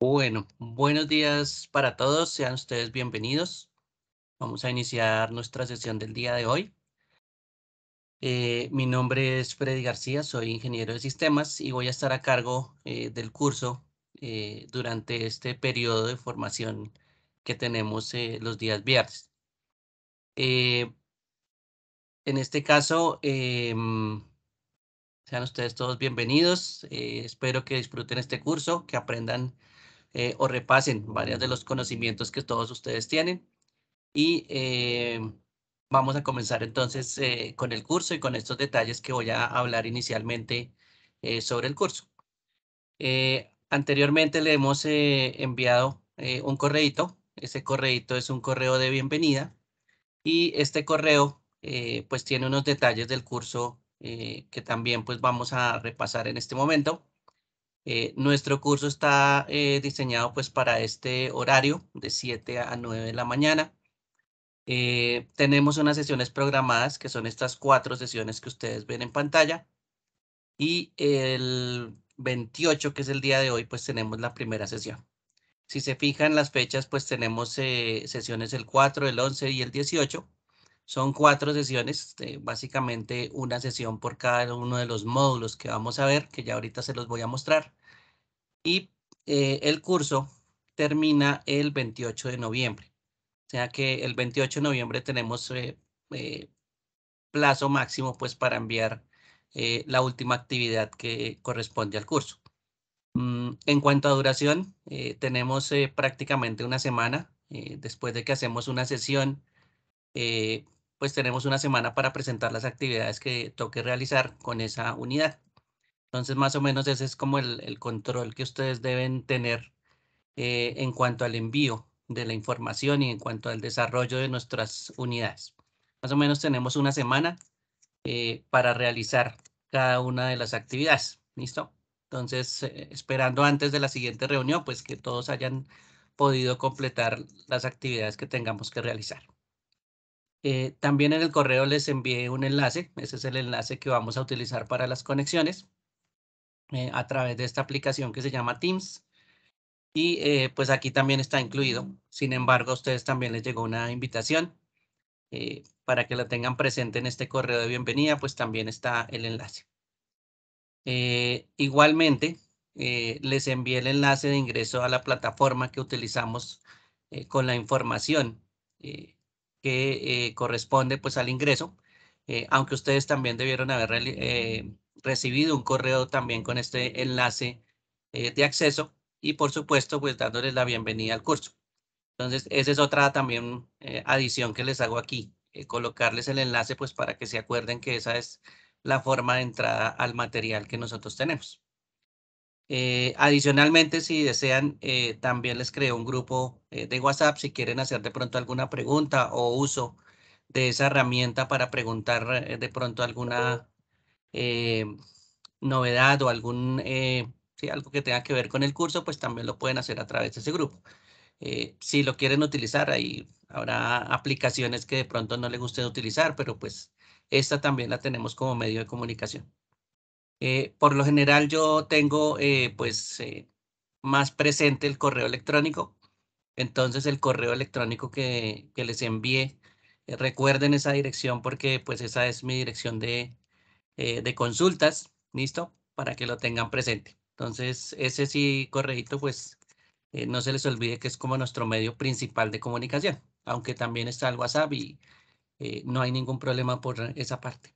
Bueno, buenos días para todos, sean ustedes bienvenidos. Vamos a iniciar nuestra sesión del día de hoy. Eh, mi nombre es Freddy García, soy ingeniero de sistemas y voy a estar a cargo eh, del curso eh, durante este periodo de formación que tenemos los días viernes. en este caso, sean ustedes todos bienvenidos. espero que disfruten este curso, que aprendan eh, o repasen varios de los conocimientos que todos ustedes tienen. Y em, vamos a comenzar entonces eh, con el curso y con estos detalles que voy a hablar inicialmente eh, sobre el curso. anteriormente le hemos enviado un correo, Ese correo es un correo de bienvenida y este correo pues tiene unos detalles del curso que también pues vamos a repasar en este momento. Eh, nuestro curso está eh, diseñado pues para este horario de 7 a 9 de la mañana. Eh, tenemos unas sesiones programadas que son estas cuatro sesiones que ustedes ven en pantalla. Y el 28, que es el día de hoy, pues tenemos la primera sesión. Si se fijan las fechas, pues tenemos sesiones el 4, el 11 y el 18. Son cuatro sesiones, básicamente una sesión por cada uno de los módulos que vamos a ver, que ya ahorita se los voy a mostrar y eh, el curso termina el 28 de noviembre. O sea que el 28 de noviembre tenemos eh, eh, plazo máximo pues para enviar la última actividad que corresponde al curso. Mm, en cuanto a duración, tenemos prácticamente una semana. después de que hacemos una sesión, pues tenemos una semana para presentar las actividades que toque realizar con esa unidad. Entonces, más o menos ese es como el, control que ustedes deben tener eh, en cuanto al envío de la información y en cuanto al desarrollo de nuestras unidades. Más o menos tenemos una semana eh, para realizar cada una de las actividades. ¿Listo? Entonces, eh, esperando antes de la siguiente reunión, pues que todos hayan podido completar las actividades que tengamos que realizar. también en el correo les envié un enlace, ese es el enlace que vamos a utilizar para las conexiones. Eh, a través de esta aplicación que se llama Teams. Y eh, pues aquí también está incluido. Sin embargo, a ustedes también les llegó una invitación eh, para que la tengan presente en este correo de bienvenida, pues también está el enlace. igualmente, les envié el enlace de ingreso a la plataforma que utilizamos con la información que corresponde pues al ingreso, aunque ustedes también debieron haber recibido un correo también con este enlace eh, de acceso y por supuesto pues dándoles la bienvenida al curso. Entonces esa es otra también eh, adición que les hago aquí, eh, colocarles el enlace pues para que se acuerden que esa es la forma de entrada al material que nosotros tenemos. adicionalmente, si desean, también les creo un grupo de WhatsApp si quieren hacer de pronto alguna pregunta o uso de esa herramienta para preguntar de pronto alguna eh, novedad o algún, eh, algo que tenga que ver con el curso, pues también lo pueden hacer a través de ese grupo. Eh, si lo quieren utilizar, ahí habrá aplicaciones que de pronto no les guste utilizar, pero pues esta también la tenemos como medio de comunicación. por lo general yo tengo pues más presente el correo electrónico, entonces el correo electrónico que, que les envié, recuerden esa dirección porque pues esa es mi dirección de, eh, de consultas, ¿listo? Para que lo tengan presente. Entonces, ese sí, correíto, pues eh, no se les olvide que es como nuestro medio principal de comunicación, aunque también está el WhatsApp y eh, no hay ningún problema por esa parte.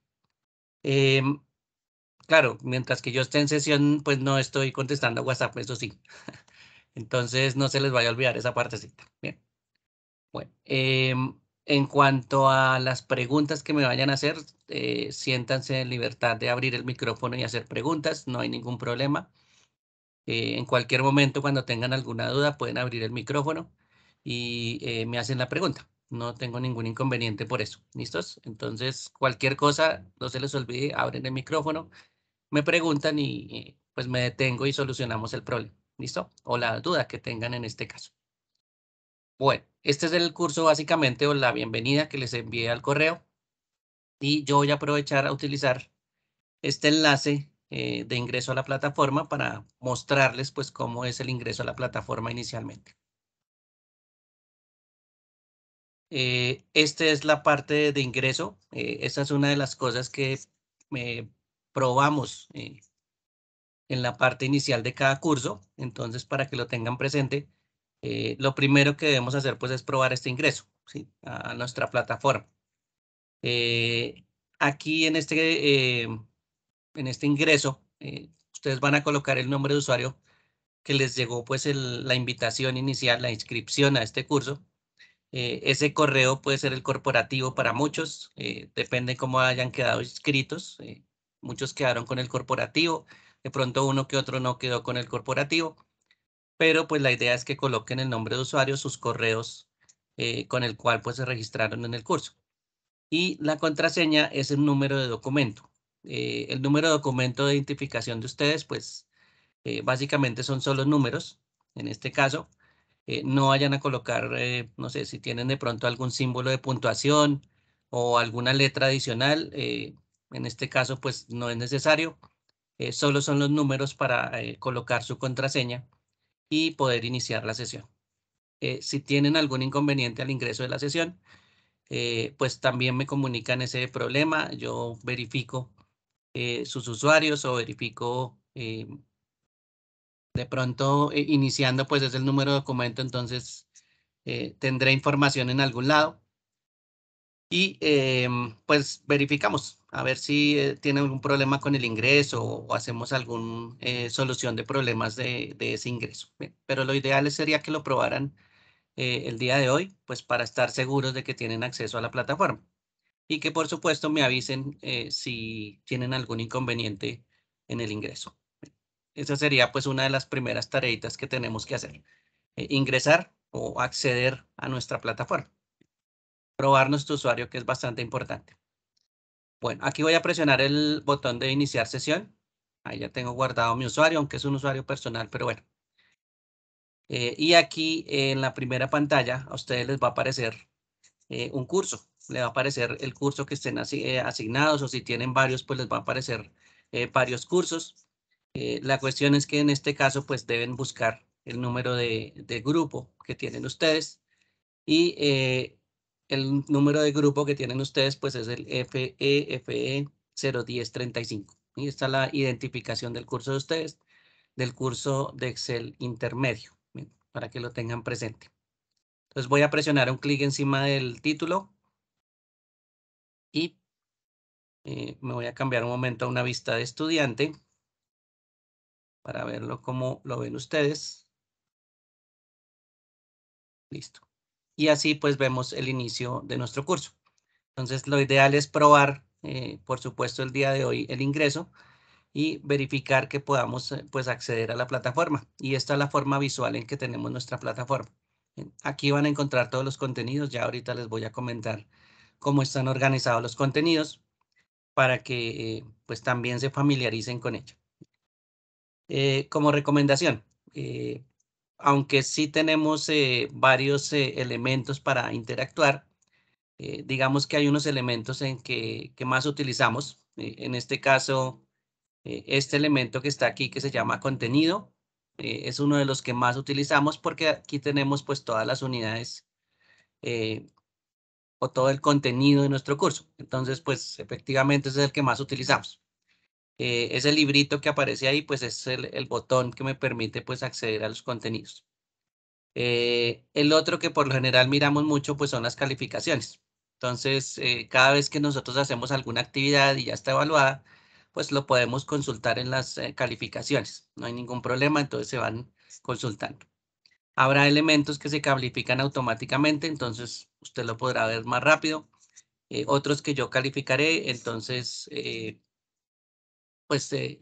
Em, claro, mientras que yo esté en sesión, pues no estoy contestando WhatsApp, eso sí. Entonces, no se les vaya a olvidar esa partecita. Bien. Bueno, em, en cuanto a las preguntas que me vayan a hacer, eh, siéntanse en libertad de abrir el micrófono y hacer preguntas, no hay ningún problema. Eh, en cualquier momento, cuando tengan alguna duda, pueden abrir el micrófono y eh, me hacen la pregunta. No tengo ningún inconveniente por eso. ¿Listos? Entonces, cualquier cosa, no se les olvide, abren el micrófono, me preguntan y pues me detengo y solucionamos el problema. ¿Listo? O la duda que tengan en este caso. Bueno, este es el curso básicamente o la bienvenida que les envié al correo y yo voy a aprovechar a utilizar este enlace eh, de ingreso a la plataforma para mostrarles pues cómo es el ingreso a la plataforma inicialmente. Eh, esta es la parte de, ingreso. Eh, esta es una de las cosas que probamos en la parte inicial de cada curso. Entonces, para que lo tengan presente, eh, lo primero que debemos hacer pues es probar este ingreso a nuestra plataforma. Eh, aquí en este, eh, en este ingreso, ustedes van a colocar el nombre de usuario que les llegó pues la invitación inicial, la inscripción a este curso. ese correo puede ser el corporativo para muchos, depende cómo hayan quedado inscritos. muchos quedaron con el corporativo, de pronto uno que otro no quedó con el corporativo pero pues la idea es que coloquen el nombre de usuario, sus correos eh, con el cual pues se registraron en el curso. Y la contraseña es el número de documento. Eh, el número de documento de identificación de ustedes, pues eh, básicamente son solo números, en este caso. no vayan a colocar, no sé, si tienen de pronto algún símbolo de puntuación o alguna letra adicional, en este caso pues no es necesario. solo son los números para colocar su contraseña y poder iniciar la sesión. Eh, si tienen algún inconveniente al ingreso de la sesión, eh, pues también me comunican ese problema. Yo verifico eh, sus usuarios o verifico de pronto iniciando, pues es el número de documento, entonces tendré información en algún lado y em, pues verificamos a ver si tienen eh, tiene algún problema con el ingreso o hacemos alguna eh, solución de problemas de, ese ingreso. pero lo ideal sería que lo probaran eh, el día de hoy, pues para estar seguros de que tienen acceso a la plataforma. Y que por supuesto me avisen si tienen algún inconveniente en el ingreso. esa sería pues una de las primeras tareitas que tenemos que hacer. ingresar o acceder a nuestra plataforma probar nuestro usuario, que es bastante importante. Bueno, aquí voy a presionar el botón de iniciar sesión. Ahí ya tengo guardado mi usuario, aunque es un usuario personal, pero bueno. Eh, y aquí en la primera pantalla a ustedes les va a aparecer eh, un curso. Le va a aparecer el curso que estén eh, asignados o si tienen varios, pues les va a aparecer varios cursos. la cuestión es que en este caso, pues deben buscar el número de, de grupo que tienen ustedes y el número de grupo que tienen ustedes pues es el FEFE01035. Y está la identificación del curso de ustedes, del curso de Excel intermedio, para que lo tengan presente. Entonces voy a presionar un clic encima del título y eh, me voy a cambiar un momento a una vista de estudiante para verlo como lo ven ustedes. Listo y así pues vemos el inicio de nuestro curso. Entonces lo ideal es probar, eh, por supuesto, el día de hoy el ingreso y verificar que podamos eh, pues acceder a la plataforma. Y esta es la forma visual en que tenemos nuestra plataforma. Aquí van a encontrar todos los contenidos. Ya ahorita les voy a comentar cómo están organizados los contenidos para que eh, pues también se familiaricen con ello. como recomendación, aunque sí tenemos eh, varios eh, elementos para interactuar, eh, digamos que hay unos elementos en que, más utilizamos. en este caso, este elemento que está aquí que se llama contenido, es uno de los que más utilizamos porque aquí tenemos pues todas las unidades o todo el contenido de nuestro curso. Entonces, pues efectivamente ese es el que más utilizamos. Eh, ese librito que aparece ahí, pues es el, botón que me permite pues acceder a los contenidos. Eh, el otro que por lo general miramos mucho, pues son las calificaciones. Entonces, eh, cada vez que nosotros hacemos alguna actividad y ya está evaluada, pues lo podemos consultar en las calificaciones. No hay ningún problema, entonces se van consultando. Habrá elementos que se califican automáticamente, entonces usted lo podrá ver más rápido. otros que yo calificaré, entonces pues eh,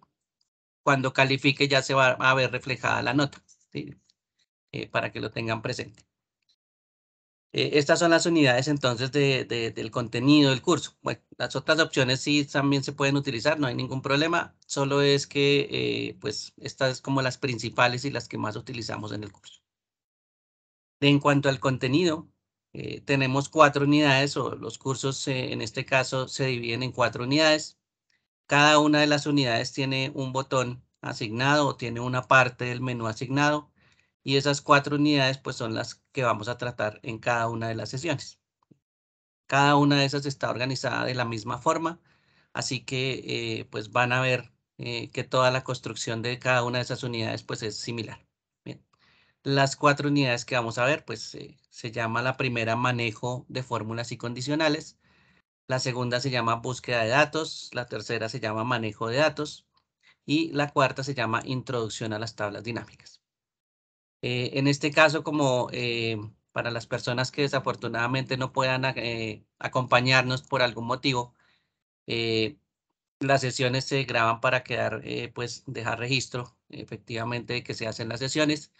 cuando califique ya se va a ver reflejada la nota, eh, para que lo tengan presente. Eh, estas son las unidades entonces del contenido del curso. las otras opciones sí también se pueden utilizar, no hay ningún problema, solo es que pues estas son como las principales y las que más utilizamos en el curso. En cuanto al contenido, tenemos cuatro unidades o los cursos en este caso se dividen en cuatro unidades. Cada una de las unidades tiene un botón asignado o tiene una parte del menú asignado y esas cuatro unidades pues son las que vamos a tratar en cada una de las sesiones. Cada una de esas está organizada de la misma forma, así que eh, pues van a ver eh, que toda la construcción de cada una de esas unidades pues es similar. Las cuatro unidades que vamos a ver pues eh, se llama la primera manejo de fórmulas y condicionales, la segunda se llama búsqueda de datos, la tercera se llama manejo de datos y la cuarta se llama introducción a las tablas dinámicas. Eh, en este caso, como eh, para las personas que desafortunadamente no puedan eh, acompañarnos por algún motivo, las sesiones se graban para quedar, pues dejar registro efectivamente de que se hacen las sesiones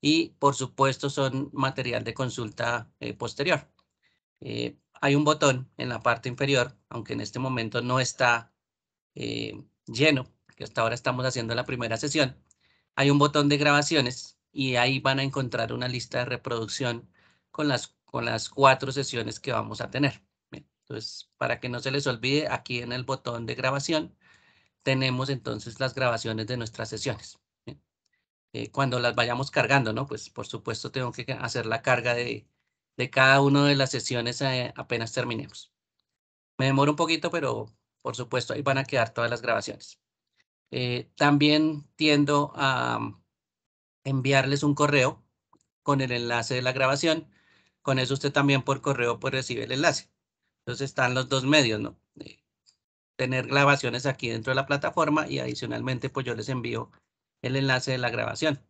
y por supuesto son material de consulta posterior. Eh, hay un botón en la parte inferior, aunque en este momento no está eh, lleno, que hasta ahora estamos haciendo la primera sesión. Hay un botón de grabaciones y ahí van a encontrar una lista de reproducción con las, con las cuatro sesiones que vamos a tener. entonces, para que no se les olvide, aquí en el botón de grabación tenemos entonces las grabaciones de nuestras sesiones. Eh, cuando las vayamos cargando, ¿no? Pues por supuesto tengo que hacer la carga de, de cada una de las sesiones eh, apenas terminemos. Me demoro un poquito, pero por supuesto ahí van a quedar todas las grabaciones. Eh, también tiendo a mm, enviarles un correo con el enlace de la grabación. Con eso usted también por correo pues, recibe el enlace. Entonces están los dos medios, ¿no? Eh, tener grabaciones aquí dentro de la plataforma y adicionalmente pues yo les envío el enlace de la grabación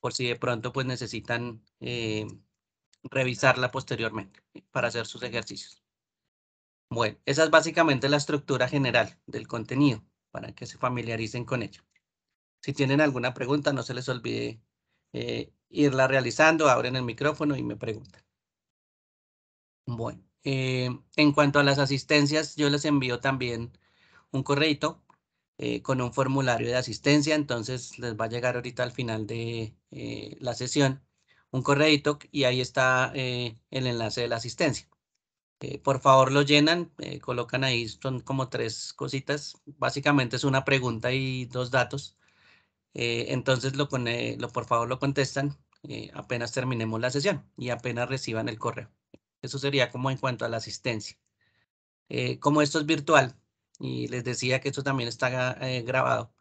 por si de pronto pues necesitan revisarla posteriormente para hacer sus ejercicios. Bueno, esa es básicamente la estructura general del contenido para que se familiaricen con ello. Si tienen alguna pregunta, no se les olvide eh, irla realizando, abren el micrófono y me preguntan. Bueno, eh, en cuanto a las asistencias, yo les envío también un correito eh, con un formulario de asistencia, entonces les va a llegar ahorita al final de la sesión un correo y ahí está eh, el enlace de la asistencia. Eh, por favor lo llenan, eh, colocan ahí, son como tres cositas, básicamente es una pregunta y dos datos. entonces lo, lo, por favor lo contestan apenas terminemos la sesión y apenas reciban el correo. Eso sería como en cuanto a la asistencia. como esto es virtual y les decía que esto también está grabado,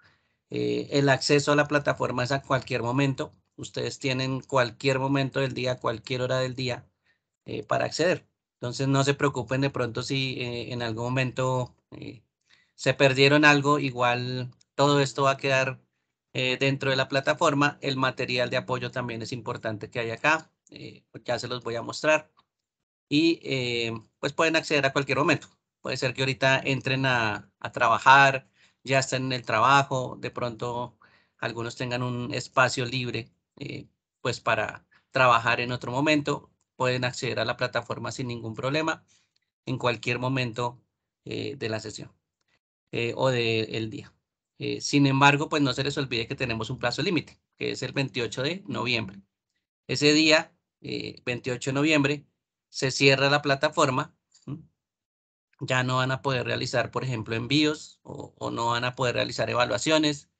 el acceso a la plataforma es a cualquier momento ustedes tienen cualquier momento del día, cualquier hora del día eh, para acceder. Entonces no se preocupen de pronto si eh, en algún momento eh, se perdieron algo, igual todo esto va a quedar dentro de la plataforma. El material de apoyo también es importante que hay acá, ya se los voy a mostrar. Y pues pueden acceder a cualquier momento. Puede ser que ahorita entren a, a trabajar, ya estén en el trabajo, de pronto algunos tengan un espacio libre eh, pues para trabajar en otro momento. Pueden acceder a la plataforma sin ningún problema en cualquier momento eh, de la sesión eh, o del día. sin embargo, pues no se les olvide que tenemos un plazo límite, que es el 28 de noviembre. Ese día, 28 de noviembre, se cierra la plataforma ya no van a poder realizar, por ejemplo, envíos o, no van a poder realizar evaluaciones,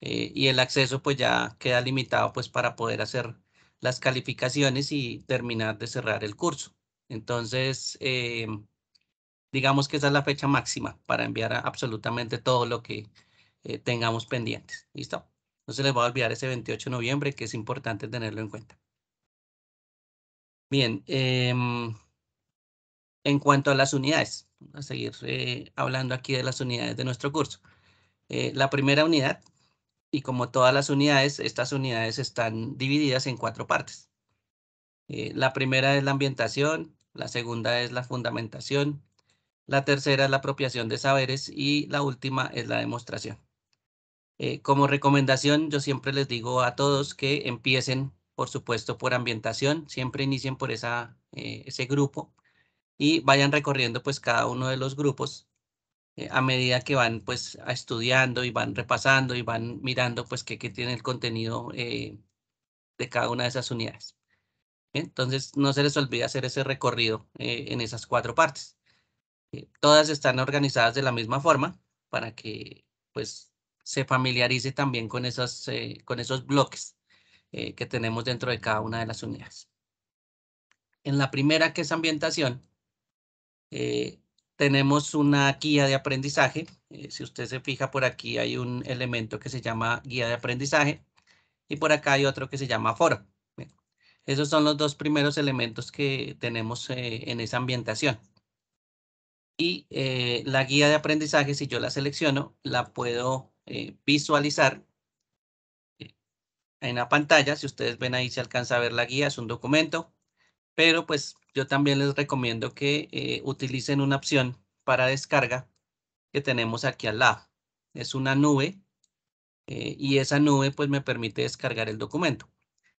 eh, y el acceso pues ya queda limitado pues para poder hacer las calificaciones y terminar de cerrar el curso. Entonces, eh, digamos que esa es la fecha máxima para enviar absolutamente todo lo que eh, tengamos pendientes. ¿Listo? No se les va a olvidar ese 28 de noviembre, que es importante tenerlo en cuenta. Bien, em, en cuanto a las unidades, vamos a seguir hablando aquí de las unidades de nuestro curso. la primera unidad y como todas las unidades, estas unidades están divididas en cuatro partes. Eh, la primera es la ambientación, la segunda es la fundamentación, la tercera es la apropiación de saberes y la última es la demostración. Eh, como recomendación, yo siempre les digo a todos que empiecen, por supuesto, por ambientación, siempre inicien por esa, eh, ese grupo y vayan recorriendo pues cada uno de los grupos eh, a medida que van pues estudiando y van repasando y van mirando pues qué, tiene el contenido eh, de cada una de esas unidades. Entonces no se les olvida hacer ese recorrido eh, en esas cuatro partes. todas están organizadas de la misma forma para que pues se familiarice también con, esas, con esos bloques que tenemos dentro de cada una de las unidades. En la primera, que es ambientación, eh, tenemos una guía de aprendizaje. Eh, si usted se fija por aquí hay un elemento que se llama guía de aprendizaje y por acá hay otro que se llama foro. Esos son los dos primeros elementos que tenemos eh, en esa ambientación. Y eh, la guía de aprendizaje, si yo la selecciono, la puedo visualizar en la pantalla. Si ustedes ven ahí se alcanza a ver la guía, es un documento pero pues yo también les recomiendo que eh, utilicen una opción para descarga que tenemos aquí al lado. Es una nube eh, y esa nube pues me permite descargar el documento.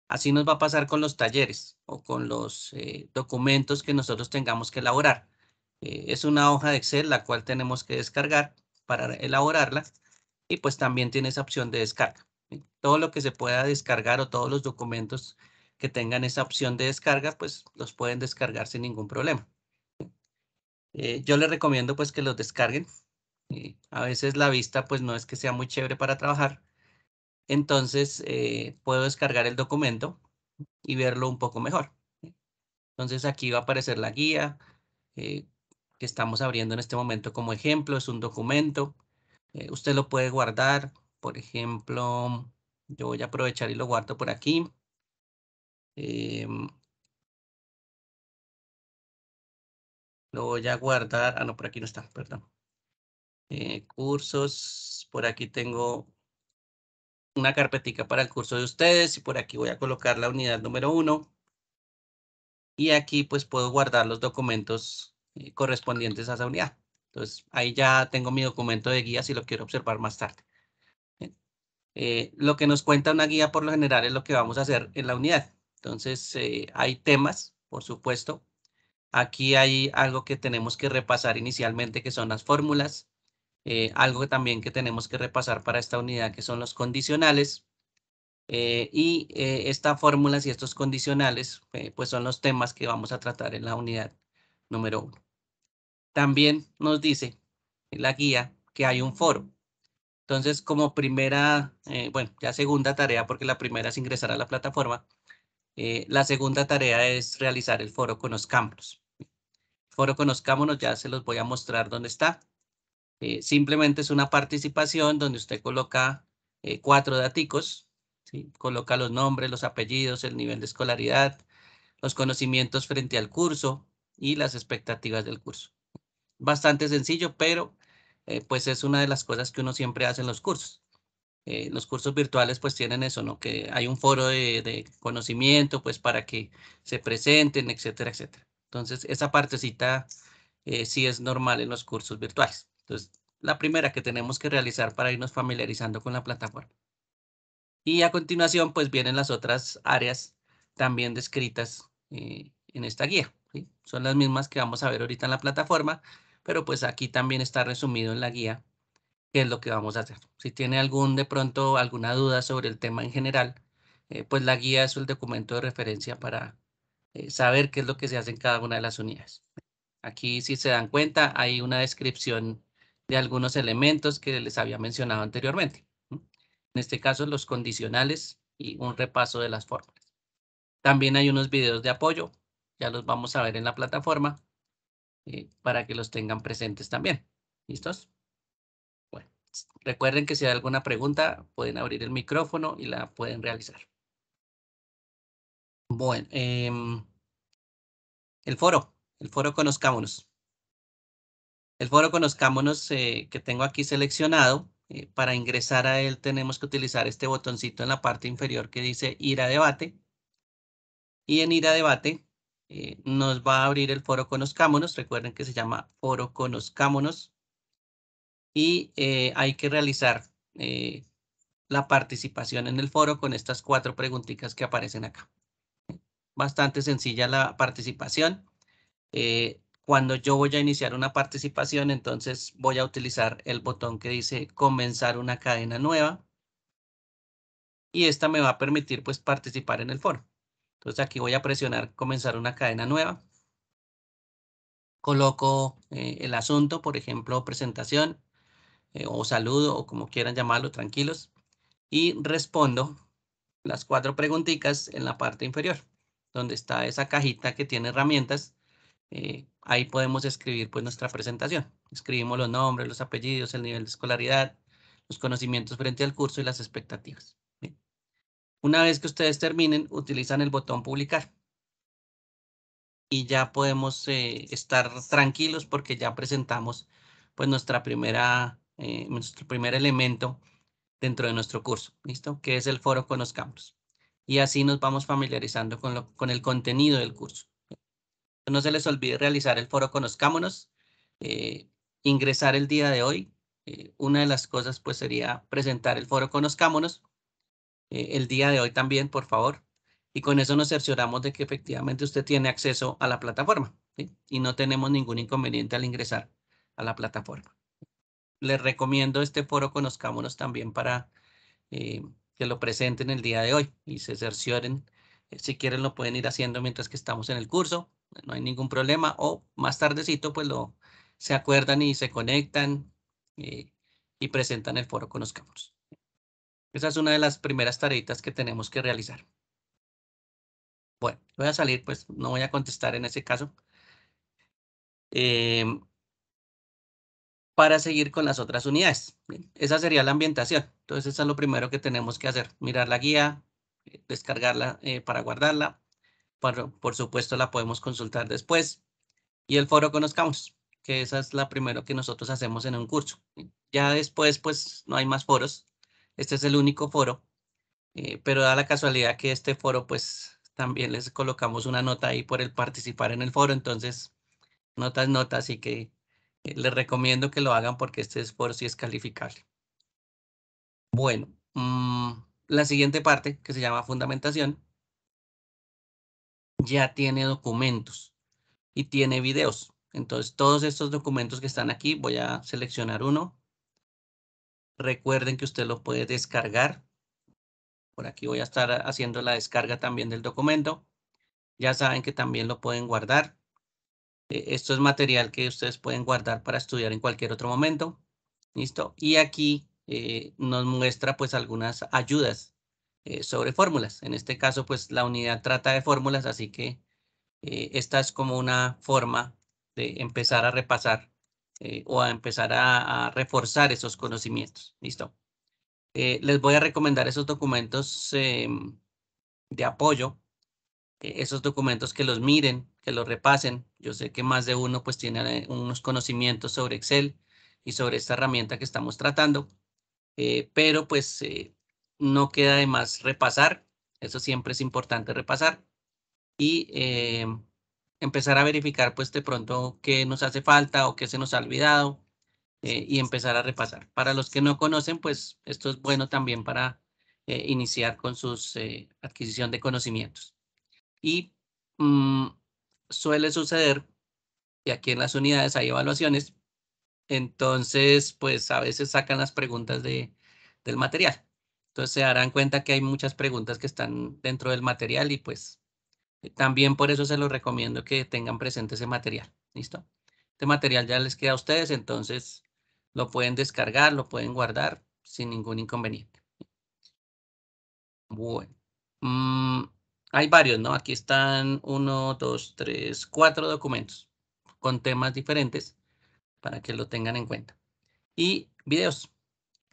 Así nos va a pasar con los talleres o con los eh, documentos que nosotros tengamos que elaborar. es una hoja de Excel la cual tenemos que descargar para elaborarla y pues también tiene esa opción de descarga. Todo lo que se pueda descargar o todos los documentos que tengan esa opción de descarga, pues los pueden descargar sin ningún problema. Eh, yo les recomiendo pues que los descarguen. Eh, a veces la vista pues no es que sea muy chévere para trabajar. Entonces eh, puedo descargar el documento y verlo un poco mejor. Entonces aquí va a aparecer la guía que estamos abriendo en este momento como ejemplo. Es un documento. usted lo puede guardar. Por ejemplo, yo voy a aprovechar y lo guardo por aquí. Em, lo voy a guardar. Ah, no, por aquí no está, perdón. Eh, cursos, por aquí tengo una carpetica para el curso de ustedes y por aquí voy a colocar la unidad número uno. Y aquí pues puedo guardar los documentos eh, correspondientes a esa unidad. Entonces ahí ya tengo mi documento de guía si lo quiero observar más tarde. Eh, lo que nos cuenta una guía por lo general es lo que vamos a hacer en la unidad. Entonces, eh, hay temas, por supuesto. Aquí hay algo que tenemos que repasar inicialmente, que son las fórmulas. Eh, algo también que tenemos que repasar para esta unidad, que son los condicionales. Eh, y estas fórmulas y estos condicionales, pues son los temas que vamos a tratar en la unidad número uno. También nos dice la guía que hay un foro. Entonces, como primera, bueno, ya segunda tarea, porque la primera es ingresar a la plataforma, eh, la segunda tarea es realizar el foro Conozcámonos. Foro Conozcámonos ya se los voy a mostrar dónde está. Eh, simplemente es una participación donde usted coloca eh, cuatro daticos, coloca los nombres, los apellidos, el nivel de escolaridad, los conocimientos frente al curso y las expectativas del curso. Bastante sencillo, pero pues es una de las cosas que uno siempre hace en los cursos. Eh, los cursos virtuales pues tienen eso, ¿no? Que hay un foro de, conocimiento pues para que se presenten, etcétera, etcétera. Entonces, esa partecita eh, sí es normal en los cursos virtuales. Entonces, la primera que tenemos que realizar para irnos familiarizando con la plataforma. Y a continuación, pues vienen las otras áreas también descritas eh, en esta guía. ¿sí? Son las mismas que vamos a ver ahorita en la plataforma, pero pues aquí también está resumido en la guía qué es lo que vamos a hacer. Si tiene algún, de pronto, alguna duda sobre el tema en general, eh, pues la guía es el documento de referencia para eh, saber qué es lo que se hace en cada una de las unidades. Aquí, si se dan cuenta, hay una descripción de algunos elementos que les había mencionado anteriormente. En este caso, los condicionales y un repaso de las fórmulas. También hay unos videos de apoyo, ya los vamos a ver en la plataforma, eh, para que los tengan presentes también. ¿Listos? Recuerden que si hay alguna pregunta, pueden abrir el micrófono y la pueden realizar. Bueno, em, el foro, el foro Conozcámonos. El foro Conozcámonos eh, que tengo aquí seleccionado, eh, para ingresar a él tenemos que utilizar este botoncito en la parte inferior que dice ir a debate. Y en ir a debate eh, nos va a abrir el foro Conozcámonos. Recuerden que se llama foro Conozcámonos y eh, hay que realizar eh, la participación en el foro con estas cuatro preguntitas que aparecen acá. Bastante sencilla la participación. Eh, cuando yo voy a iniciar una participación, entonces voy a utilizar el botón que dice comenzar una cadena nueva. Y esta me va a permitir pues participar en el foro. Entonces aquí voy a presionar comenzar una cadena nueva. Coloco el asunto, por ejemplo, presentación eh, o saludo o como quieran llamarlo, tranquilos, y respondo las cuatro preguntitas en la parte inferior, donde está esa cajita que tiene herramientas. Eh, ahí podemos escribir pues nuestra presentación. Escribimos los nombres, los apellidos, el nivel de escolaridad, los conocimientos frente al curso y las expectativas. Una vez que ustedes terminen, utilizan el botón publicar. Y ya podemos eh, estar tranquilos porque ya presentamos pues nuestra primera eh, nuestro primer elemento dentro de nuestro curso, ¿listo? Que es el foro Conozcamos. Y así nos vamos familiarizando con, lo, con el contenido del curso. No se les olvide realizar el foro Conozcámonos, eh, ingresar el día de hoy. Eh, una de las cosas pues sería presentar el foro Conozcámonos el día de hoy también, por favor. Y con eso nos cercioramos de que efectivamente usted tiene acceso a la plataforma y no tenemos ningún inconveniente al ingresar a la plataforma les recomiendo este foro Conozcámonos también para eh, que lo presenten el día de hoy y se cercioren. Eh, si quieren lo pueden ir haciendo mientras que estamos en el curso, no hay ningún problema. O más tardecito pues lo se acuerdan y se conectan eh, y presentan el foro Conozcámonos. Esa es una de las primeras tareitas que tenemos que realizar. Bueno, voy a salir, pues no voy a contestar en ese caso. Em, para seguir con las otras unidades. esa sería la ambientación. Entonces, eso es lo primero que tenemos que hacer. Mirar la guía, eh, descargarla eh, para guardarla. Por, por supuesto, la podemos consultar después. Y el foro conozcamos, que esa es la primero que nosotros hacemos en un curso. Ya después, pues, no hay más foros. Este es el único foro. Eh, pero da la casualidad que este foro, pues, también les colocamos una nota ahí por el participar en el foro. Entonces, notas, notas y que eh, les recomiendo que lo hagan porque este esfuerzo sí es calificable. Bueno, mm, la siguiente parte, que se llama fundamentación, ya tiene documentos y tiene videos. Entonces, todos estos documentos que están aquí, voy a seleccionar uno. Recuerden que usted lo puede descargar. Por aquí voy a estar haciendo la descarga también del documento. Ya saben que también lo pueden guardar. Eh, esto es material que ustedes pueden guardar para estudiar en cualquier otro momento. ¿Listo? Y aquí eh, nos muestra pues algunas ayudas eh, sobre fórmulas. En este caso pues la unidad trata de fórmulas, así que esta es como una forma de empezar a repasar o a empezar a, a, reforzar esos conocimientos. ¿Listo? les voy a recomendar esos documentos em, de apoyo esos documentos que los miren, que los repasen. Yo sé que más de uno pues tiene unos conocimientos sobre Excel y sobre esta herramienta que estamos tratando, eh, pero pues eh, no queda de más repasar, eso siempre es importante repasar y eh, empezar a verificar pues de pronto qué nos hace falta o qué se nos ha olvidado y empezar a repasar. Para los que no conocen pues esto es bueno también para iniciar con su adquisición de conocimientos. Y mm, suele suceder que aquí en las unidades hay evaluaciones, entonces pues a veces sacan las preguntas de, del material. Entonces se darán cuenta que hay muchas preguntas que están dentro del material y pues también por eso se los recomiendo que tengan presente ese material. ¿Listo? Este material ya les queda a ustedes, entonces lo pueden descargar, lo pueden guardar sin ningún inconveniente. Bueno. Mm, hay varios, ¿no? Aquí están uno, dos, tres, cuatro documentos con temas diferentes para que lo tengan en cuenta. Y videos.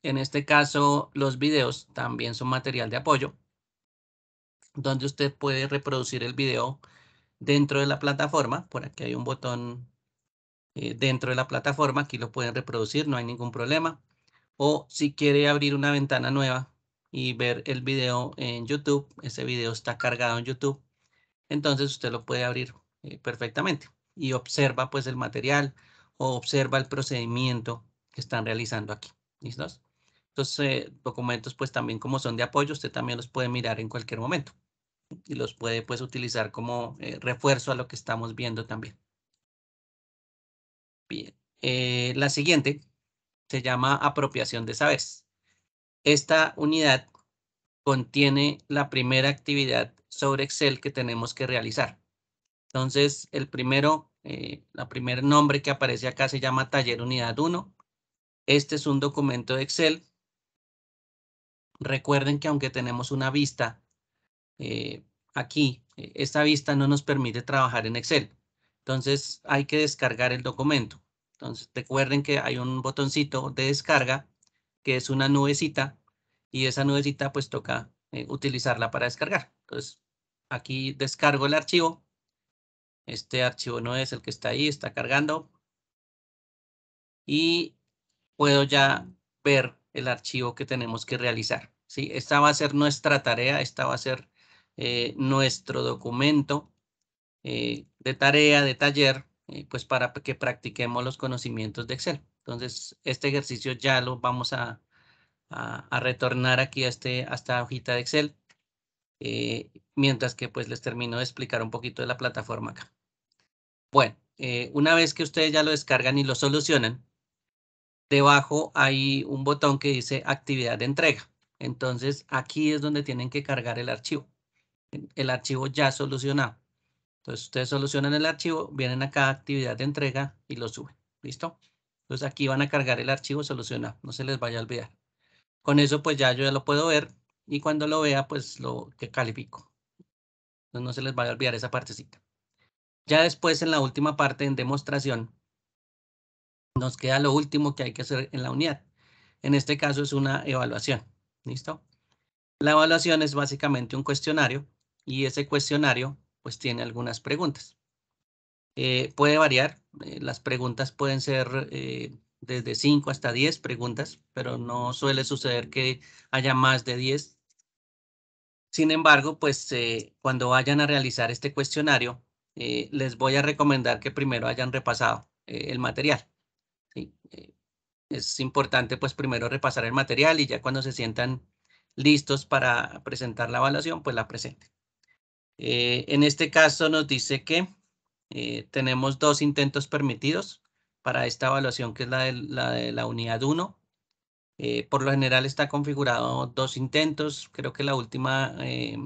En este caso, los videos también son material de apoyo, donde usted puede reproducir el video dentro de la plataforma. Por aquí hay un botón eh, dentro de la plataforma. Aquí lo pueden reproducir, no hay ningún problema. O si quiere abrir una ventana nueva, y ver el video en YouTube. Ese video está cargado en YouTube. Entonces usted lo puede abrir eh, perfectamente y observa pues el material o observa el procedimiento que están realizando aquí. ¿Listos? Entonces, eh, documentos pues también como son de apoyo, usted también los puede mirar en cualquier momento y los puede pues utilizar como eh, refuerzo a lo que estamos viendo también. Bien, la siguiente se llama apropiación de sabes esta unidad contiene la primera actividad sobre Excel que tenemos que realizar. Entonces, el primero, eh, primer nombre que aparece acá se llama Taller Unidad 1. Este es un documento de Excel. Recuerden que aunque tenemos una vista eh, aquí, eh, esta vista no nos permite trabajar en Excel. Entonces, hay que descargar el documento. Entonces, recuerden que hay un botoncito de descarga que es una nubecita, y esa nubecita pues toca eh, utilizarla para descargar. Entonces, aquí descargo el archivo. Este archivo no es el que está ahí, está cargando. Y puedo ya ver el archivo que tenemos que realizar. Esta va a ser nuestra tarea, esta va a ser eh, nuestro documento eh, de tarea, de taller, pues para que practiquemos los conocimientos de Excel. Entonces, este ejercicio ya lo vamos a, retornar aquí este, a, esta hojita de Excel, eh, mientras que pues les termino de explicar un poquito de la plataforma acá. Bueno, eh, una vez que ustedes ya lo descargan y lo solucionan, debajo hay un botón que dice actividad de entrega. Entonces, aquí es donde tienen que cargar el archivo. El archivo ya solucionado. Entonces, ustedes solucionan el archivo, vienen acá a actividad de entrega y lo suben. ¿Listo? Entonces aquí van a cargar el archivo solucionado, no se les vaya a olvidar. Con eso pues ya yo ya lo puedo ver y cuando lo vea pues lo que califico. Entonces no se les vaya a olvidar esa partecita. Ya después en la última parte en demostración nos queda lo último que hay que hacer en la unidad. En este caso es una evaluación. ¿Listo? La evaluación es básicamente un cuestionario y ese cuestionario pues tiene algunas preguntas. Eh, puede variar, eh, las preguntas pueden ser eh, desde 5 hasta 10 preguntas, pero no suele suceder que haya más de 10. Sin embargo, pues eh, cuando vayan a realizar este cuestionario, les voy a recomendar que primero hayan repasado el material. es importante pues primero repasar el material y ya cuando se sientan listos para presentar la evaluación, pues la presenten. en este caso nos dice que eh, tenemos dos intentos permitidos para esta evaluación que es la de la, de la unidad 1. Eh, por lo general está configurado dos intentos. Creo que la última eh,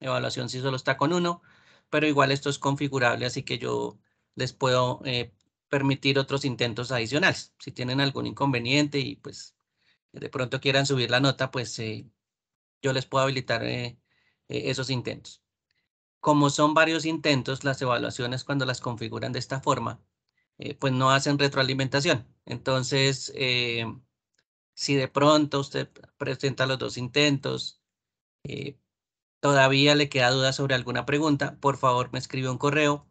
evaluación sí solo está con uno, pero igual esto es configurable, así que yo les puedo permitir otros intentos adicionales. Si tienen algún inconveniente y pues de pronto quieran subir la nota, pues yo les puedo habilitar esos intentos como son varios intentos, las evaluaciones cuando las configuran de esta forma, eh, pues no hacen retroalimentación. Entonces, eh, si de pronto usted presenta los dos intentos, eh, todavía le queda duda sobre alguna pregunta, por favor me escribe un correo,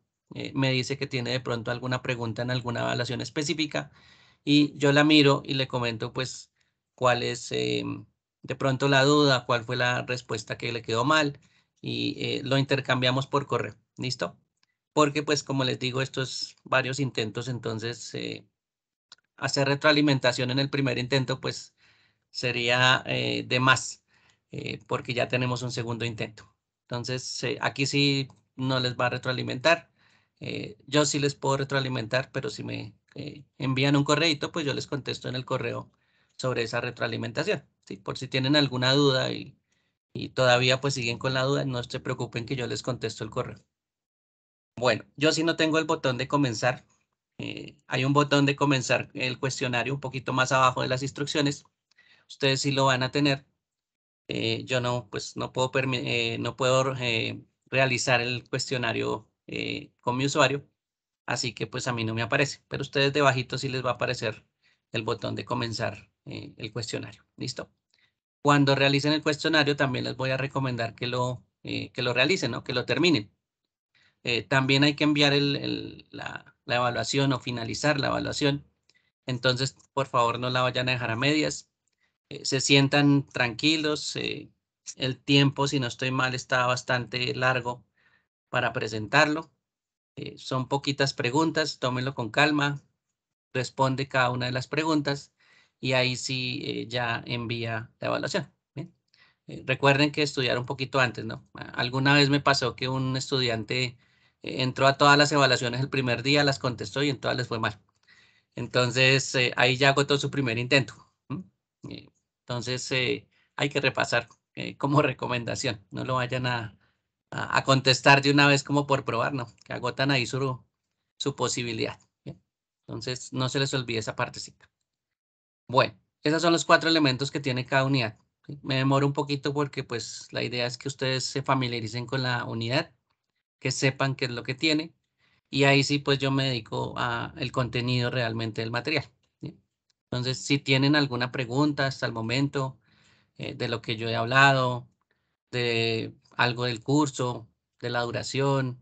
me dice que tiene de pronto alguna pregunta en alguna evaluación específica y yo la miro y le comento pues cuál es de pronto la duda, cuál fue la respuesta que le quedó mal, y eh, lo intercambiamos por correo. ¿Listo? Porque pues como les digo, estos varios intentos, entonces eh, hacer retroalimentación en el primer intento pues sería eh, de más, porque ya tenemos un segundo intento. Entonces aquí sí no les va a retroalimentar. yo sí les puedo retroalimentar, pero si me envían un correito, pues yo les contesto en el correo sobre esa retroalimentación. ¿sí? Por si tienen alguna duda y y todavía pues siguen con la duda, no se preocupen que yo les contesto el correo. Bueno, yo sí no tengo el botón de comenzar. Eh, hay un botón de comenzar el cuestionario un poquito más abajo de las instrucciones. Ustedes sí lo van a tener. Eh, yo no, pues no puedo, eh, no puedo realizar el cuestionario con mi usuario. Así que pues a mí no me aparece. Pero ustedes debajito sí les va a aparecer el botón de comenzar el cuestionario. ¿Listo? Cuando realicen el cuestionario, también les voy a recomendar que lo, eh, que lo realicen, o que lo terminen. Eh, también hay que enviar la, evaluación o finalizar la evaluación. Entonces, por favor, no la vayan a dejar a medias. Eh, se sientan tranquilos. el tiempo, si no estoy mal, está bastante largo para presentarlo. son poquitas preguntas, tómenlo con calma. Responde cada una de las preguntas y ahí sí eh, ya envía la evaluación. Eh, recuerden que estudiar un poquito antes, ¿no? Alguna vez me pasó que un estudiante eh, entró a todas las evaluaciones el primer día, las contestó y en todas les fue mal. Entonces, ahí ya agotó su primer intento. Entonces, hay que repasar como recomendación. No lo vayan a, a, contestar de una vez como por probar, no, que agotan ahí su, su posibilidad. Entonces, no se les olvide esa partecita. Bueno, esos son los cuatro elementos que tiene cada unidad. Me demoro un poquito porque pues la idea es que ustedes se familiaricen con la unidad, que sepan qué es lo que tiene y ahí sí pues yo me dedico al contenido realmente del material. Entonces, si tienen alguna pregunta hasta el momento eh, de lo que yo he hablado, de algo del curso, de la duración,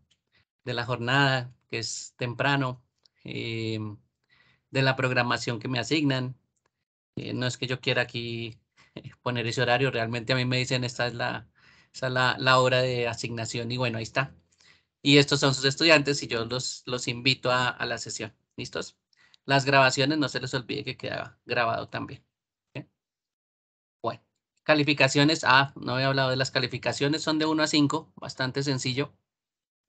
de la jornada, que es temprano, em, de la programación que me asignan, eh, no es que yo quiera aquí eh, poner ese horario, realmente a mí me dicen esta es la, la, hora de asignación y bueno, ahí está. Y estos son sus estudiantes y yo los, los invito a, la sesión. ¿Listos? Las grabaciones, no se les olvide que queda grabado también. Bueno, calificaciones. Ah, no he hablado de las calificaciones, son de 1 a 5, bastante sencillo.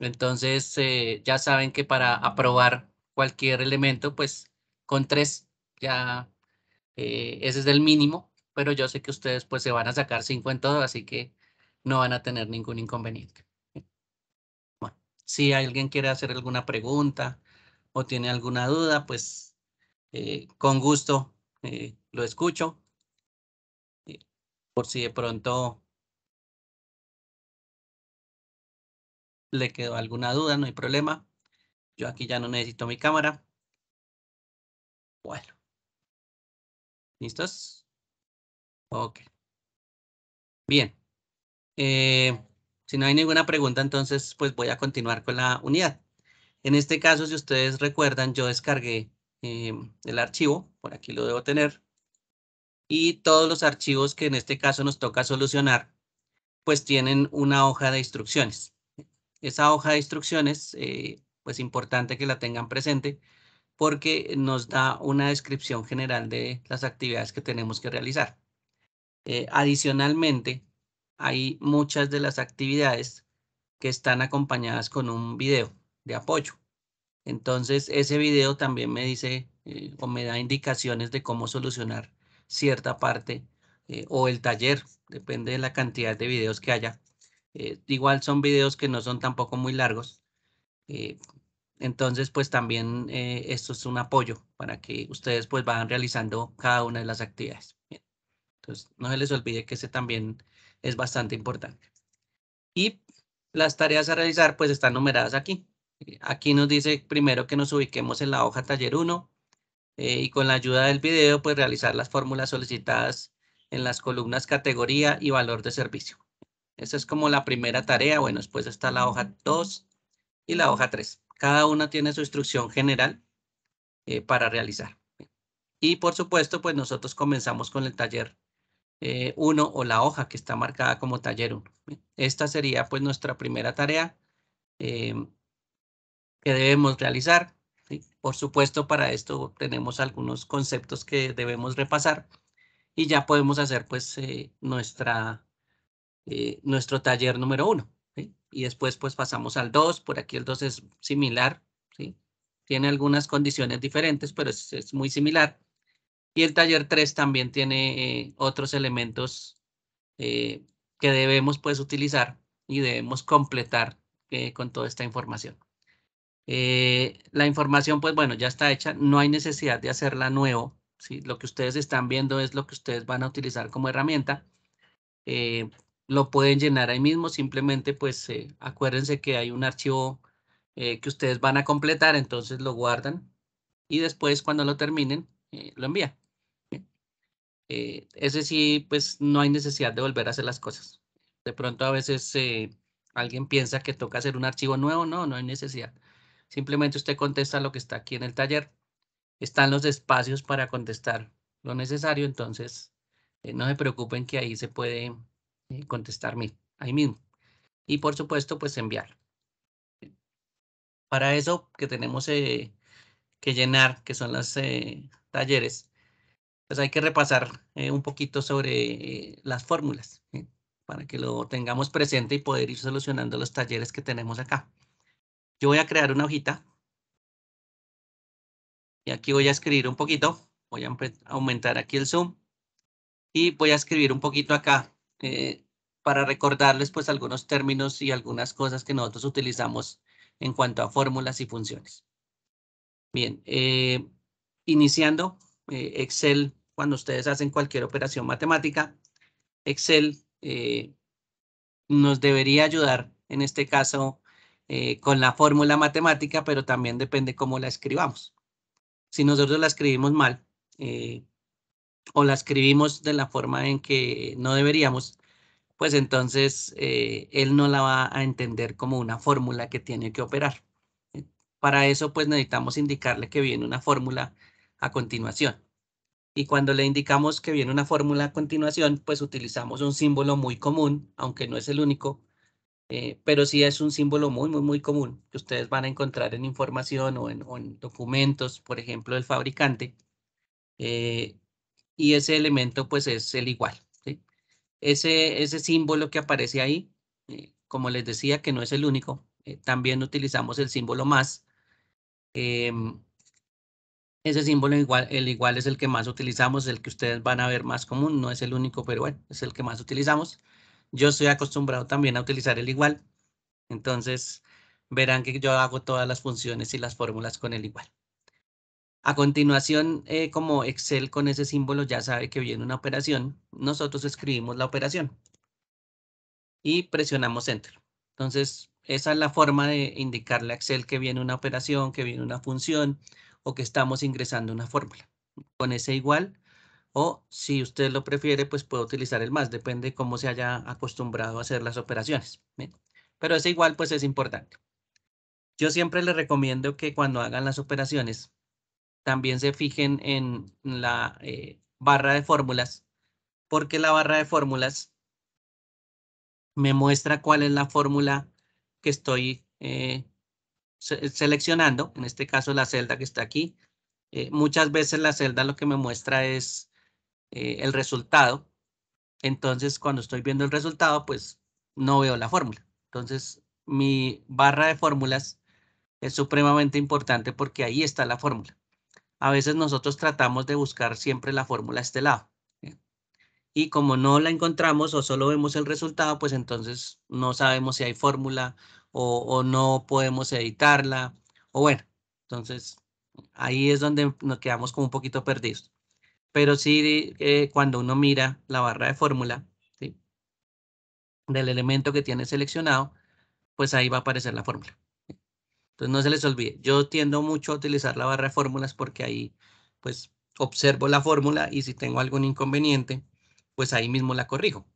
Entonces, eh, ya saben que para aprobar cualquier elemento, pues con 3 ya eh, ese es el mínimo, pero yo sé que ustedes pues se van a sacar 5 en todo, así que no van a tener ningún inconveniente. Bueno, si alguien quiere hacer alguna pregunta o tiene alguna duda, pues eh, con gusto eh, lo escucho. Por si de pronto le quedó alguna duda, no hay problema. Yo aquí ya no necesito mi cámara. Bueno. ¿Listos? Ok. Bien. Eh, si no hay ninguna pregunta, entonces pues voy a continuar con la unidad. En este caso, si ustedes recuerdan, yo descargué eh, el archivo, por aquí lo debo tener, y todos los archivos que en este caso nos toca solucionar, pues tienen una hoja de instrucciones. Esa hoja de instrucciones, eh, pues importante que la tengan presente, porque nos da una descripción general de las actividades que tenemos que realizar. Eh, adicionalmente, hay muchas de las actividades que están acompañadas con un video de apoyo. Entonces, ese video también me dice eh, o me da indicaciones de cómo solucionar cierta parte eh, o el taller, depende de la cantidad de videos que haya. igual son videos que no son tampoco muy largos, entonces, pues también eh, esto es un apoyo para que ustedes pues vayan realizando cada una de las actividades. Entonces, no se les olvide que ese también es bastante importante. Y las tareas a realizar pues están numeradas aquí. Eh, aquí nos dice primero que nos ubiquemos en la hoja taller 1 eh, y con la ayuda del video pues realizar las fórmulas solicitadas en las columnas categoría y valor de servicio. Esa es como la primera tarea. Bueno, después está la hoja 2 y la hoja 3. Cada una tiene su instrucción general eh, para realizar. Y por supuesto, pues nosotros comenzamos con el taller 1 eh, o la hoja que está marcada como taller 1. Esta sería pues nuestra primera tarea eh, que debemos realizar. Por supuesto, para esto tenemos algunos conceptos que debemos repasar y ya podemos hacer pues nuestro taller número 1 y después pues pasamos al 2, por aquí el 2 es similar, ¿sí? Tiene algunas condiciones diferentes, pero es, muy similar. Y el taller 3 también tiene eh, otros elementos eh, que debemos pues utilizar y debemos completar eh, con toda esta información. la información pues bueno ya está hecha, no hay necesidad de hacerla nuevo. ¿sí? Lo que ustedes están viendo es lo que ustedes van a utilizar como herramienta lo pueden llenar ahí mismo, simplemente pues eh, acuérdense que hay un archivo eh, que ustedes van a completar, entonces lo guardan y después cuando lo terminen eh, lo envían. ese sí, pues no hay necesidad de volver a hacer las cosas. De pronto a veces alguien piensa que toca hacer un archivo nuevo, no, no hay necesidad. Simplemente usted contesta lo que está aquí en el taller. Están los espacios para contestar lo necesario, entonces no se preocupen que ahí se puede contestar ahí mismo. Y por supuesto, pues enviar. Para eso que tenemos eh, que llenar, que son los eh, talleres, pues hay que repasar eh, un poquito sobre las fórmulas, para que lo tengamos presente y poder ir solucionando los talleres que tenemos acá. Yo voy a crear una hojita. Y aquí voy a escribir un poquito. Voy a aumentar aquí el zoom. Y voy a escribir un poquito acá eh, para recordarles pues algunos términos y algunas cosas que nosotros utilizamos en cuanto a fórmulas y funciones. Bien, eh, iniciando eh, Excel, cuando ustedes hacen cualquier operación matemática, Excel nos debería ayudar en este caso con la fórmula matemática, pero también depende cómo la escribamos. Si nosotros la escribimos mal, o la escribimos de la forma en que no deberíamos, pues entonces eh, él no la va a entender como una fórmula que tiene que operar. Eh, para eso, pues necesitamos indicarle que viene una fórmula a continuación. Y cuando le indicamos que viene una fórmula a continuación, pues utilizamos un símbolo muy común, aunque no es el único, eh, pero sí es un símbolo muy, muy, muy común que ustedes van a encontrar en información o en, documentos, por ejemplo, del fabricante y ese elemento pues es el igual. Ese, ese símbolo que aparece ahí, eh, como les decía que no es el único, eh, también utilizamos el símbolo más. Eh, ese símbolo igual, el igual es el que más utilizamos, el que ustedes van a ver más común, no es el único, pero bueno, es el que más utilizamos. Yo estoy acostumbrado también a utilizar el igual, entonces verán que yo hago todas las funciones y las fórmulas con el igual. A continuación, eh, como Excel con ese símbolo ya sabe que viene una operación, nosotros escribimos la operación y presionamos Enter. Entonces, esa es la forma de indicarle a Excel que viene una operación, que viene una función o que estamos ingresando una fórmula. Con ese igual, o si usted lo prefiere, pues puede utilizar el más, depende cómo se haya acostumbrado a hacer las operaciones. Pero ese igual, pues es importante. Yo siempre le recomiendo que cuando hagan las operaciones, también se fijen en la eh, barra de fórmulas, porque la barra de fórmulas me muestra cuál es la fórmula que estoy eh, seleccionando, en este caso la celda que está aquí. Eh, muchas veces la celda lo que me muestra es el resultado, entonces cuando estoy viendo el resultado, pues no veo la fórmula. Entonces mi barra de fórmulas es supremamente importante porque ahí está la fórmula a veces nosotros tratamos de buscar siempre la fórmula a este lado. Y como no la encontramos o solo vemos el resultado, pues entonces no sabemos si hay fórmula o, no podemos editarla. O bueno, entonces ahí es donde nos quedamos como un poquito perdidos. Pero sí, eh, cuando uno mira la barra de fórmula del elemento que tiene seleccionado, pues ahí va a aparecer la fórmula. Entonces no se les olvide. Yo tiendo mucho a utilizar la barra de fórmulas porque ahí pues observo la fórmula y si tengo algún inconveniente, pues ahí mismo la corrijo.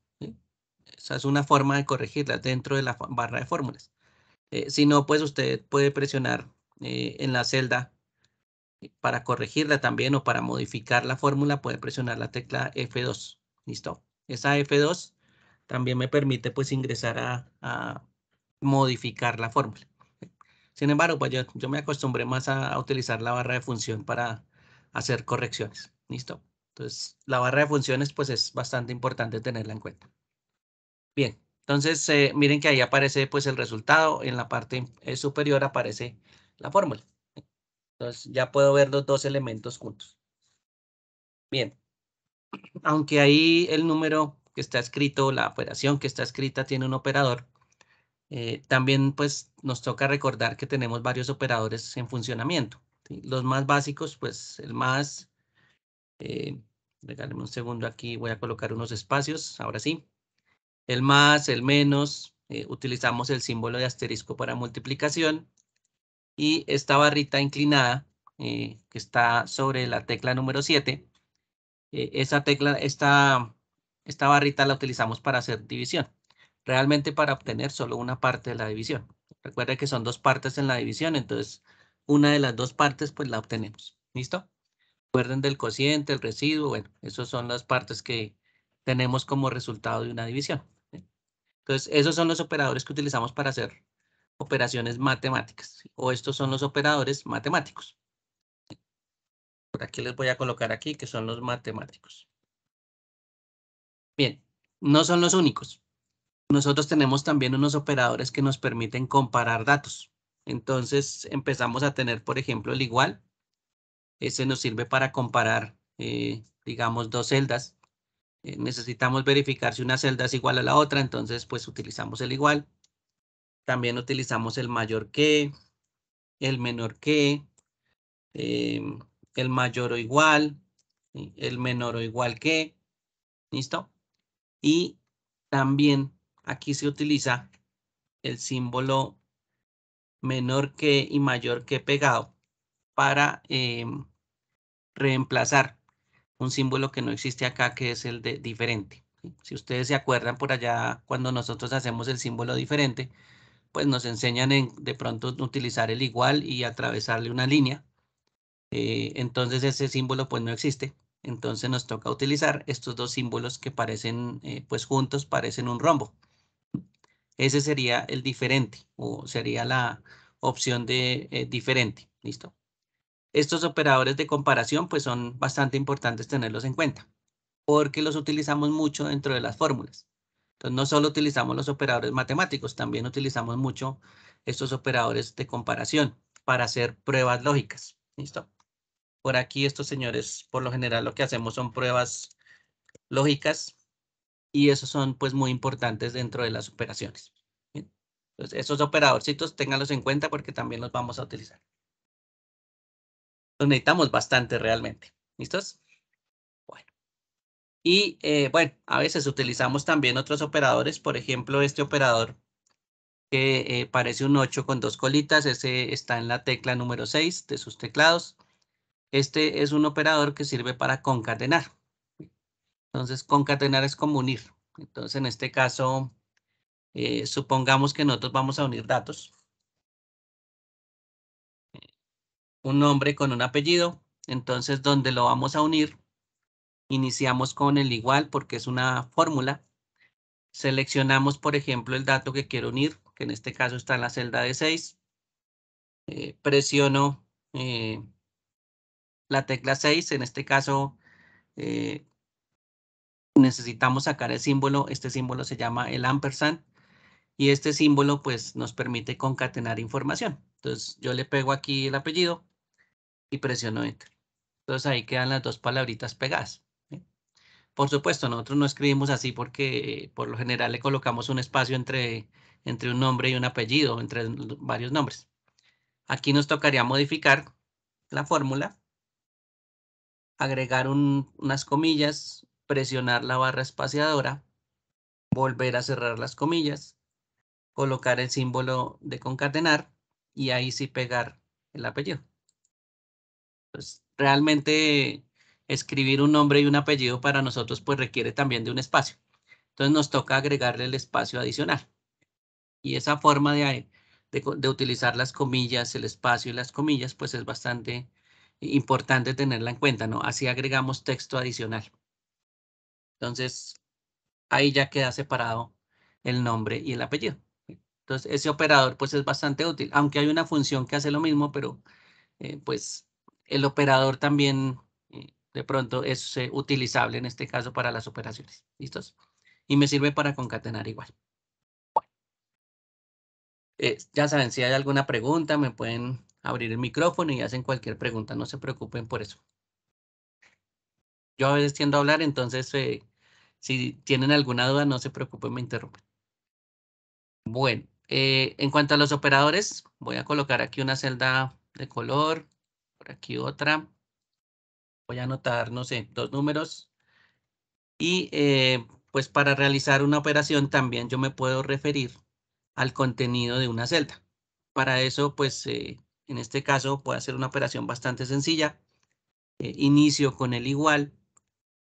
Esa es una forma de corregirla dentro de la barra de fórmulas. Eh, si no, pues usted puede presionar eh, en la celda para corregirla también o para modificar la fórmula, puede presionar la tecla F2. ¿Listo? Esa F2 también me permite pues ingresar a modificar la fórmula. Sin embargo, pues, yo, me acostumbré más a, utilizar la barra de función para hacer correcciones. ¿Listo? Entonces, la barra de funciones pues es bastante importante tenerla en cuenta. Bien, entonces eh, miren que ahí aparece pues el resultado. En la parte eh, superior aparece la fórmula. Entonces ya puedo ver los dos elementos juntos. Bien, aunque ahí el número que está escrito, la operación que está escrita tiene un operador, eh, también pues nos toca recordar que tenemos varios operadores en funcionamiento. Los más básicos, pues el más, eh, un segundo aquí, voy a colocar unos espacios, ahora sí. El más, el menos, eh, utilizamos el símbolo de asterisco para multiplicación y esta barrita inclinada eh, que está sobre la tecla número 7, esa tecla, esta barrita la utilizamos para hacer división realmente para obtener solo una parte de la división. Recuerda que son dos partes en la división, entonces una de las dos partes pues la obtenemos. ¿Listo? Recuerden del cociente, el residuo, bueno, esas son las partes que tenemos como resultado de una división. Entonces, esos son los operadores que utilizamos para hacer operaciones matemáticas, o estos son los operadores matemáticos. Por aquí les voy a colocar aquí, que son los matemáticos. Bien, no son los únicos nosotros tenemos también unos operadores que nos permiten comparar datos. Entonces empezamos a tener, por ejemplo, el igual. Ese nos sirve para comparar, eh, digamos, dos celdas. Eh, necesitamos verificar si una celda es igual a la otra, entonces pues utilizamos el igual. También utilizamos el mayor que, el menor que, em, el mayor o igual, el menor o igual que. ¿Listo? Y también Aquí se utiliza el símbolo menor que y mayor que pegado para eh, reemplazar un símbolo que no existe acá, que es el de diferente. Si ustedes se acuerdan por allá, cuando nosotros hacemos el símbolo diferente, pues nos enseñan de pronto utilizar el igual y atravesarle una línea. Eh, entonces ese símbolo pues no existe. Entonces nos toca utilizar estos dos símbolos que parecen eh, pues juntos, parecen un rombo. Ese sería el diferente o sería la opción de eh, diferente. ¿Listo? Estos operadores de comparación pues son bastante importantes tenerlos en cuenta porque los utilizamos mucho dentro de las fórmulas. Entonces no solo utilizamos los operadores matemáticos, también utilizamos mucho estos operadores de comparación para hacer pruebas lógicas. ¿Listo? Por aquí estos señores, por lo general lo que hacemos son pruebas lógicas y esos son pues muy importantes dentro de las operaciones. Entonces, esos operadorcitos ténganlos en cuenta porque también los vamos a utilizar. Los necesitamos bastante realmente. ¿Listos? Bueno. Y eh, bueno, a veces utilizamos también otros operadores, por ejemplo, este operador que eh, parece un 8 con dos colitas, ese está en la tecla número 6 de sus teclados. Este es un operador que sirve para concatenar. Entonces, concatenar es como unir. Entonces, en este caso, eh, supongamos que nosotros vamos a unir datos. Un nombre con un apellido. Entonces, donde lo vamos a unir, iniciamos con el igual porque es una fórmula. Seleccionamos, por ejemplo, el dato que quiero unir, que en este caso está en la celda de 6. Eh, presiono eh, la tecla 6, en este caso necesitamos sacar el símbolo. Este símbolo se llama el ampersand y este símbolo pues nos permite concatenar información. Entonces yo le pego aquí el apellido y presiono Enter. Entonces ahí quedan las dos palabritas pegadas. Por supuesto, nosotros no escribimos así porque por lo general le colocamos un espacio entre, entre un nombre y un apellido, entre varios nombres. Aquí nos tocaría modificar la fórmula, agregar unas comillas, presionar la barra espaciadora, volver a cerrar las comillas, colocar el símbolo de concatenar y ahí sí pegar el apellido. Pues, realmente escribir un nombre y un apellido para nosotros pues requiere también de un espacio. Entonces nos toca agregarle el espacio adicional. Y esa forma de, de utilizar las comillas, el espacio y las comillas pues es bastante importante tenerla en cuenta, ¿no? Así agregamos texto adicional. Entonces, ahí ya queda separado el nombre y el apellido. Entonces, ese operador pues es bastante útil, aunque hay una función que hace lo mismo, pero eh, pues el operador también eh, de pronto es eh, utilizable en este caso para las operaciones. ¿Listos? Y me sirve para concatenar igual. ya saben, si hay alguna pregunta, me pueden abrir el micrófono y hacen cualquier pregunta. No se preocupen por eso. Yo a veces tiendo a hablar, entonces si tienen alguna duda, no se preocupen, me interrumpen. Bueno, eh, en cuanto a los operadores, voy a colocar aquí una celda de color, por aquí otra. Voy a anotar, no sé, dos números. Y eh, pues para realizar una operación también yo me puedo referir al contenido de una celda. Para eso, pues eh, en este caso puedo hacer una operación bastante sencilla. inicio con el igual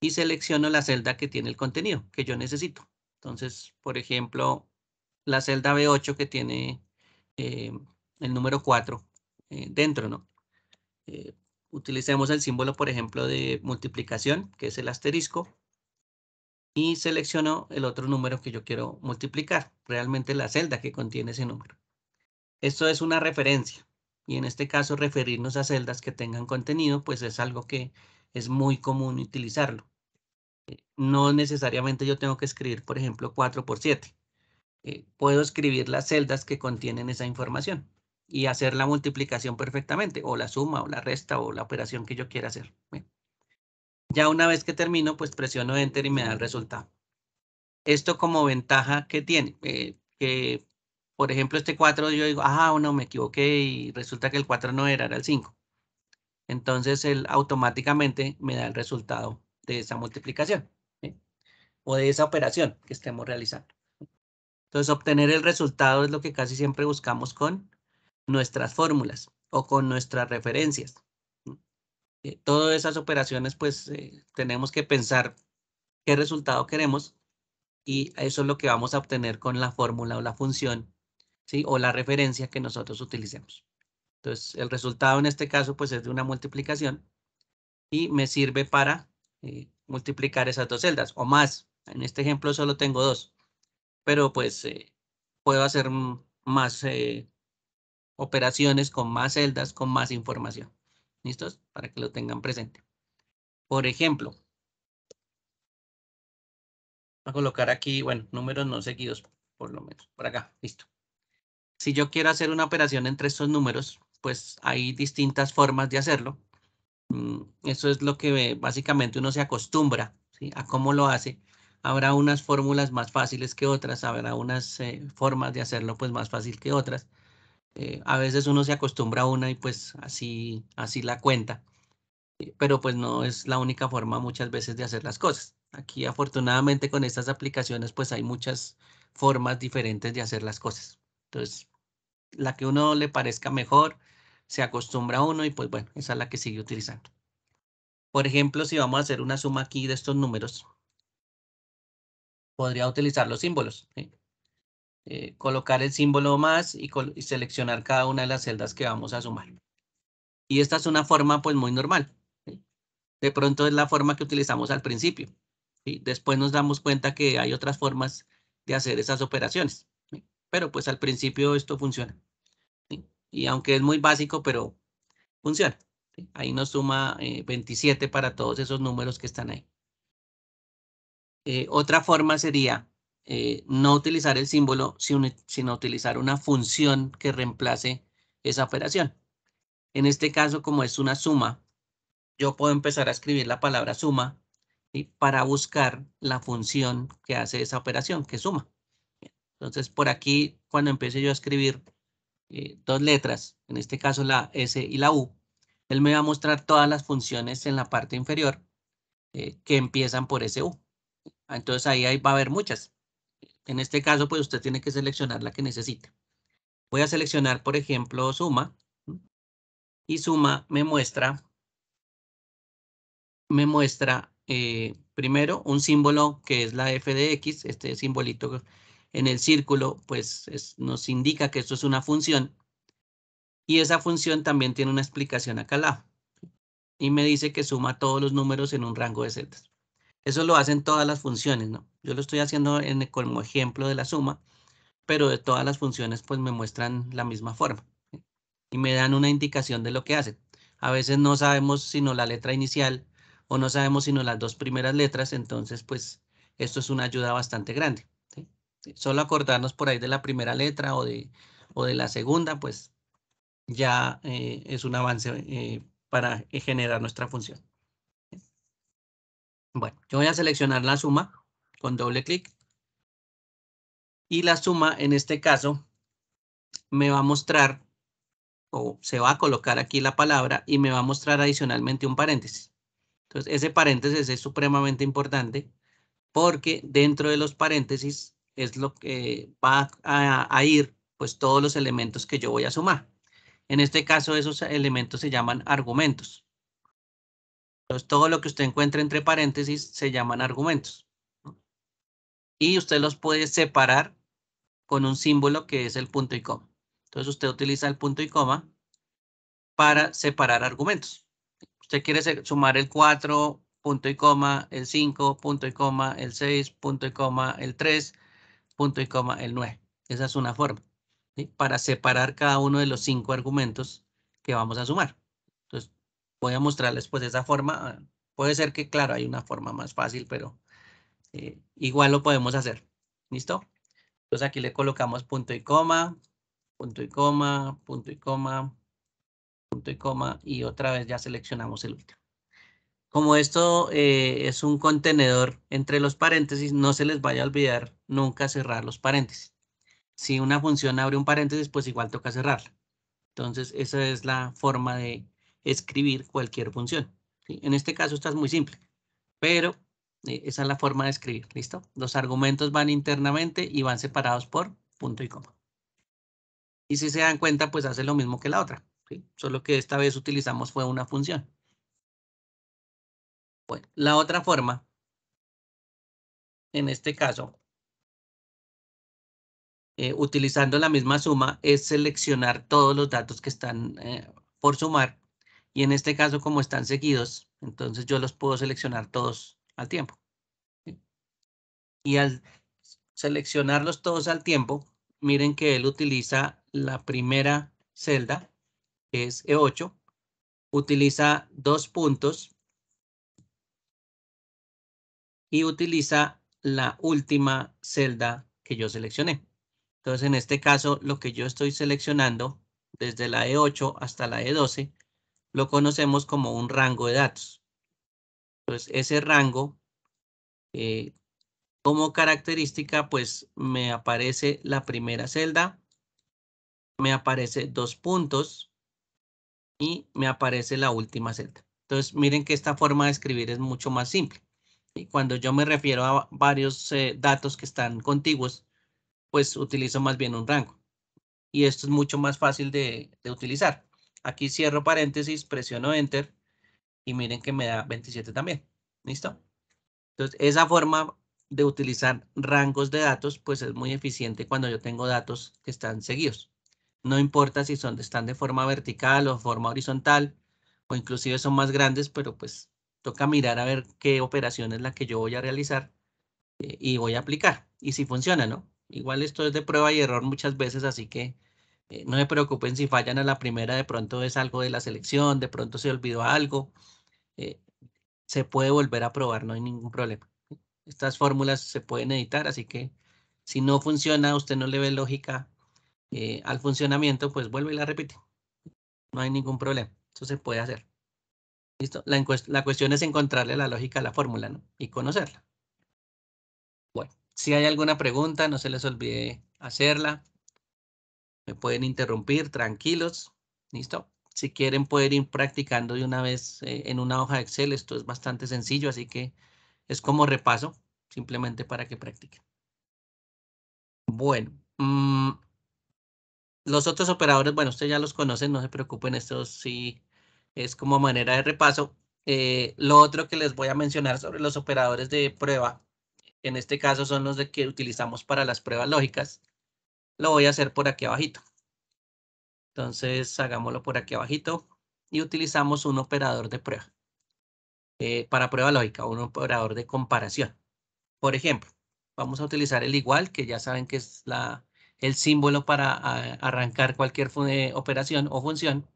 y selecciono la celda que tiene el contenido que yo necesito. Entonces, por ejemplo, la celda B8 que tiene eh, el número 4 eh, dentro, ¿no? Eh, utilicemos el símbolo, por ejemplo, de multiplicación, que es el asterisco, y selecciono el otro número que yo quiero multiplicar, realmente la celda que contiene ese número. Esto es una referencia, y en este caso referirnos a celdas que tengan contenido, pues es algo que es muy común utilizarlo no necesariamente yo tengo que escribir, por ejemplo, 4 por 7. Eh, puedo escribir las celdas que contienen esa información y hacer la multiplicación perfectamente, o la suma, o la resta, o la operación que yo quiera hacer. Ya una vez que termino, pues presiono Enter y me da el resultado. Esto como ventaja que tiene, eh, que por ejemplo este 4 yo digo, ah, no, me equivoqué y resulta que el 4 no era, era el 5. Entonces él automáticamente me da el resultado de esa multiplicación o de esa operación que estemos realizando. Entonces, obtener el resultado es lo que casi siempre buscamos con nuestras fórmulas o con nuestras referencias. Eh, todas esas operaciones, pues, eh, tenemos que pensar qué resultado queremos y eso es lo que vamos a obtener con la fórmula o la función, ¿sí? O la referencia que nosotros utilicemos. Entonces, el resultado en este caso, pues, es de una multiplicación y me sirve para eh, multiplicar esas dos celdas o más. En este ejemplo solo tengo dos, pero pues eh, puedo hacer más eh, operaciones con más celdas, con más información. ¿Listos? Para que lo tengan presente. Por ejemplo, voy a colocar aquí, bueno, números no seguidos, por lo menos, por acá, listo. Si yo quiero hacer una operación entre estos números, pues hay distintas formas de hacerlo. Mm, eso es lo que eh, básicamente uno se acostumbra a cómo lo hace. Habrá unas fórmulas más fáciles que otras, habrá unas eh, formas de hacerlo pues más fácil que otras. Eh, a veces uno se acostumbra a una y pues así, así la cuenta. pero pues no es la única forma muchas veces de hacer las cosas. Aquí afortunadamente con estas aplicaciones pues hay muchas formas diferentes de hacer las cosas. Entonces, la que uno le parezca mejor, se acostumbra uno y pues bueno, esa es la que sigue utilizando. Por ejemplo, si vamos a hacer una suma aquí de estos números, podría utilizar los símbolos. Eh, colocar el símbolo más y, seleccionar cada una de las celdas que vamos a sumar. Y esta es una forma pues muy normal. De pronto es la forma que utilizamos al principio. Y Después nos damos cuenta que hay otras formas de hacer esas operaciones. Pero pues al principio esto funciona y aunque es muy básico, pero funciona. Ahí nos suma 27 eh, para todos esos números que están ahí. Eh, otra forma sería eh, no utilizar el símbolo, sino, utilizar una función que reemplace esa operación. En este caso, como es una suma, yo puedo empezar a escribir la palabra suma y para buscar la función que hace esa operación, que suma. Entonces, por aquí, cuando empiece yo a escribir eh, dos letras, en este caso la S y la U, él me va a mostrar todas las funciones en la parte inferior eh, que empiezan por SU. Entonces ahí, ahí va a haber muchas. En este caso, pues usted tiene que seleccionar la que necesita. Voy a seleccionar, por ejemplo, suma. Y suma me muestra, me muestra eh, primero un símbolo que es la f de x, este simbolito en el círculo, pues nos indica que esto es una función. Y esa función también tiene una explicación acá al lado. Y me dice que suma todos los números en un rango de celdas. Eso lo hacen todas las funciones, ¿no? Yo lo estoy haciendo en, como ejemplo de la suma, pero de todas las funciones pues me muestran la misma forma. Y me dan una indicación de lo que hacen. A veces no sabemos sino la letra inicial o no sabemos sino las dos primeras letras, entonces pues esto es una ayuda bastante grande. Solo acordarnos por ahí de la primera letra o de, o de la segunda, pues ya eh, es un avance eh, para eh, generar nuestra función. Bueno, yo voy a seleccionar la suma con doble clic. Y la suma, en este caso, me va a mostrar, o se va a colocar aquí la palabra, y me va a mostrar adicionalmente un paréntesis. Entonces, ese paréntesis es supremamente importante, porque dentro de los paréntesis es lo que va a, ir pues todos los elementos que yo voy a sumar. En este caso esos elementos se llaman argumentos. Entonces todo lo que usted encuentra entre paréntesis se llaman argumentos. Y usted los puede separar con un símbolo que es el punto y coma. Entonces usted utiliza el punto y coma para separar argumentos. Usted quiere sumar el 4, punto y coma, el 5, punto y coma, el 6, punto y coma, el 3, punto y coma, el 9. Esa es una forma, para separar cada uno de los cinco argumentos que vamos a sumar. Entonces, voy a mostrarles pues esa forma. Puede ser que, claro, hay una forma más fácil, pero eh, igual lo podemos hacer. ¿Listo? Entonces aquí le colocamos punto y coma, punto y coma, punto y coma, punto y coma, y otra vez ya seleccionamos el último como esto eh, es un contenedor entre los paréntesis, no se les vaya a olvidar nunca cerrar los paréntesis. Si una función abre un paréntesis, pues igual toca cerrarla. Entonces, esa es la forma de escribir cualquier función. En este caso, está es muy simple, pero eh, esa es la forma de escribir. ¿Listo? Los argumentos van internamente y van separados por punto y coma. Y si se dan cuenta, pues hace lo mismo que la otra. Solo que esta vez utilizamos fue una función la otra forma, en este caso, eh, utilizando la misma suma, es seleccionar todos los datos que están eh, por sumar. Y en este caso, como están seguidos, entonces yo los puedo seleccionar todos al tiempo. Y al seleccionarlos todos al tiempo, miren que él utiliza la primera celda, que es E8, utiliza dos puntos y utiliza la última celda que yo seleccioné. Entonces, en este caso, lo que yo estoy seleccionando desde la E8 hasta la E12 lo conocemos como un rango de datos. Entonces, ese rango, eh, como característica, pues me aparece la primera celda, me aparece dos puntos y me aparece la última celda. Entonces, miren que esta forma de escribir es mucho más simple. Y cuando yo me refiero a varios eh, datos que están contiguos, pues utilizo más bien un rango. Y esto es mucho más fácil de, utilizar. Aquí cierro paréntesis, presiono Enter y miren que me da 27 también. ¿Listo? Entonces, esa forma de utilizar rangos de datos, pues es muy eficiente cuando yo tengo datos que están seguidos. No importa si son, están de forma vertical o forma horizontal, o inclusive son más grandes, pero pues Toca mirar a ver qué operación es la que yo voy a realizar eh, y voy a aplicar. Y si funciona, ¿no? Igual esto es de prueba y error muchas veces, así que eh, no se preocupen si fallan a la primera, de pronto es algo de la selección, de pronto se olvidó algo. Eh, se puede volver a probar, no hay ningún problema. Estas fórmulas se pueden editar, así que si no funciona, usted no le ve lógica al funcionamiento, pues vuelve y la repite. No hay ningún problema, eso se puede hacer. ¿Listo? La, cuestión es encontrarle la lógica a la fórmula y conocerla. Bueno, si hay alguna pregunta, no se les olvide hacerla. Me pueden interrumpir, tranquilos. ¿Listo? Si quieren, poder ir practicando de una vez eh, en una hoja de Excel. Esto es bastante sencillo, así que es como repaso, simplemente para que practiquen. Bueno, mm, los otros operadores, bueno, ustedes ya los conocen, no se preocupen, estos sí es como manera de repaso. Eh, lo otro que les voy a mencionar sobre los operadores de prueba, en este caso son los de que utilizamos para las pruebas lógicas, lo voy a hacer por aquí abajito. Entonces hagámoslo por aquí abajito y utilizamos un operador de prueba. Eh, para prueba lógica, un operador de comparación. Por ejemplo, vamos a utilizar el igual, que ya saben que es la, el símbolo para arrancar cualquier eh, operación o función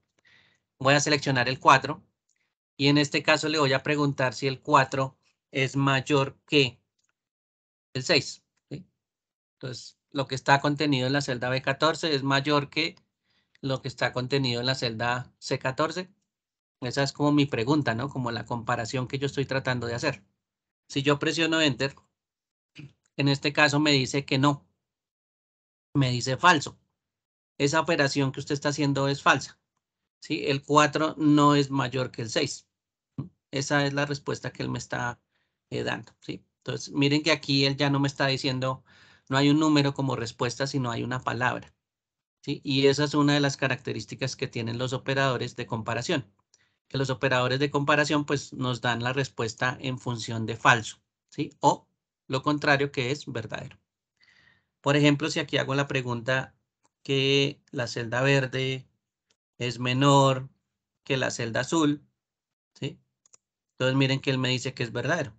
voy a seleccionar el 4 y en este caso le voy a preguntar si el 4 es mayor que el 6. Entonces, lo que está contenido en la celda B14 es mayor que lo que está contenido en la celda C14. Esa es como mi pregunta, ¿no? Como la comparación que yo estoy tratando de hacer. Si yo presiono Enter, en este caso me dice que no. Me dice falso. Esa operación que usted está haciendo es falsa. ¿sí? El 4 no es mayor que el 6. Esa es la respuesta que él me está eh, dando, ¿sí? Entonces, miren que aquí él ya no me está diciendo, no hay un número como respuesta, sino hay una palabra, ¿sí? Y esa es una de las características que tienen los operadores de comparación, que los operadores de comparación, pues, nos dan la respuesta en función de falso, ¿sí? O lo contrario, que es verdadero. Por ejemplo, si aquí hago la pregunta que la celda verde es menor que la celda azul, ¿sí? Entonces miren que él me dice que es verdadero.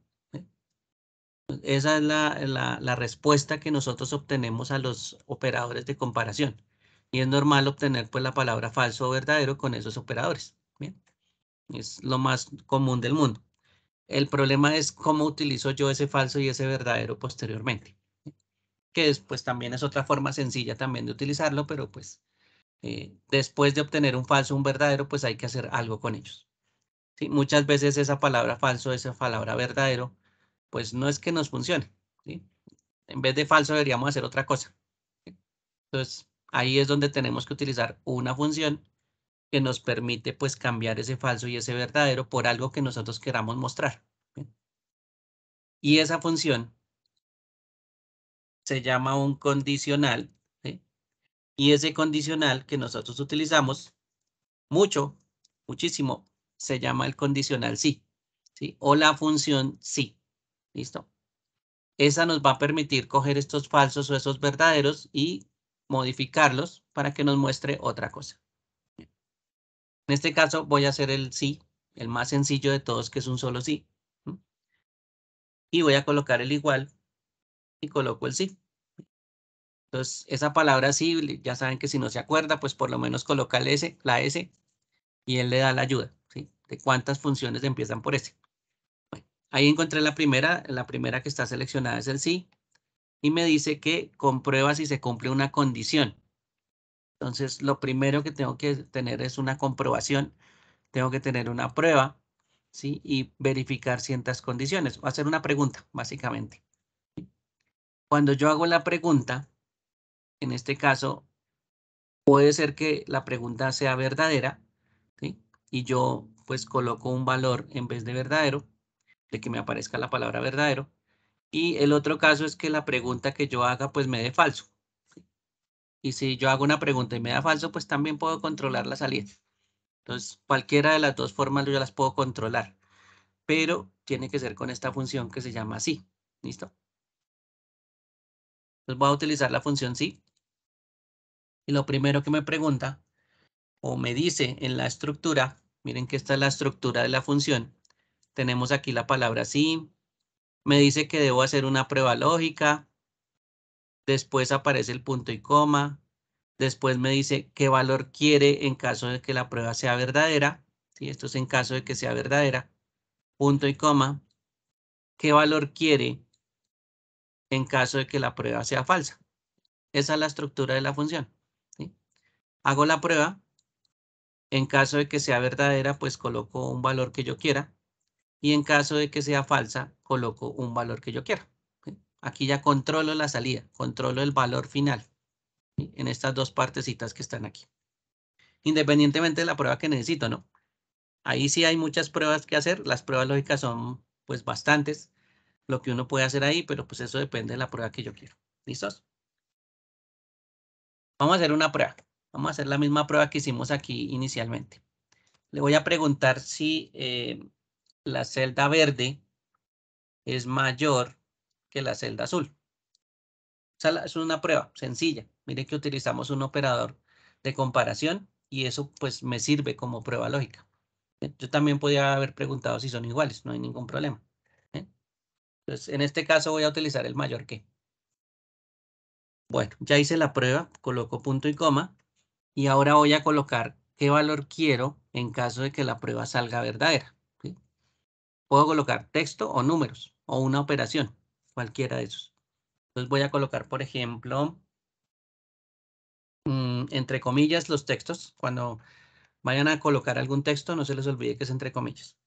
Esa es la, respuesta que nosotros obtenemos a los operadores de comparación. Y es normal obtener pues la palabra falso o verdadero con esos operadores. Bien. Es lo más común del mundo. El problema es cómo utilizo yo ese falso y ese verdadero posteriormente. Que después también es otra forma sencilla también de utilizarlo, pero pues eh, después de obtener un falso, un verdadero, pues hay que hacer algo con ellos. Muchas veces esa palabra falso, esa palabra verdadero, pues no es que nos funcione. En vez de falso deberíamos hacer otra cosa. Entonces, ahí es donde tenemos que utilizar una función que nos permite pues cambiar ese falso y ese verdadero por algo que nosotros queramos mostrar. Y esa función se llama un condicional y ese condicional que nosotros utilizamos mucho, muchísimo, se llama el condicional sí, ¿sí? O la función sí, ¿listo? Esa nos va a permitir coger estos falsos o esos verdaderos y modificarlos para que nos muestre otra cosa. En este caso voy a hacer el sí, el más sencillo de todos que es un solo sí. Y voy a colocar el igual y coloco el sí. Entonces, esa palabra sí, ya saben que si no se acuerda, pues por lo menos coloca S, la S y él le da la ayuda, ¿sí? De cuántas funciones empiezan por S. ahí encontré la primera, la primera que está seleccionada es el sí, y me dice que comprueba si se cumple una condición. Entonces, lo primero que tengo que tener es una comprobación, tengo que tener una prueba, ¿sí? Y verificar ciertas condiciones, o hacer una pregunta, básicamente. Cuando yo hago la pregunta, en este caso, puede ser que la pregunta sea verdadera, Y yo pues coloco un valor en vez de verdadero, de que me aparezca la palabra verdadero. Y el otro caso es que la pregunta que yo haga pues me dé falso. Y si yo hago una pregunta y me da falso, pues también puedo controlar la salida. Entonces, cualquiera de las dos formas yo las puedo controlar. Pero tiene que ser con esta función que se llama sí. ¿Listo? Entonces voy a utilizar la función sí y lo primero que me pregunta o me dice en la estructura, miren que esta es la estructura de la función. Tenemos aquí la palabra sí. Me dice que debo hacer una prueba lógica. Después aparece el punto y coma. Después me dice qué valor quiere en caso de que la prueba sea verdadera. ¿sí? Esto es en caso de que sea verdadera. Punto y coma. ¿Qué valor quiere en caso de que la prueba sea falsa? Esa es la estructura de la función. Hago la prueba. En caso de que sea verdadera, pues coloco un valor que yo quiera. Y en caso de que sea falsa, coloco un valor que yo quiera. Aquí ya controlo la salida, controlo el valor final. En estas dos partecitas que están aquí. Independientemente de la prueba que necesito, ¿no? Ahí sí hay muchas pruebas que hacer. Las pruebas lógicas son pues bastantes lo que uno puede hacer ahí, pero pues eso depende de la prueba que yo quiero. ¿Listos? Vamos a hacer una prueba. Vamos a hacer la misma prueba que hicimos aquí inicialmente. Le voy a preguntar si eh, la celda verde es mayor que la celda azul. es una prueba sencilla. Mire que utilizamos un operador de comparación y eso pues me sirve como prueba lógica. Eh, yo también podría haber preguntado si son iguales, no hay ningún problema. ¿eh? Entonces, en este caso voy a utilizar el mayor que. Bueno, ya hice la prueba, coloco punto y coma y ahora voy a colocar qué valor quiero en caso de que la prueba salga verdadera. Puedo colocar texto o números o una operación, cualquiera de esos. Entonces voy a colocar, por ejemplo, mm, entre comillas los textos. Cuando vayan a colocar algún texto, no se les olvide que es entre comillas.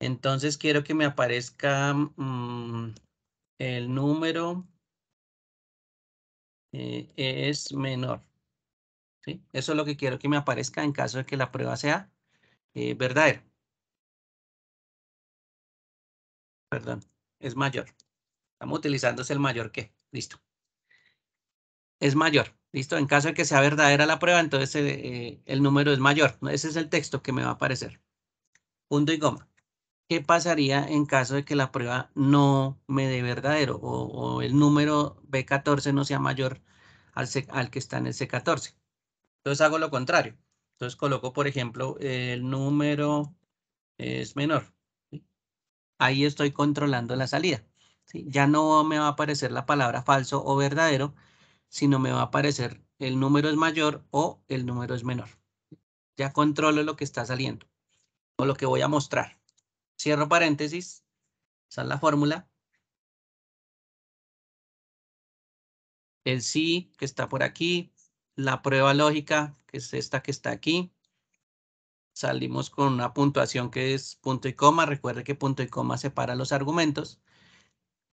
Entonces quiero que me aparezca mm, el número eh, es menor. Eso es lo que quiero que me aparezca en caso de que la prueba sea eh, verdadera. Perdón, es mayor. Estamos utilizando el mayor que. Listo. Es mayor. Listo. En caso de que sea verdadera la prueba, entonces eh, el número es mayor. Ese es el texto que me va a aparecer. Punto y coma. ¿Qué pasaría en caso de que la prueba no me dé verdadero o, el número B14 no sea mayor al, al que está en el C14? Entonces hago lo contrario. Entonces coloco, por ejemplo, el número es menor. Ahí estoy controlando la salida. Ya no me va a aparecer la palabra falso o verdadero, sino me va a aparecer el número es mayor o el número es menor. Ya controlo lo que está saliendo o lo que voy a mostrar. Cierro paréntesis. Esa la fórmula. El sí que está por aquí, la prueba lógica, que es esta que está aquí. Salimos con una puntuación que es punto y coma. Recuerde que punto y coma separa los argumentos.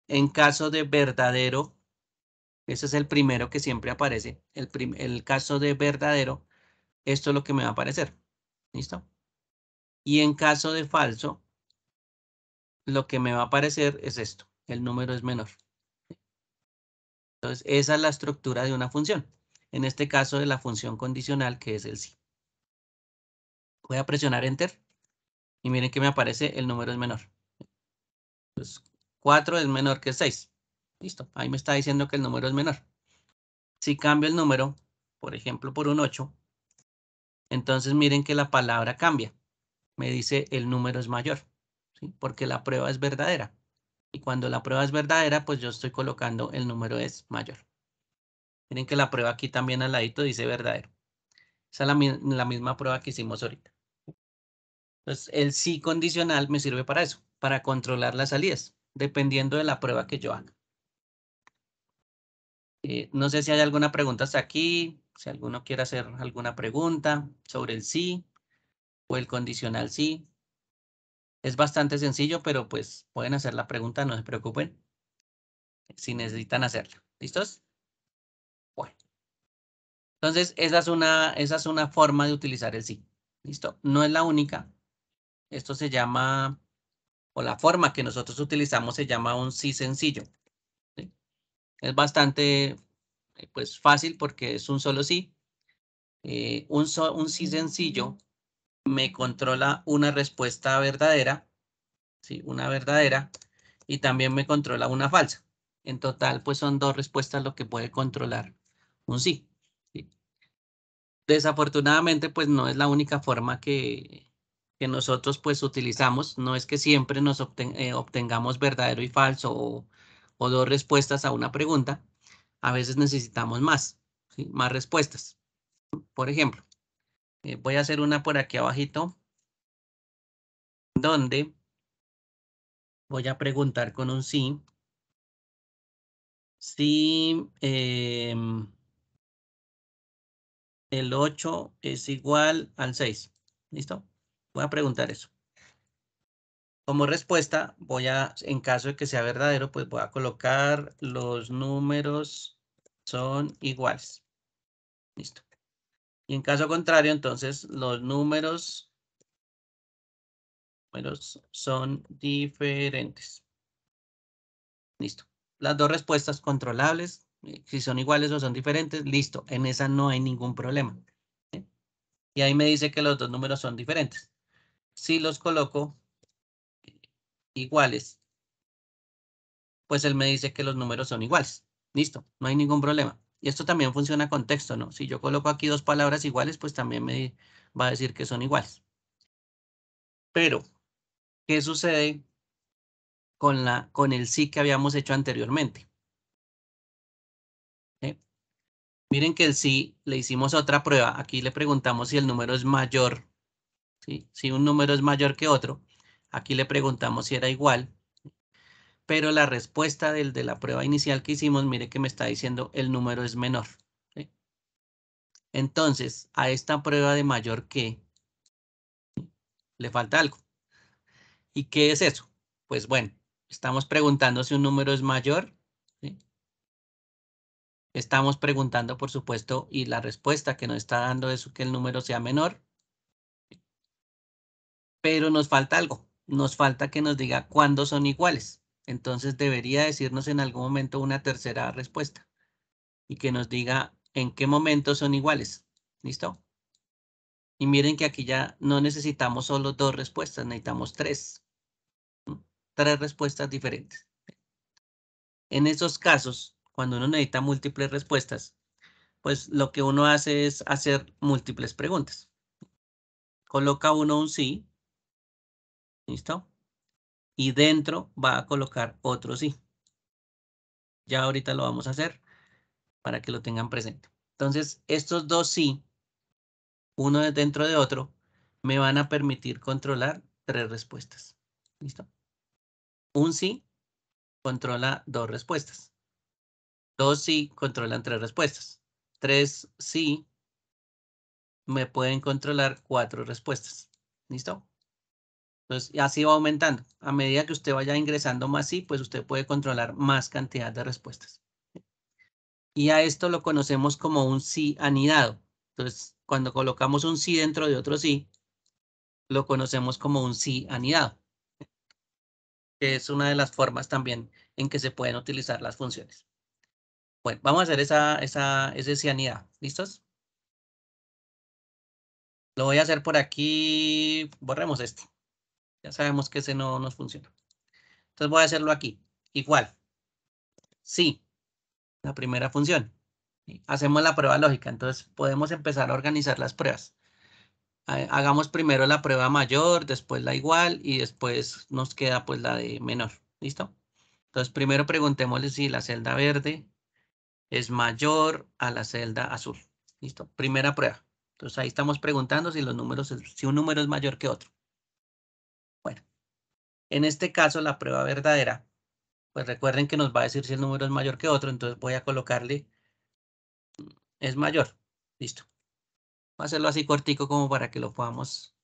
En caso de verdadero, ese es el primero que siempre aparece. El, el caso de verdadero, esto es lo que me va a aparecer. ¿Listo? Y en caso de falso, lo que me va a aparecer es esto. El número es menor. Entonces, esa es la estructura de una función en este caso de la función condicional que es el sí. Voy a presionar Enter y miren que me aparece el número es menor. 4 es menor que 6. Listo, ahí me está diciendo que el número es menor. Si cambio el número, por ejemplo, por un 8, entonces miren que la palabra cambia. Me dice el número es mayor, porque la prueba es verdadera. Y cuando la prueba es verdadera, pues yo estoy colocando el número es mayor. Miren que la prueba aquí también al ladito dice verdadero. Esa es la, misma prueba que hicimos ahorita. Entonces, el sí condicional me sirve para eso, para controlar las salidas, dependiendo de la prueba que yo haga. Eh, no sé si hay alguna pregunta hasta aquí, si alguno quiere hacer alguna pregunta sobre el sí o el condicional sí. Es bastante sencillo, pero pues pueden hacer la pregunta, no se preocupen si necesitan hacerla. ¿Listos? Entonces, esa es una, esa es una forma de utilizar el sí. ¿Listo? No es la única. Esto se llama, o la forma que nosotros utilizamos se llama un sí sencillo. Es bastante eh, pues, fácil porque es un solo sí. Eh, un, un sí sencillo me controla una respuesta verdadera, ¿sí? una verdadera, y también me controla una falsa. En total, pues son dos respuestas lo que puede controlar un sí desafortunadamente pues no es la única forma que, que nosotros pues utilizamos, no es que siempre nos eh, obtengamos verdadero y falso o, dos respuestas a una pregunta, a veces necesitamos más, más respuestas. Por ejemplo, eh, voy a hacer una por aquí abajito, donde voy a preguntar con un sí, Sí... Em, el 8 es igual al 6. ¿Listo? Voy a preguntar eso. Como respuesta, voy a, en caso de que sea verdadero, pues voy a colocar los números son iguales. Listo. Y en caso contrario, entonces, los números, números son diferentes. Listo. Las dos respuestas controlables eh, si son iguales o son diferentes, listo, en esa no hay ningún problema. Y ahí me dice que los dos números son diferentes. Si los coloco iguales, pues él me dice que los números son iguales. Listo, no hay ningún problema. Y esto también funciona con texto, ¿no? Si yo coloco aquí dos palabras iguales, pues también me va a decir que son iguales. Pero, ¿qué sucede con, la, con el sí que habíamos hecho anteriormente? Miren que el sí le hicimos otra prueba. Aquí le preguntamos si el número es mayor. Si un número es mayor que otro. Aquí le preguntamos si era igual. Pero la respuesta del, de la prueba inicial que hicimos, mire que me está diciendo el número es menor. Entonces, a esta prueba de mayor que le falta algo. ¿Y qué es eso? Pues bueno, estamos preguntando si un número es mayor Estamos preguntando, por supuesto, y la respuesta que nos está dando es que el número sea menor. Pero nos falta algo. Nos falta que nos diga cuándo son iguales. Entonces debería decirnos en algún momento una tercera respuesta y que nos diga en qué momento son iguales. ¿Listo? Y miren que aquí ya no necesitamos solo dos respuestas, necesitamos tres. Tres respuestas diferentes. En esos casos, cuando uno necesita múltiples respuestas, pues lo que uno hace es hacer múltiples preguntas. Coloca uno un sí, ¿listo? Y dentro va a colocar otro sí. Ya ahorita lo vamos a hacer para que lo tengan presente. Entonces, estos dos sí, uno dentro de otro, me van a permitir controlar tres respuestas. ¿Listo? Un sí controla dos respuestas. Dos sí controlan tres respuestas. Tres sí me pueden controlar cuatro respuestas. ¿Listo? Entonces, así va aumentando. A medida que usted vaya ingresando más sí, pues usted puede controlar más cantidad de respuestas. Y a esto lo conocemos como un sí anidado. Entonces, cuando colocamos un sí dentro de otro sí, lo conocemos como un sí anidado. Que es una de las formas también en que se pueden utilizar las funciones. Bueno, vamos a hacer esa, esa, cianidad. ¿Listos? Lo voy a hacer por aquí. Borremos este. Ya sabemos que ese no nos funciona. Entonces voy a hacerlo aquí. Igual. Sí. La primera función. Hacemos la prueba lógica. Entonces podemos empezar a organizar las pruebas. Hagamos primero la prueba mayor, después la igual y después nos queda pues la de menor. ¿Listo? Entonces primero preguntémosle si la celda verde es mayor a la celda azul. ¿Listo? Primera prueba. Entonces ahí estamos preguntando si los números, si un número es mayor que otro. Bueno, en este caso la prueba verdadera, pues recuerden que nos va a decir si el número es mayor que otro, entonces voy a colocarle es mayor. Listo. Voy a hacerlo así cortico como para que lo podamos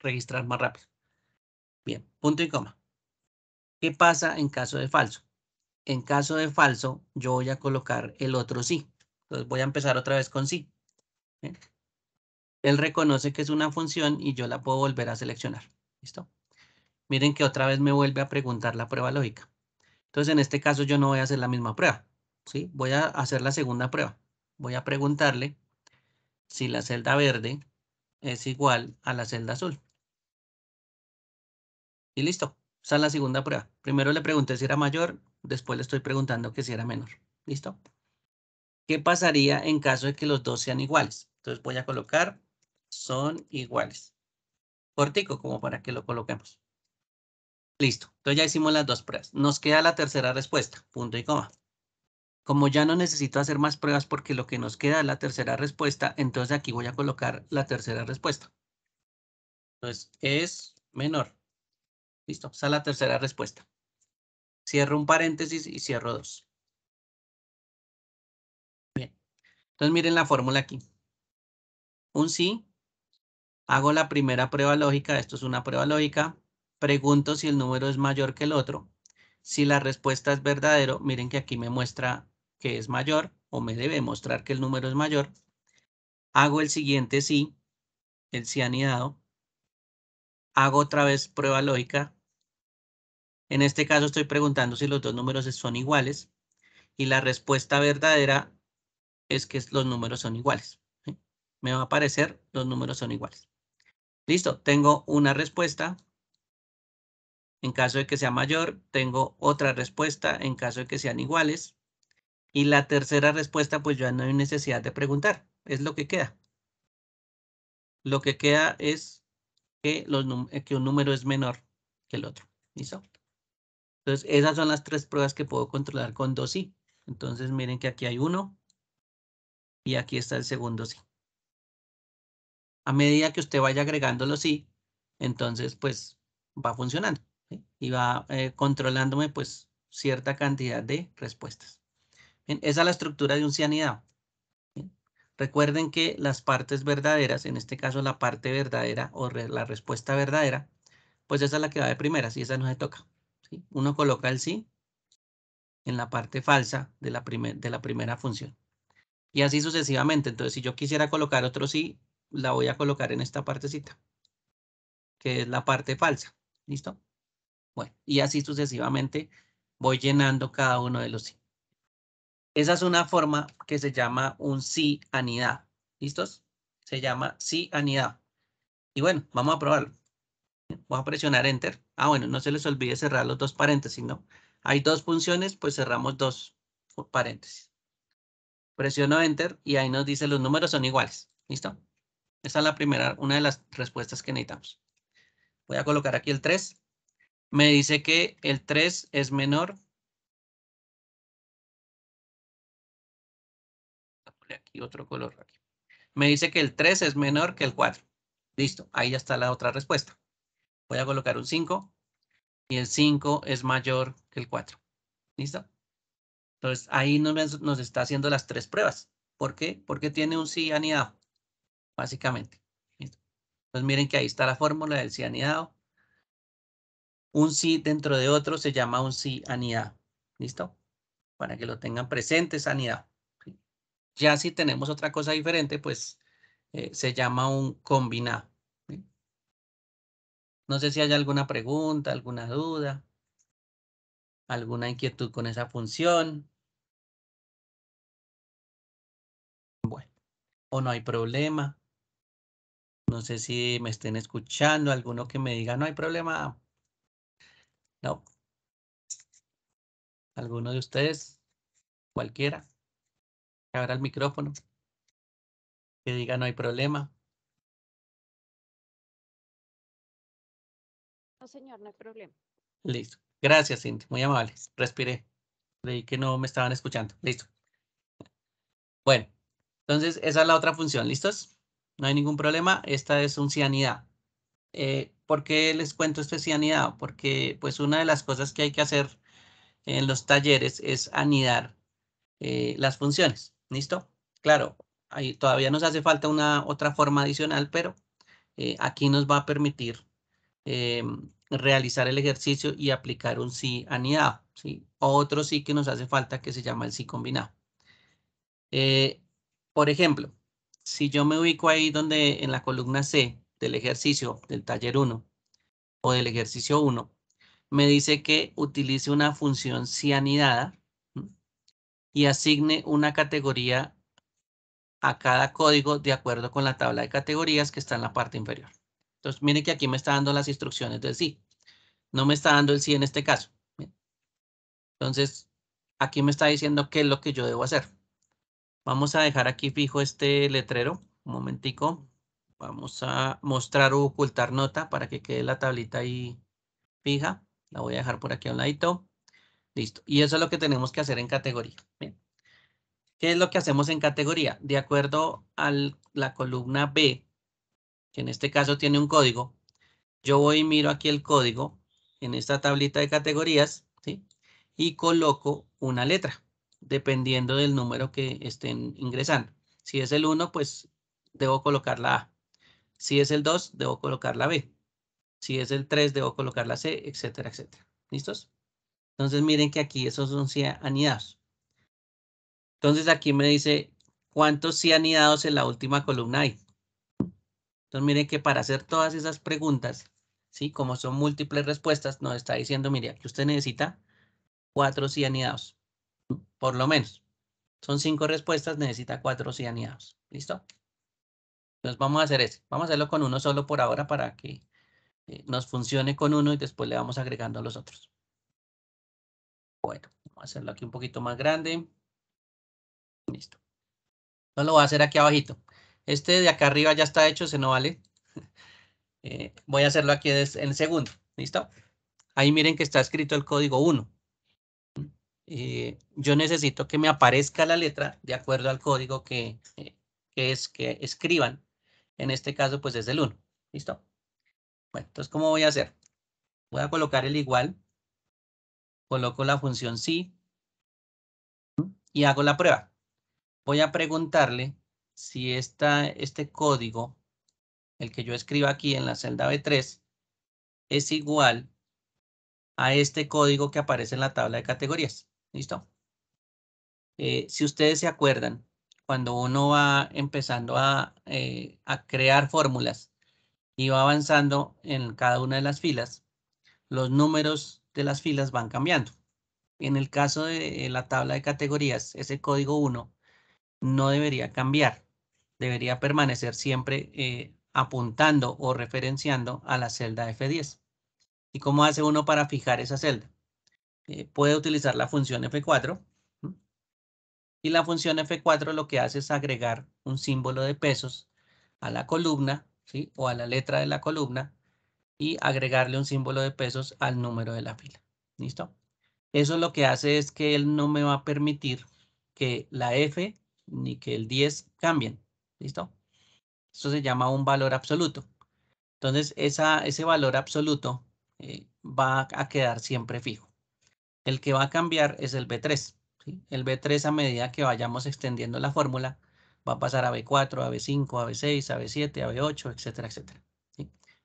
registrar más rápido. Bien, punto y coma. ¿Qué pasa en caso de falso? en caso de falso, yo voy a colocar el otro sí. Entonces voy a empezar otra vez con sí. ¿eh? Él reconoce que es una función y yo la puedo volver a seleccionar. ¿Listo? Miren que otra vez me vuelve a preguntar la prueba lógica. Entonces, en este caso yo no voy a hacer la misma prueba. ¿sí? Voy a hacer la segunda prueba. Voy a preguntarle si la celda verde es igual a la celda azul. Y listo. Esa la segunda prueba. Primero le pregunté si era mayor, Después le estoy preguntando que si era menor. ¿Listo? ¿Qué pasaría en caso de que los dos sean iguales? Entonces voy a colocar son iguales. Cortico, como para que lo coloquemos. Listo. Entonces ya hicimos las dos pruebas. Nos queda la tercera respuesta, punto y coma. Como ya no necesito hacer más pruebas porque lo que nos queda es la tercera respuesta, entonces aquí voy a colocar la tercera respuesta. Entonces es menor. Listo, esa es la tercera respuesta. Cierro un paréntesis y cierro dos. Bien. Entonces miren la fórmula aquí. Un sí. Hago la primera prueba lógica. Esto es una prueba lógica. Pregunto si el número es mayor que el otro. Si la respuesta es verdadero, miren que aquí me muestra que es mayor o me debe mostrar que el número es mayor. Hago el siguiente sí, el sí anidado. Hago otra vez prueba lógica, en este caso estoy preguntando si los dos números son iguales y la respuesta verdadera es que los números son iguales. Me va a aparecer los números son iguales. Listo, tengo una respuesta. En caso de que sea mayor, tengo otra respuesta en caso de que sean iguales. Y la tercera respuesta, pues ya no hay necesidad de preguntar. Es lo que queda. Lo que queda es que, que un número es menor que el otro. ¿Listo? Entonces, esas son las tres pruebas que puedo controlar con dos sí. Entonces, miren que aquí hay uno y aquí está el segundo sí. A medida que usted vaya agregando los sí, entonces, pues, va funcionando y va eh, controlándome, pues, cierta cantidad de respuestas. esa es la estructura de un cianidado. Recuerden que las partes verdaderas, en este caso la parte verdadera o la respuesta verdadera, pues esa es la que va de primera, si esa no se toca. Uno coloca el sí en la parte falsa de la, de la primera función. Y así sucesivamente. Entonces, si yo quisiera colocar otro sí, la voy a colocar en esta partecita, que es la parte falsa. ¿Listo? Bueno, y así sucesivamente voy llenando cada uno de los sí. Esa es una forma que se llama un sí anidad. ¿Listos? Se llama sí anidad. Y bueno, vamos a probarlo. Voy a presionar Enter. Ah, bueno, no se les olvide cerrar los dos paréntesis, ¿no? Hay dos funciones, pues cerramos dos paréntesis. Presiono Enter y ahí nos dice los números son iguales. ¿Listo? Esa es la primera, una de las respuestas que necesitamos. Voy a colocar aquí el 3. Me dice que el 3 es menor. Aquí otro color. Me dice que el 3 es menor que el 4. Listo, ahí ya está la otra respuesta. Voy a colocar un 5 y el 5 es mayor que el 4. ¿Listo? Entonces ahí nos, nos está haciendo las tres pruebas. ¿Por qué? Porque tiene un sí anidado, básicamente. ¿Listo? Entonces miren que ahí está la fórmula del anidado. Un sí dentro de otro se llama un sí anidado. ¿Listo? Para que lo tengan presente, anidado. Ya si tenemos otra cosa diferente, pues eh, se llama un combinado. No sé si hay alguna pregunta, alguna duda, alguna inquietud con esa función. Bueno, o no hay problema. No sé si me estén escuchando, alguno que me diga, no hay problema. No. ¿Alguno de ustedes? ¿Cualquiera? Abra el micrófono. Que diga, no hay problema. señor, no hay problema. Listo. Gracias, Muy amables. Respiré. Leí que no me estaban escuchando. Listo. Bueno, entonces esa es la otra función. ¿Listos? No hay ningún problema. Esta es un cianidad. porque eh, ¿Por qué les cuento este cianidad? Porque pues una de las cosas que hay que hacer en los talleres es anidar eh, las funciones. ¿Listo? Claro, ahí todavía nos hace falta una otra forma adicional, pero eh, aquí nos va a permitir em, realizar el ejercicio y aplicar un sí anidado. ¿sí? Otro sí que nos hace falta que se llama el sí combinado. Eh, por ejemplo, si yo me ubico ahí donde en la columna C del ejercicio del taller 1 o del ejercicio 1, me dice que utilice una función anidada y asigne una categoría a cada código de acuerdo con la tabla de categorías que está en la parte inferior. Entonces, miren que aquí me está dando las instrucciones del sí. No me está dando el sí en este caso. Entonces, aquí me está diciendo qué es lo que yo debo hacer. Vamos a dejar aquí fijo este letrero. Un momentico. Vamos a mostrar o ocultar nota para que quede la tablita ahí fija. La voy a dejar por aquí a un ladito. Listo. Y eso es lo que tenemos que hacer en categoría. ¿Qué es lo que hacemos en categoría? De acuerdo a la columna B, en este caso tiene un código, yo voy y miro aquí el código en esta tablita de categorías y coloco una letra, dependiendo del número que estén ingresando. Si es el 1, pues debo colocar la A. Si es el 2, debo colocar la B. Si es el 3, debo colocar la C, etcétera, etcétera. ¿Listos? Entonces miren que aquí esos son anidados. Entonces aquí me dice cuántos anidados en la última columna hay. Entonces, mire que para hacer todas esas preguntas, ¿sí? Como son múltiples respuestas, nos está diciendo, mire, que usted necesita cuatro cianidados, por lo menos. Son cinco respuestas, necesita cuatro cianidados. ¿Listo? Entonces vamos a hacer ese. Vamos a hacerlo con uno solo por ahora para que eh, nos funcione con uno y después le vamos agregando a los otros. Bueno, vamos a hacerlo aquí un poquito más grande. Listo. No lo voy a hacer aquí abajito. Este de acá arriba ya está hecho, se no vale. Eh, voy a hacerlo aquí en segundo. ¿Listo? Ahí miren que está escrito el código 1. Eh, yo necesito que me aparezca la letra de acuerdo al código que, eh, es que escriban. En este caso, pues es el 1. ¿Listo? Bueno, entonces, ¿cómo voy a hacer? Voy a colocar el igual. Coloco la función sí. Y hago la prueba. Voy a preguntarle si esta, este código, el que yo escribo aquí en la celda B3, es igual a este código que aparece en la tabla de categorías. ¿Listo? Eh, si ustedes se acuerdan, cuando uno va empezando eh, a crear fórmulas y va avanzando en cada una de las filas, los números de las filas van cambiando. En el caso de eh, la tabla de categorías, ese código 1 no debería cambiar debería permanecer siempre eh, apuntando o referenciando a la celda F10. ¿Y cómo hace uno para fijar esa celda? Eh, puede utilizar la función F4. Y la función F4 lo que hace es agregar un símbolo de pesos a la columna ¿sí? o a la letra de la columna y agregarle un símbolo de pesos al número de la fila. ¿Listo? Eso lo que hace es que él no me va a permitir que la F ni que el 10 cambien. ¿Listo? Esto se llama un valor absoluto. Entonces, esa, ese valor absoluto eh, va a quedar siempre fijo. El que va a cambiar es el B3. El B3 a medida que vayamos extendiendo la fórmula va a pasar a B4, a B5, a B6, a B7, a B8, etcétera, etcétera.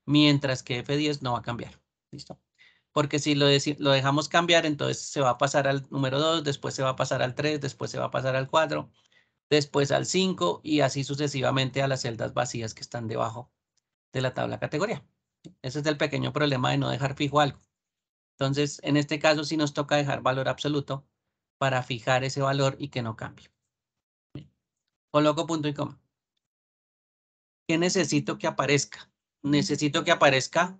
Mientras que F10 no va a cambiar. ¿Listo? Porque si lo, lo dejamos cambiar, entonces se va a pasar al número 2, después se va a pasar al 3, después se va a pasar al 4, después al 5 y así sucesivamente a las celdas vacías que están debajo de la tabla categoría. Ese es el pequeño problema de no dejar fijo algo. Entonces, en este caso sí nos toca dejar valor absoluto para fijar ese valor y que no cambie. Coloco punto y coma. ¿Qué necesito que aparezca? Necesito que aparezca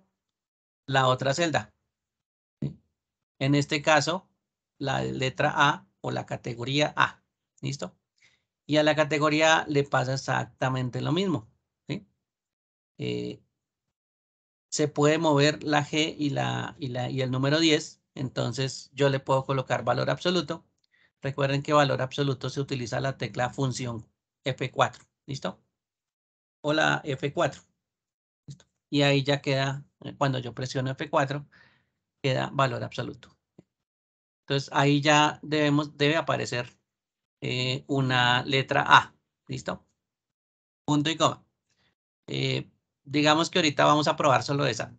la otra celda. En este caso, la letra A o la categoría A. ¿Listo? Y a la categoría le pasa exactamente lo mismo. Eh, se puede mover la G y, la, y, el número 10. Entonces yo le puedo colocar valor absoluto. Recuerden que valor absoluto se utiliza la tecla función F4. ¿Listo? O la F4. ¿Listo? Y ahí ya queda, eh, cuando yo presiono F4, queda valor absoluto. Entonces ahí ya debemos, debe aparecer eh, una letra A. ¿Listo? Punto y coma. Eh, digamos que ahorita vamos a probar solo esa.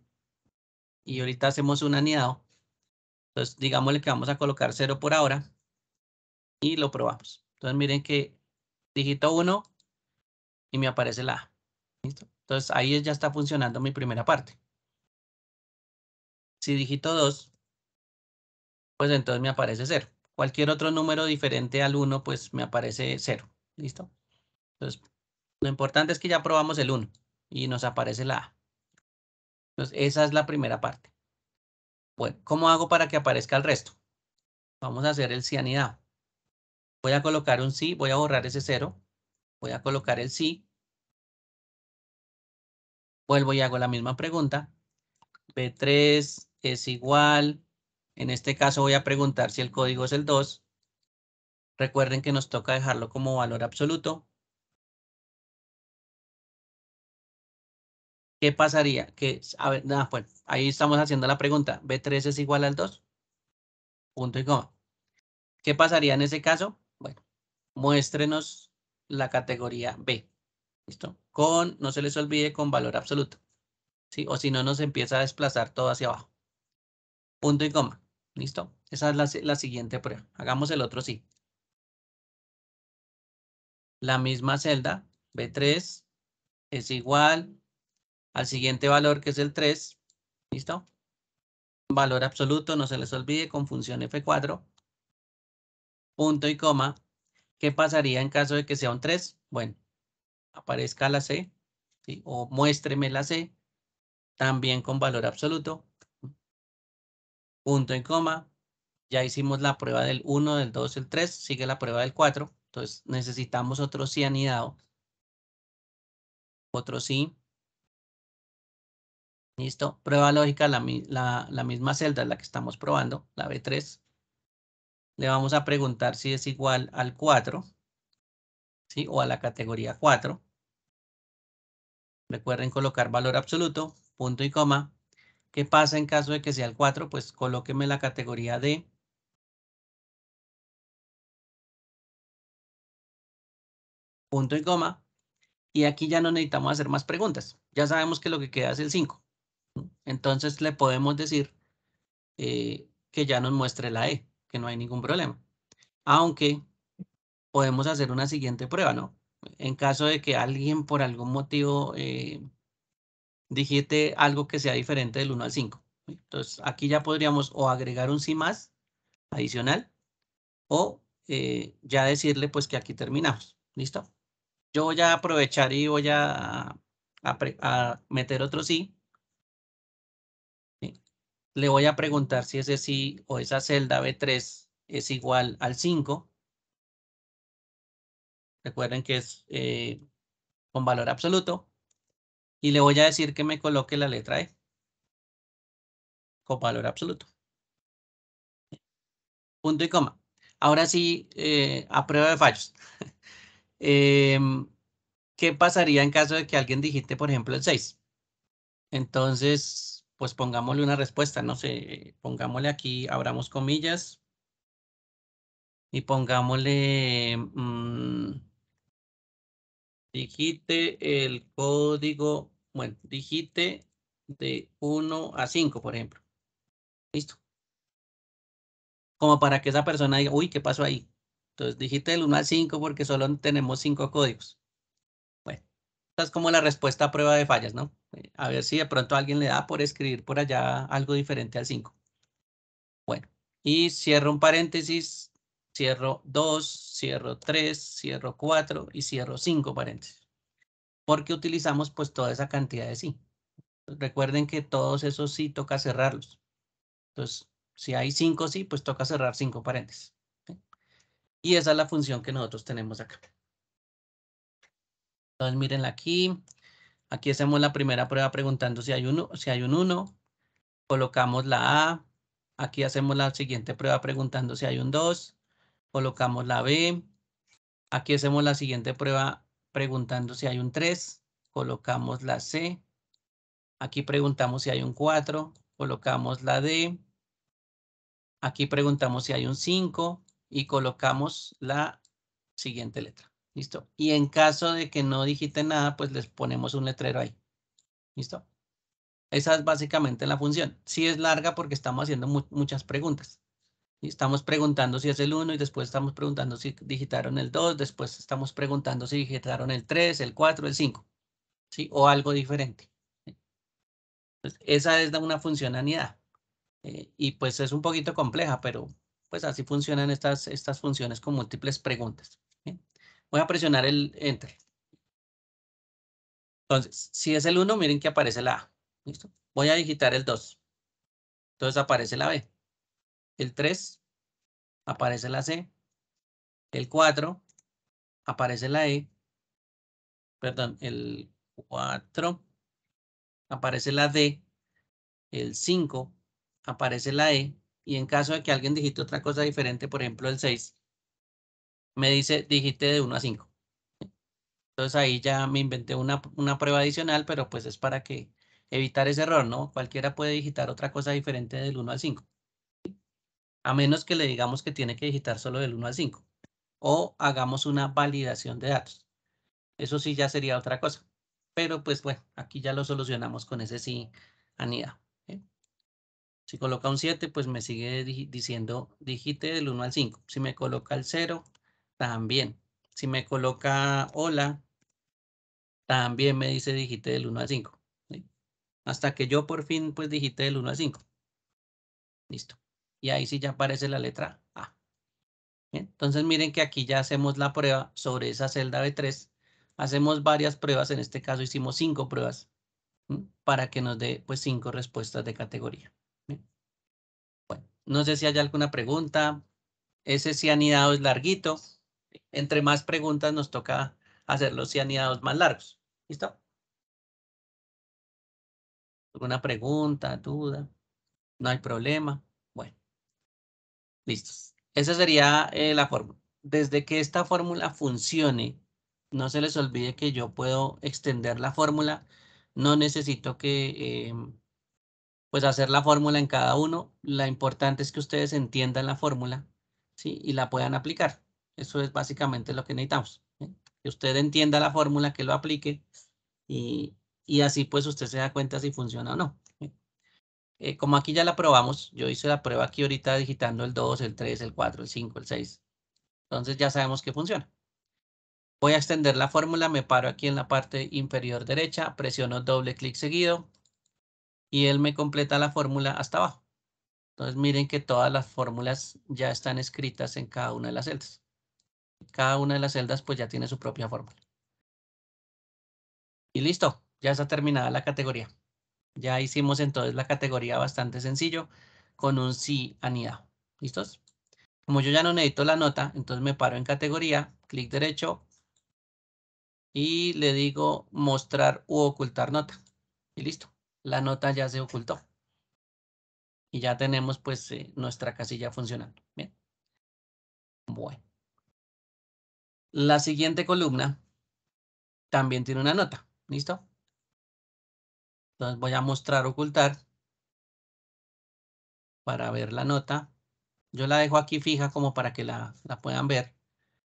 Y ahorita hacemos un anidado. Entonces, digámosle que vamos a colocar 0 por ahora. Y lo probamos. Entonces, miren que digito 1 y me aparece la A. ¿Listo? Entonces, ahí ya está funcionando mi primera parte. Si digito 2, pues entonces me aparece 0. Cualquier otro número diferente al 1, pues me aparece 0. ¿Listo? Entonces, lo importante es que ya probamos el 1 y nos aparece la A. Entonces, esa es la primera parte. Bueno, ¿cómo hago para que aparezca el resto? Vamos a hacer el anidado. Voy a colocar un sí, voy a borrar ese 0. Voy a colocar el sí. Vuelvo y hago la misma pregunta. B3 es igual en este caso voy a preguntar si el código es el 2. Recuerden que nos toca dejarlo como valor absoluto. ¿Qué pasaría? Que, nada, ahí estamos haciendo la pregunta. ¿B3 es igual al 2? Punto y coma. ¿Qué pasaría en ese caso? Bueno, muéstrenos la categoría B. ¿Listo? Con, no se les olvide, con valor absoluto. ¿Sí? O si no, nos empieza a desplazar todo hacia abajo. Punto y coma. ¿Listo? Esa es la, siguiente prueba. Hagamos el otro sí. La misma celda, B3 es igual al siguiente valor que es el 3. ¿Listo? Valor absoluto, no se les olvide, con función F4. Punto y coma. ¿Qué pasaría en caso de que sea un 3? Bueno, aparezca la C, o muéstreme la C, también con valor absoluto punto y coma. Ya hicimos la prueba del 1, del 2, el 3, sigue la prueba del 4. Entonces necesitamos otro sí anidado. Otro sí. Listo. Prueba lógica, la, la misma celda es la que estamos probando, la B3. Le vamos a preguntar si es igual al 4, ¿sí? O a la categoría 4. Recuerden colocar valor absoluto, punto y coma, ¿Qué pasa en caso de que sea el 4? Pues colóqueme la categoría D punto y coma. Y aquí ya no necesitamos hacer más preguntas. Ya sabemos que lo que queda es el 5. Entonces le podemos decir eh, que ya nos muestre la E, que no hay ningún problema. Aunque podemos hacer una siguiente prueba, ¿no? En caso de que alguien por algún motivo... Eh, dijiste algo que sea diferente del 1 al 5. Entonces, aquí ya podríamos o agregar un sí más adicional o eh, ya decirle pues que aquí terminamos. ¿Listo? Yo voy a aprovechar y voy a, meter otro sí. Le voy a preguntar si ese sí o esa celda B3 es igual al 5. Recuerden que es eh, con valor absoluto y le voy a decir que me coloque la letra E con valor absoluto. Punto y coma. Ahora sí, eh, a prueba de fallos. Em, ¿Qué pasaría en caso de que alguien digite, por ejemplo, el 6? Entonces, pues pongámosle una respuesta, no sé, pongámosle aquí, abramos comillas y pongámosle... Mm, digite el código, bueno, digite de 1 a 5, por ejemplo. Listo. Como para que esa persona diga, uy, ¿qué pasó ahí? Entonces digite del 1 al 5 porque solo tenemos 5 códigos. Bueno, esta es como la respuesta a prueba de fallas, ¿no? A ver si de pronto alguien le da por escribir por allá algo diferente al 5. Bueno, y cierro un paréntesis, cierro 2, cierro 3, cierro 4 y cierro 5 paréntesis. Porque utilizamos pues toda esa cantidad de sí. Recuerden que todos esos sí toca cerrarlos. Entonces, si hay 5 sí, pues toca cerrar 5 paréntesis. Y esa es la función que nosotros tenemos acá. Entonces, mírenla aquí. Aquí hacemos la primera prueba preguntando si hay, uno, si hay un 1. Colocamos la A. Aquí hacemos la siguiente prueba preguntando si hay un 2 colocamos la B. Aquí hacemos la siguiente prueba preguntando si hay un 3, colocamos la C. Aquí preguntamos si hay un 4, colocamos la D. Aquí preguntamos si hay un 5 y colocamos la siguiente letra. ¿Listo? Y en caso de que no digite nada, pues les ponemos un letrero ahí. ¿Listo? Esa es básicamente la función. sí es larga porque estamos haciendo muchas preguntas. Y estamos preguntando si es el 1 y después estamos preguntando si digitaron el 2, después estamos preguntando si digitaron el 3, el 4, el 5, ¿sí? O algo diferente. esa es una funcionalidad. Eh, y pues es un poquito compleja, pero pues así funcionan estas, estas funciones con múltiples preguntas. Voy a presionar el Enter. Entonces, si es el 1, miren que aparece la A. ¿listo? Voy a digitar el 2. Entonces aparece la B. El 3, aparece la C. El 4, aparece la E. Perdón, el 4, aparece la D. El 5, aparece la E. Y en caso de que alguien digite otra cosa diferente, por ejemplo el 6, me dice digite de 1 a 5. Entonces ahí ya me inventé una, prueba adicional, pero pues es para que evitar ese error, ¿no? Cualquiera puede digitar otra cosa diferente del 1 al 5 a menos que le digamos que tiene que digitar solo del 1 al 5, o hagamos una validación de datos. Eso sí ya sería otra cosa, pero pues bueno, aquí ya lo solucionamos con ese sí anida. ¿eh? Si coloca un 7, pues me sigue diciendo digite del 1 al 5. Si me coloca el 0, también. Si me coloca hola, también me dice digite del 1 al 5. Hasta que yo por fin pues digite del 1 al 5. Listo y ahí sí ya aparece la letra A. entonces miren que aquí ya hacemos la prueba sobre esa celda B3. Hacemos varias pruebas, en este caso hicimos cinco pruebas para que nos dé pues cinco respuestas de categoría. Bueno, no sé si hay alguna pregunta. Ese anidado es larguito. Entre más preguntas nos toca hacer los anidados más largos. ¿Listo? ¿Alguna pregunta, duda? No hay problema. Listos. Esa sería eh, la fórmula. Desde que esta fórmula funcione, no se les olvide que yo puedo extender la fórmula. No necesito que em, pues hacer la fórmula en cada uno. La importante es que ustedes entiendan la fórmula ¿sí? y la puedan aplicar. Eso es básicamente lo que necesitamos. ¿eh? Que usted entienda la fórmula, que lo aplique y, y así pues usted se da cuenta si funciona o no. Eh, como aquí ya la probamos, yo hice la prueba aquí ahorita digitando el 2, el 3, el 4, el 5, el 6. Entonces ya sabemos que funciona. Voy a extender la fórmula, me paro aquí en la parte inferior derecha, presiono doble clic seguido y él me completa la fórmula hasta abajo. Entonces miren que todas las fórmulas ya están escritas en cada una de las celdas. Cada una de las celdas pues ya tiene su propia fórmula. Y listo, ya está terminada la categoría. Ya hicimos entonces la categoría bastante sencillo con un sí anidado. ¿Listos? Como yo ya no necesito la nota, entonces me paro en categoría, clic derecho y le digo mostrar u ocultar nota. Y listo, la nota ya se ocultó. Y ya tenemos pues eh, nuestra casilla funcionando. Bien. Bueno. La siguiente columna también tiene una nota. ¿Listo? Entonces voy a mostrar ocultar para ver la nota. Yo la dejo aquí fija como para que la, puedan ver.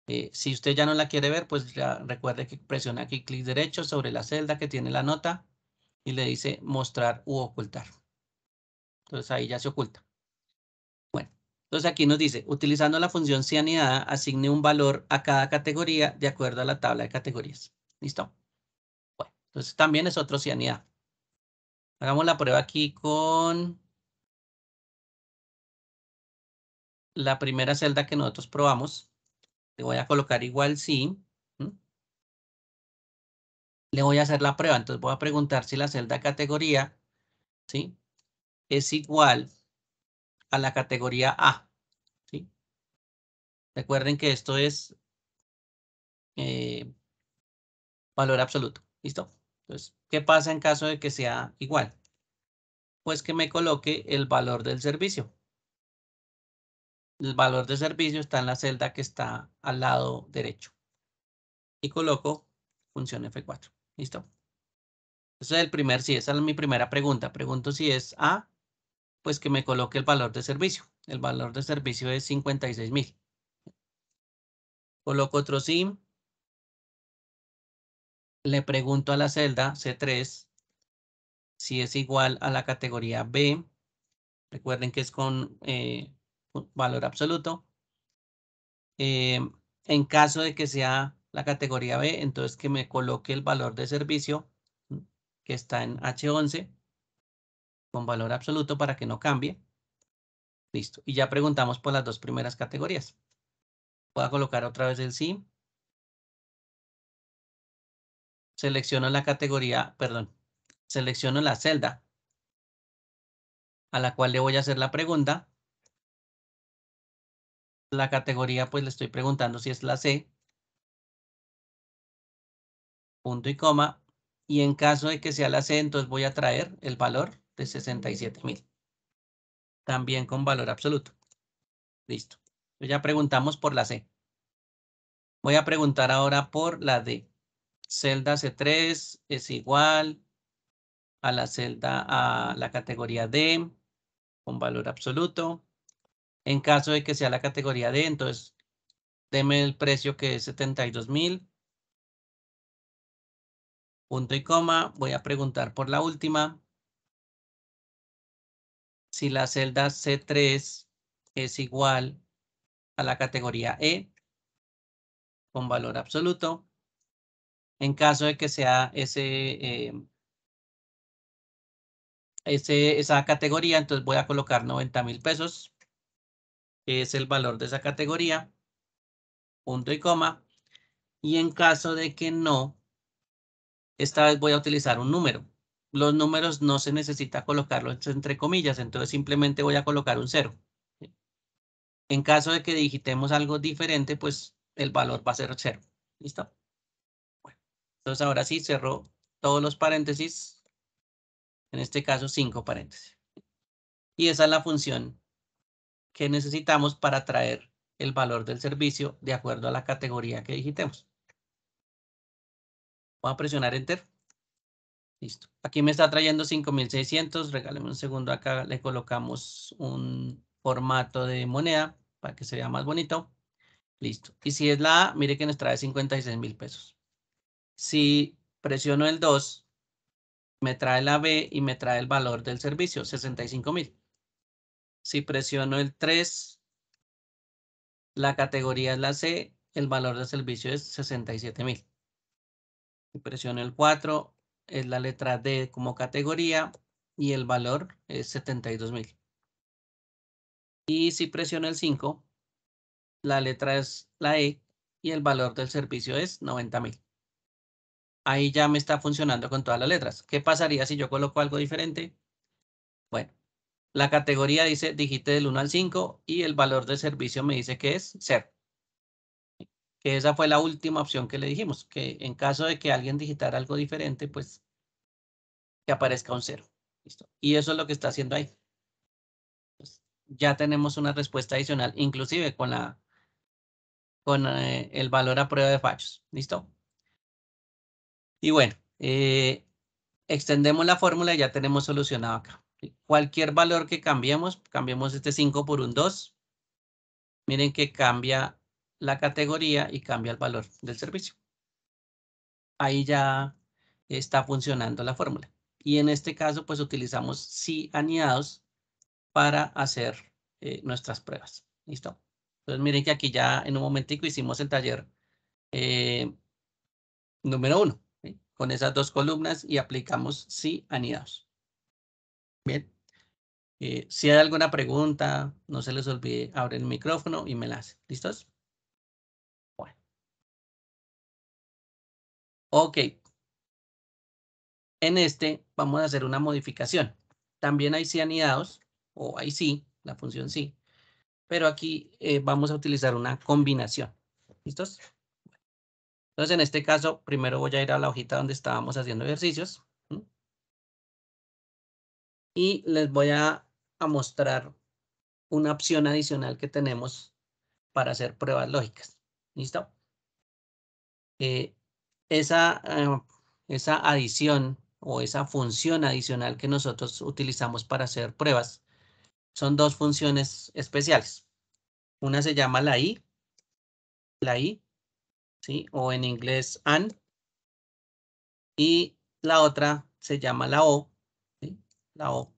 Eh, si usted ya no la quiere ver, pues recuerde que presiona aquí clic derecho sobre la celda que tiene la nota y le dice mostrar u ocultar. Entonces ahí ya se oculta. Bueno, entonces aquí nos dice, utilizando la función cianidad, asigne un valor a cada categoría de acuerdo a la tabla de categorías. ¿Listo? Bueno, entonces también es otro cianidad. Hagamos la prueba aquí con la primera celda que nosotros probamos. Le voy a colocar igual sí. Le voy a hacer la prueba. Entonces voy a preguntar si la celda categoría ¿sí? es igual a la categoría A. Recuerden que esto es eh, valor absoluto. ¿Listo? Entonces, ¿Qué pasa en caso de que sea igual? Pues que me coloque el valor del servicio. El valor del servicio está en la celda que está al lado derecho. Y coloco función F4. ¿Listo? Ese es el primer sí. Esa es mi primera pregunta. Pregunto si es A, pues que me coloque el valor de servicio. El valor de servicio es 56.000. Coloco otro sí le pregunto a la celda C3 si es igual a la categoría B. Recuerden que es con eh, valor absoluto. Eh, en caso de que sea la categoría B, entonces que me coloque el valor de servicio que está en H11 con valor absoluto para que no cambie. Listo. Y ya preguntamos por las dos primeras categorías. Voy a colocar otra vez el sí selecciono la categoría, perdón, selecciono la celda a la cual le voy a hacer la pregunta. La categoría, pues le estoy preguntando si es la C. Punto y coma. Y en caso de que sea la C, entonces voy a traer el valor de 67,000. También con valor absoluto. Listo. Ya preguntamos por la C. Voy a preguntar ahora por la D celda C3 es igual a la celda, a la categoría D con valor absoluto. En caso de que sea la categoría D, entonces deme el precio que es 72,000. mil. Punto y coma. Voy a preguntar por la última. Si la celda C3 es igual a la categoría E con valor absoluto en caso de que sea em, ese, esa categoría, entonces voy a colocar 90 mil pesos, que es el valor de esa categoría, punto y coma. Y en caso de que no, esta vez voy a utilizar un número. Los números no se necesita colocarlos entre comillas, entonces simplemente voy a colocar un cero. En caso de que digitemos algo diferente, pues el valor va a ser cero. ¿Listo? Entonces ahora sí cerró todos los paréntesis, en este caso cinco paréntesis. Y esa es la función que necesitamos para traer el valor del servicio de acuerdo a la categoría que digitemos. Voy a presionar Enter. Listo. Aquí me está trayendo 5600. Regáleme un segundo acá. Le colocamos un formato de moneda para que se vea más bonito. Listo. Y si es la A, mire que nos trae 56 mil pesos. Si presiono el 2, me trae la B y me trae el valor del servicio, 65 mil. Si presiono el 3, la categoría es la C, el valor del servicio es 67 mil. Si presiono el 4, es la letra D como categoría y el valor es 72,000. mil. Y si presiono el 5, la letra es la E y el valor del servicio es 90 mil ahí ya me está funcionando con todas las letras. ¿Qué pasaría si yo coloco algo diferente? Bueno, la categoría dice digite del 1 al 5 y el valor de servicio me dice que es 0. Que esa fue la última opción que le dijimos, que en caso de que alguien digitara algo diferente, pues que aparezca un 0. ¿Listo? Y eso es lo que está haciendo ahí. Pues, ya tenemos una respuesta adicional, inclusive con, la, con eh, el valor a prueba de fallos. ¿Listo? Y bueno, eh, extendemos la fórmula y ya tenemos solucionado acá. Cualquier valor que cambiemos, cambiemos este 5 por un 2. Miren que cambia la categoría y cambia el valor del servicio. Ahí ya está funcionando la fórmula. Y en este caso, pues utilizamos sí anidados para hacer eh, nuestras pruebas. ¿Listo? Entonces miren que aquí ya en un momentico hicimos el taller eh, número 1 con esas dos columnas y aplicamos sí anidados. Bien. Eh, si hay alguna pregunta, no se les olvide, abren el micrófono y me la hacen. ¿Listos? Bueno. Ok. En este vamos a hacer una modificación. También hay sí anidados, o hay sí, la función sí, pero aquí eh, vamos a utilizar una combinación. ¿Listos? Entonces, en este caso, primero voy a ir a la hojita donde estábamos haciendo ejercicios. Y les voy a, mostrar una opción adicional que tenemos para hacer pruebas lógicas. ¿Listo? Eh, esa, eh, esa adición o esa función adicional que nosotros utilizamos para hacer pruebas son dos funciones especiales. Una se llama la i, la i, o en inglés AND. Y la otra se llama la O, La O.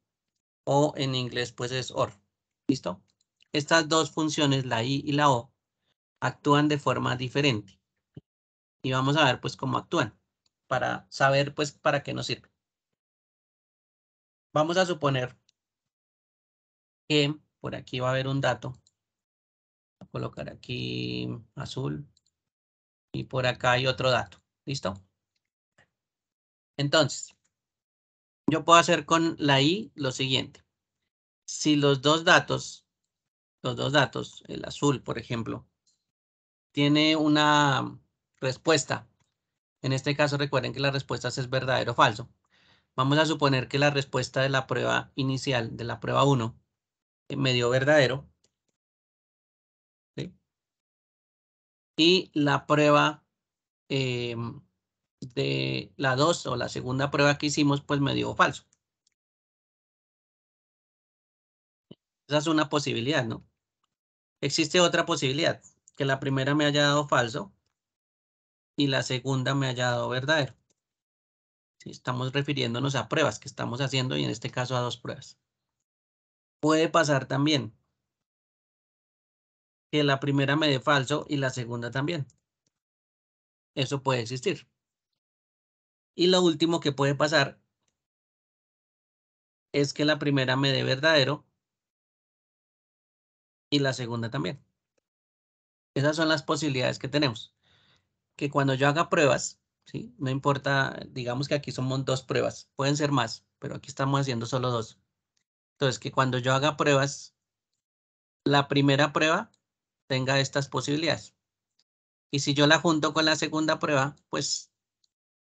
O en inglés pues es OR. ¿Listo? Estas dos funciones, la I y la O, actúan de forma diferente. Y vamos a ver pues cómo actúan para saber pues para qué nos sirve. Vamos a suponer que por aquí va a haber un dato. Voy a colocar aquí azul. Y por acá hay otro dato. ¿Listo? Entonces, yo puedo hacer con la i lo siguiente. Si los dos datos, los dos datos, el azul, por ejemplo, tiene una respuesta. En este caso, recuerden que la respuesta es verdadero o falso. Vamos a suponer que la respuesta de la prueba inicial, de la prueba 1, eh, me dio verdadero. y la prueba eh, de la 2 o la segunda prueba que hicimos, pues me dio falso. Esa es una posibilidad, ¿no? Existe otra posibilidad, que la primera me haya dado falso y la segunda me haya dado verdadero. Si estamos refiriéndonos a pruebas que estamos haciendo y en este caso a dos pruebas. Puede pasar también que la primera me dé falso y la segunda también. Eso puede existir. Y lo último que puede pasar es que la primera me dé verdadero y la segunda también. Esas son las posibilidades que tenemos. Que cuando yo haga pruebas, ¿sí? no importa, digamos que aquí somos dos pruebas, pueden ser más, pero aquí estamos haciendo solo dos. Entonces, que cuando yo haga pruebas, la primera prueba tenga estas posibilidades. Y si yo la junto con la segunda prueba, pues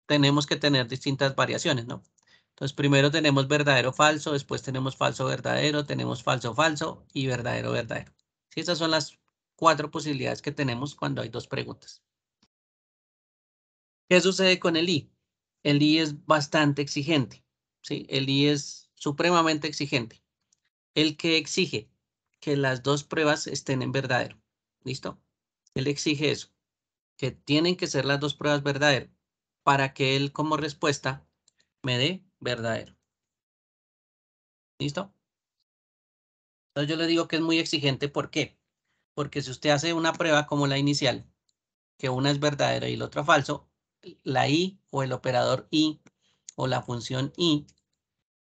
tenemos que tener distintas variaciones, ¿no? Entonces primero tenemos verdadero falso, después tenemos falso verdadero, tenemos falso falso y verdadero verdadero. Sí, estas son las cuatro posibilidades que tenemos cuando hay dos preguntas. ¿Qué sucede con el I? El I es bastante exigente. ¿sí? El I es supremamente exigente. El que exige que las dos pruebas estén en verdadero. ¿Listo? Él exige eso, que tienen que ser las dos pruebas verdaderas para que él como respuesta me dé verdadero. ¿Listo? Entonces yo le digo que es muy exigente. ¿Por qué? Porque si usted hace una prueba como la inicial, que una es verdadera y la otra falso, la i o el operador i o la función i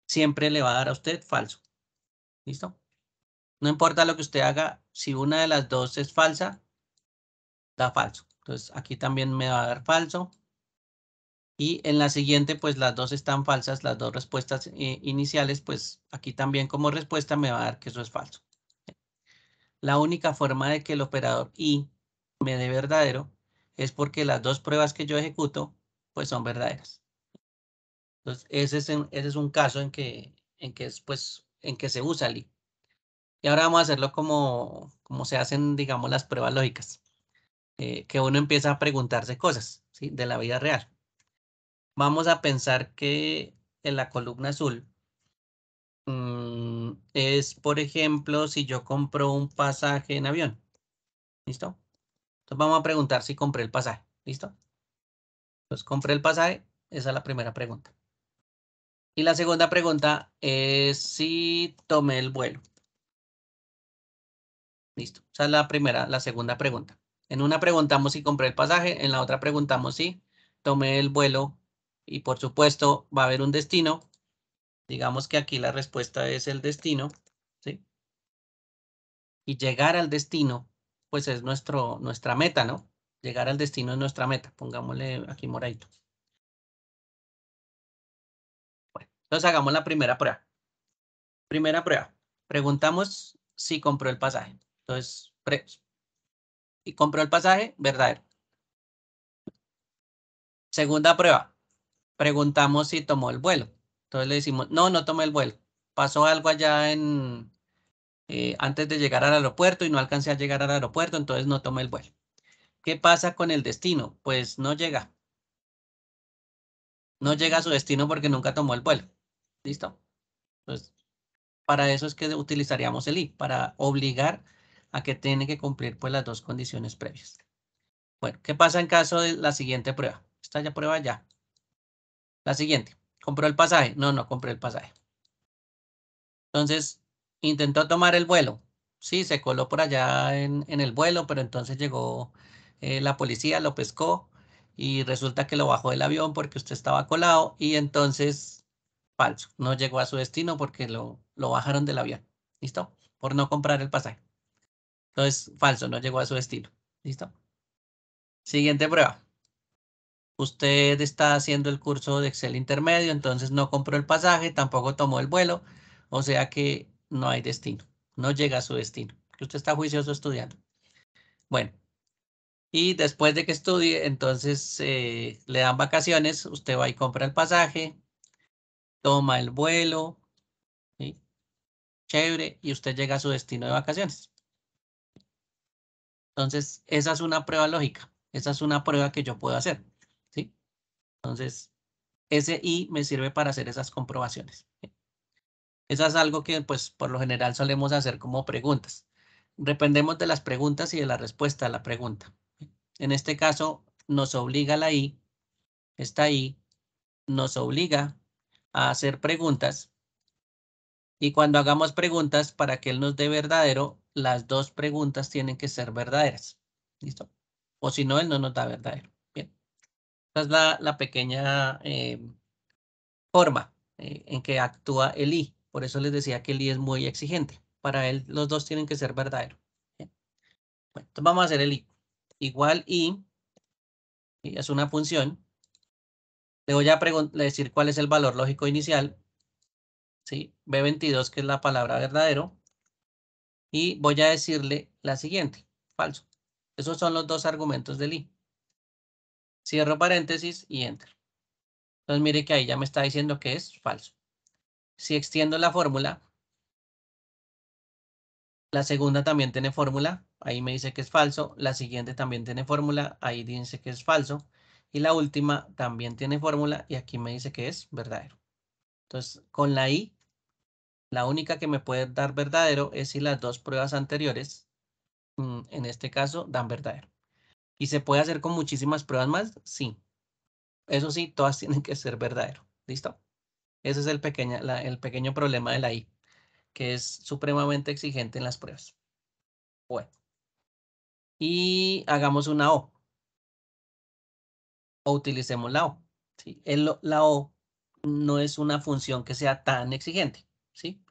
siempre le va a dar a usted falso. ¿Listo? No importa lo que usted haga si una de las dos es falsa, da falso. Entonces aquí también me va a dar falso. Y en la siguiente, pues las dos están falsas, las dos respuestas eh, iniciales, pues aquí también como respuesta me va a dar que eso es falso. La única forma de que el operador y me dé verdadero es porque las dos pruebas que yo ejecuto, pues son verdaderas. Entonces ese es, un caso en que, en que, pues, en que se usa el i. Y ahora vamos a hacerlo como, se hacen, digamos, las pruebas lógicas, eh, que uno empieza a preguntarse cosas ¿sí? de la vida real. Vamos a pensar que en la columna azul mm, es, por ejemplo, si yo compro un pasaje en avión. ¿Listo? Entonces vamos a preguntar si compré el pasaje. ¿Listo? Entonces compré el pasaje. Esa es la primera pregunta. Y la segunda pregunta es si tomé el vuelo. Listo. O Esa es la primera, la segunda pregunta. En una preguntamos si compré el pasaje, en la otra preguntamos si tomé el vuelo y por supuesto va a haber un destino. Digamos que aquí la respuesta es el destino. ¿sí? Y llegar al destino, pues es nuestro, nuestra meta, ¿no? Llegar al destino es nuestra meta. Pongámosle aquí moradito. Bueno, entonces hagamos la primera prueba. Primera prueba. Preguntamos si compró el pasaje. Entonces, y compró el pasaje verdadero. Segunda prueba. Preguntamos si tomó el vuelo. Entonces le decimos, no, no tomé el vuelo. Pasó algo allá en eh, antes de llegar al aeropuerto y no alcancé a llegar al aeropuerto, entonces no tomé el vuelo. ¿Qué pasa con el destino? Pues no llega. No llega a su destino porque nunca tomó el vuelo. ¿Listo? Entonces, para eso es que utilizaríamos el I, para obligar a que tiene que cumplir pues las dos condiciones previas. Bueno, ¿qué pasa en caso de la siguiente prueba? Esta ya prueba ya. La siguiente. ¿Compró el pasaje? No, no compré el pasaje. Entonces, intentó tomar el vuelo. Sí, se coló por allá en, el vuelo, pero entonces llegó eh, la policía, lo pescó y resulta que lo bajó del avión porque usted estaba colado y entonces, falso, no llegó a su destino porque lo, lo bajaron del avión. ¿Listo? Por no comprar el pasaje. Entonces, falso, no llegó a su destino. ¿Listo? Siguiente prueba. Usted está haciendo el curso de Excel intermedio, entonces no compró el pasaje, tampoco tomó el vuelo, o sea que no hay destino, no llega a su destino. Usted está juicioso estudiando. Bueno, y después de que estudie, entonces eh, le dan vacaciones, usted va y compra el pasaje, toma el vuelo, chévere, y usted llega a su destino de vacaciones. Entonces, esa es una prueba lógica. Esa es una prueba que yo puedo hacer. ¿sí? Entonces, ese I me sirve para hacer esas comprobaciones. esa Eso es algo que, pues, por lo general solemos hacer como preguntas. Dependemos de las preguntas y de la respuesta a la pregunta. En este caso, nos obliga la I, esta I, nos obliga a hacer preguntas. Y cuando hagamos preguntas para que él nos dé verdadero, las dos preguntas tienen que ser verdaderas. ¿Listo? O si no, él no nos da verdadero. Bien. esa es la, pequeña eh, forma eh, en que actúa el I. Por eso les decía que el I es muy exigente. Para él, los dos tienen que ser verdaderos. entonces vamos a hacer el I. Igual I es una función. Le voy a decir cuál es el valor lógico inicial. ¿sí? B22, que es la palabra verdadero y voy a decirle la siguiente, falso. Esos son los dos argumentos del i. Cierro paréntesis y enter. Entonces mire que ahí ya me está diciendo que es falso. Si extiendo la fórmula, la segunda también tiene fórmula, ahí me dice que es falso. La siguiente también tiene fórmula, ahí dice que es falso. Y la última también tiene fórmula y aquí me dice que es verdadero. Entonces con la i la única que me puede dar verdadero es si las dos pruebas anteriores, mm, en este caso, dan verdadero. ¿Y se puede hacer con muchísimas pruebas más? Sí. Eso sí, todas tienen que ser verdadero. ¿Listo? Ese es el, el pequeño problema de la I, que es supremamente exigente en las pruebas. Bueno. Y hagamos una O. O utilicemos la O. ¿sí? la O no es una función que sea tan exigente. ¿sí?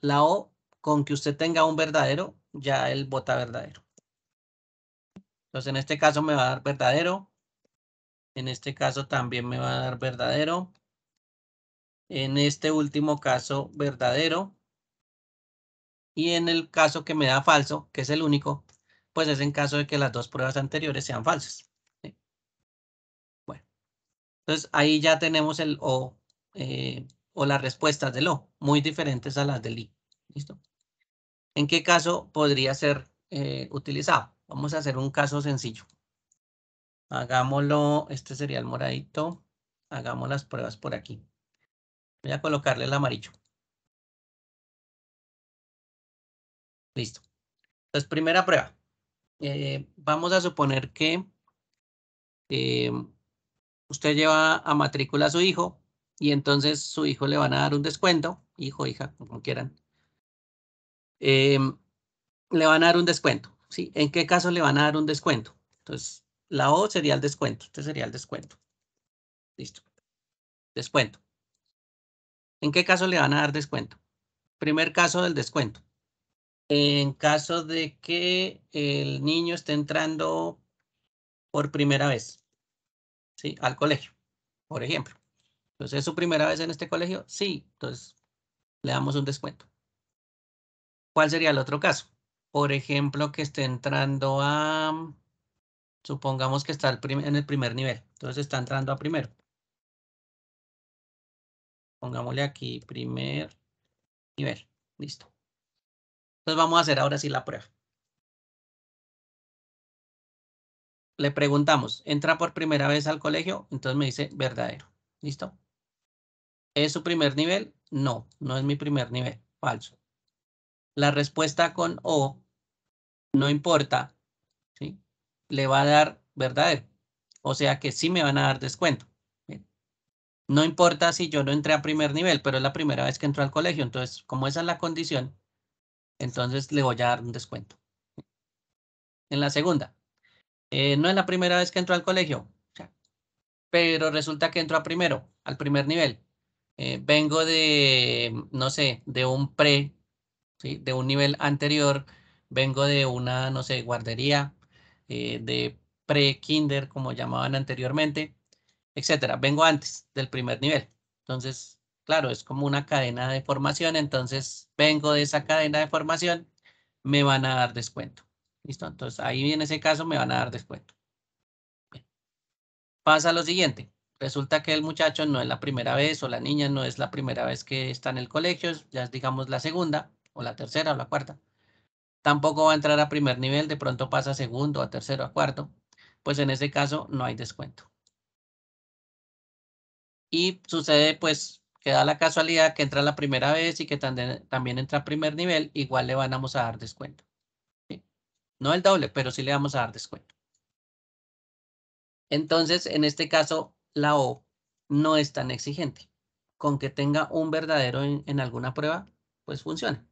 La O, con que usted tenga un verdadero, ya él vota verdadero. Entonces, en este caso me va a dar verdadero. En este caso también me va a dar verdadero. En este último caso, verdadero. Y en el caso que me da falso, que es el único, pues es en caso de que las dos pruebas anteriores sean falsas. Bueno, entonces ahí ya tenemos el O eh, o las respuestas del O, muy diferentes a las del I. ¿Listo? ¿En qué caso podría ser eh, utilizado? Vamos a hacer un caso sencillo. Hagámoslo, este sería el moradito. Hagamos las pruebas por aquí. Voy a colocarle el amarillo. Listo. Entonces, primera prueba. Eh, vamos a suponer que eh, usted lleva a matrícula a su hijo y entonces su hijo le van a dar un descuento, hijo, hija, como quieran. Em, le van a dar un descuento, ¿sí? ¿En qué caso le van a dar un descuento? Entonces, la O sería el descuento, este sería el descuento. Listo. Descuento. ¿En qué caso le van a dar descuento? Primer caso del descuento. En caso de que el niño esté entrando por primera vez, ¿sí? Al colegio, por ejemplo. Entonces, ¿es su primera vez en este colegio? Sí, entonces le damos un descuento. ¿Cuál sería el otro caso? Por ejemplo, que esté entrando a, supongamos que está en el primer nivel, entonces está entrando a primero. Pongámosle aquí primer nivel, listo. Entonces vamos a hacer ahora sí la prueba. Le preguntamos, ¿entra por primera vez al colegio? Entonces me dice verdadero, ¿listo? ¿Es su primer nivel? No, no es mi primer nivel. Falso. La respuesta con O, no importa, ¿sí? le va a dar verdadero. O sea que sí me van a dar descuento. No importa si yo no entré a primer nivel, pero es la primera vez que entro al colegio. Entonces, como esa es la condición, entonces le voy a dar un descuento. En la segunda, eh, no es la primera vez que entro al colegio, pero resulta que entro a primero, al primer nivel. Eh, vengo de, no sé, de un pre, de un nivel anterior, vengo de una, no sé, guardería, eh, de pre-kinder, como llamaban anteriormente, etcétera. Vengo antes del primer nivel. Entonces, claro, es como una cadena de formación, entonces vengo de esa cadena de formación, me van a dar descuento. ¿Listo? Entonces, ahí en ese caso me van a dar descuento. Pasa lo siguiente resulta que el muchacho no es la primera vez o la niña no es la primera vez que está en el colegio, ya es digamos la segunda o la tercera o la cuarta. Tampoco va a entrar a primer nivel, de pronto pasa a segundo, a tercero, a cuarto. Pues en ese caso no hay descuento. Y sucede pues que da la casualidad que entra la primera vez y que también, entra a primer nivel, igual le vamos a dar descuento. No el doble, pero sí le vamos a dar descuento. Entonces, en este caso, la O no es tan exigente. Con que tenga un verdadero en, alguna prueba, pues funciona.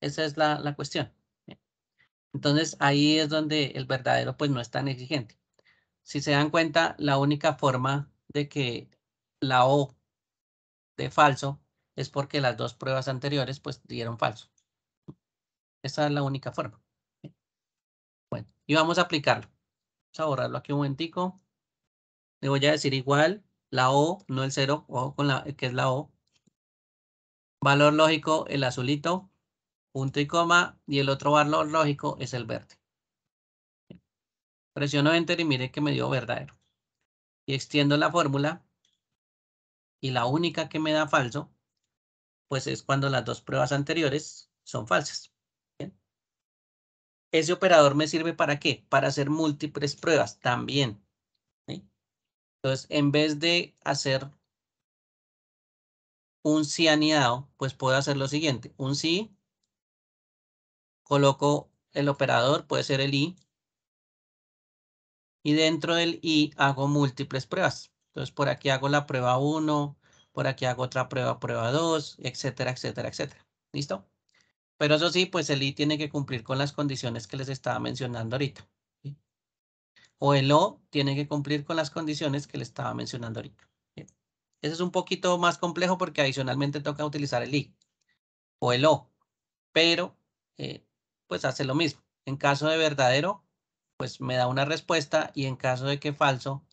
Esa es la, cuestión. Entonces, ahí es donde el verdadero pues no es tan exigente. Si se dan cuenta, la única forma de que la O de falso es porque las dos pruebas anteriores pues dieron falso. Esa es la única forma. Bueno, y vamos a aplicarlo. Vamos a borrarlo aquí un momentico. Le voy a decir igual, la O, no el cero, o con la que es la O. Valor lógico, el azulito, punto y coma, y el otro valor lógico es el verde. Presiono Enter y mire que me dio verdadero. Y extiendo la fórmula. Y la única que me da falso, pues es cuando las dos pruebas anteriores son falsas. Ese operador me sirve para qué? Para hacer múltiples pruebas también. Entonces, en vez de hacer un si anidado, pues puedo hacer lo siguiente. Un sí, coloco el operador, puede ser el i, y dentro del i hago múltiples pruebas. Entonces, por aquí hago la prueba 1, por aquí hago otra prueba, prueba 2, etcétera, etcétera, etcétera. ¿Listo? Pero eso sí, pues el i tiene que cumplir con las condiciones que les estaba mencionando ahorita o el O tiene que cumplir con las condiciones que le estaba mencionando ahorita. Ese es un poquito más complejo porque adicionalmente toca utilizar el I o el O, pero eh, pues hace lo mismo. En caso de verdadero, pues me da una respuesta y en caso de que falso,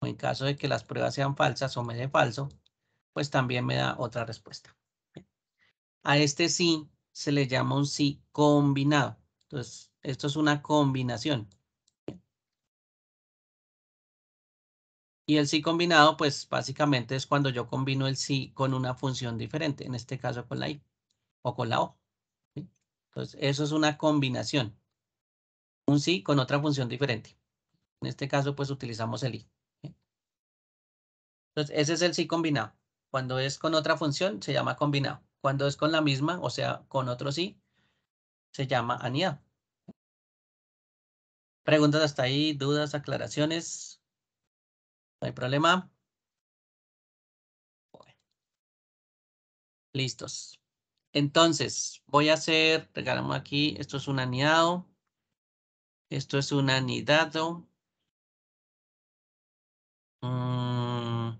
o en caso de que las pruebas sean falsas o me dé falso, pues también me da otra respuesta. A este sí se le llama un sí combinado. Entonces, esto es una combinación. Y el sí combinado, pues básicamente es cuando yo combino el sí con una función diferente, en este caso con la i o con la o. Entonces, eso es una combinación. Un sí con otra función diferente. En este caso, pues utilizamos el i. Entonces, ese es el sí combinado. Cuando es con otra función, se llama combinado. Cuando es con la misma, o sea, con otro sí, se llama anidado. Preguntas hasta ahí, dudas, aclaraciones. No hay problema. Listos. Entonces, voy a hacer, regalamos aquí, esto es un anidado. Esto es un anidado. Mm.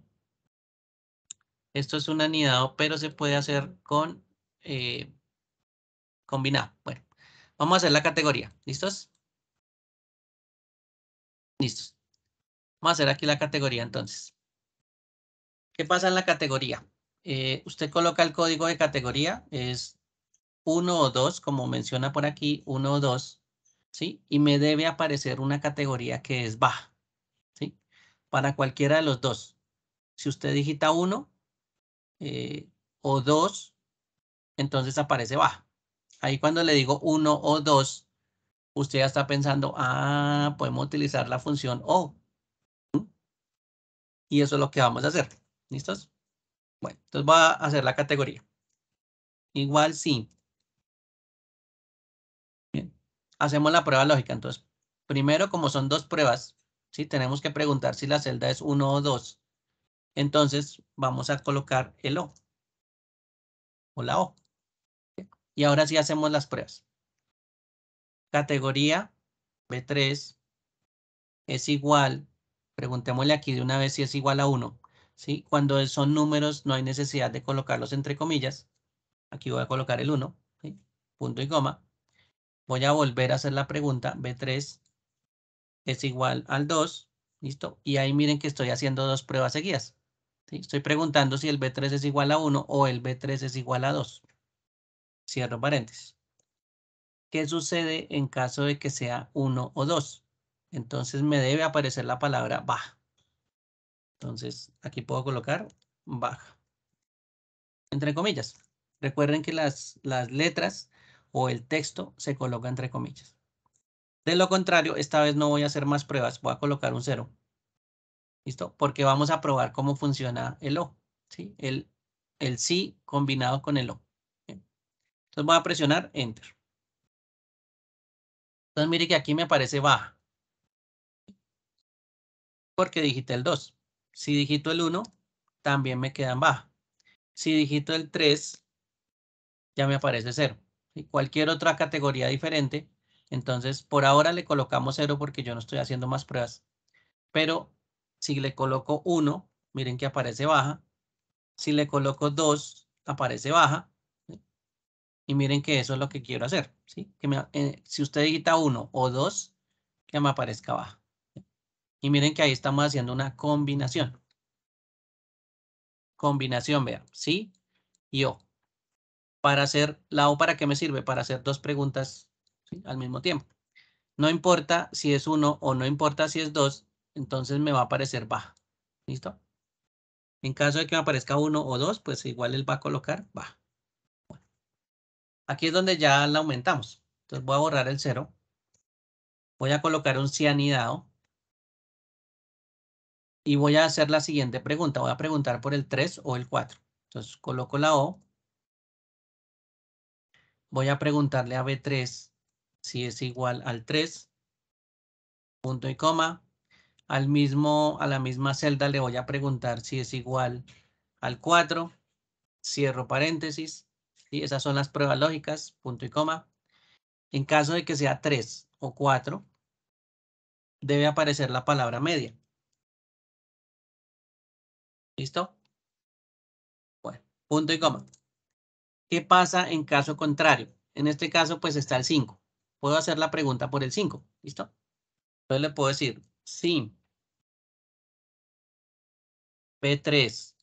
esto es un anidado, pero se puede hacer con eh, combinado. Bueno, vamos a hacer la categoría. ¿Listos? Listos. Vamos a hacer aquí la categoría entonces. ¿Qué pasa en la categoría? Eh, usted coloca el código de categoría, es 1 o 2, como menciona por aquí, 1 o 2, ¿sí? Y me debe aparecer una categoría que es baja, ¿sí? Para cualquiera de los dos. Si usted digita 1 eh, o 2, entonces aparece baja. Ahí cuando le digo 1 o 2, usted ya está pensando, ah, podemos utilizar la función O y eso es lo que vamos a hacer. ¿Listos? Bueno, entonces voy a hacer la categoría. Igual sí. Bien. Hacemos la prueba lógica. Entonces, primero, como son dos pruebas, si tenemos que preguntar si la celda es 1 o 2. Entonces, vamos a colocar el O. O la O. Y ahora sí hacemos las pruebas. Categoría B3 es igual Preguntémosle aquí de una vez si es igual a 1. Cuando son números no hay necesidad de colocarlos entre comillas. Aquí voy a colocar el 1, punto y coma. Voy a volver a hacer la pregunta. B3 es igual al 2. ¿Listo? Y ahí miren que estoy haciendo dos pruebas seguidas. Estoy preguntando si el B3 es igual a 1 o el B3 es igual a 2. Cierro paréntesis. ¿Qué sucede en caso de que sea 1 o 2? Entonces me debe aparecer la palabra baja. Entonces aquí puedo colocar baja. Entre comillas. Recuerden que las, letras o el texto se coloca entre comillas. De lo contrario, esta vez no voy a hacer más pruebas. Voy a colocar un cero. ¿Listo? Porque vamos a probar cómo funciona el O. El, sí combinado con el O. Entonces voy a presionar Enter. Entonces mire que aquí me aparece baja porque digité el 2. Si digito el 1, también me queda en baja. Si digito el 3, ya me aparece 0. Y cualquier otra categoría diferente, entonces por ahora le colocamos 0 porque yo no estoy haciendo más pruebas. Pero si le coloco 1, miren que aparece baja. Si le coloco 2, aparece baja. Y miren que eso es lo que quiero hacer. ¿sí? Que eh, si usted digita 1 o 2, que me aparezca baja. Y miren que ahí estamos haciendo una combinación. Combinación, vean, sí y O. Para hacer la O, ¿para qué me sirve? Para hacer dos preguntas al mismo tiempo. No importa si es uno o no importa si es dos, entonces me va a aparecer baja. ¿Listo? En caso de que me aparezca uno o dos, pues igual él va a colocar baja. Aquí es donde ya la aumentamos. Entonces voy a borrar el cero. Voy a colocar un anidado. Y voy a hacer la siguiente pregunta. Voy a preguntar por el 3 o el 4. Entonces coloco la O. Voy a preguntarle a B3 si es igual al 3. Punto y coma. Al mismo, a la misma celda le voy a preguntar si es igual al 4. Cierro paréntesis. Y Esas son las pruebas lógicas. Punto y coma. En caso de que sea 3 o 4, debe aparecer la palabra media. ¿Listo? Bueno, punto y coma. ¿Qué pasa en caso contrario? En este caso, pues está el 5. Puedo hacer la pregunta por el 5. ¿Listo? Entonces le puedo decir, sí. P3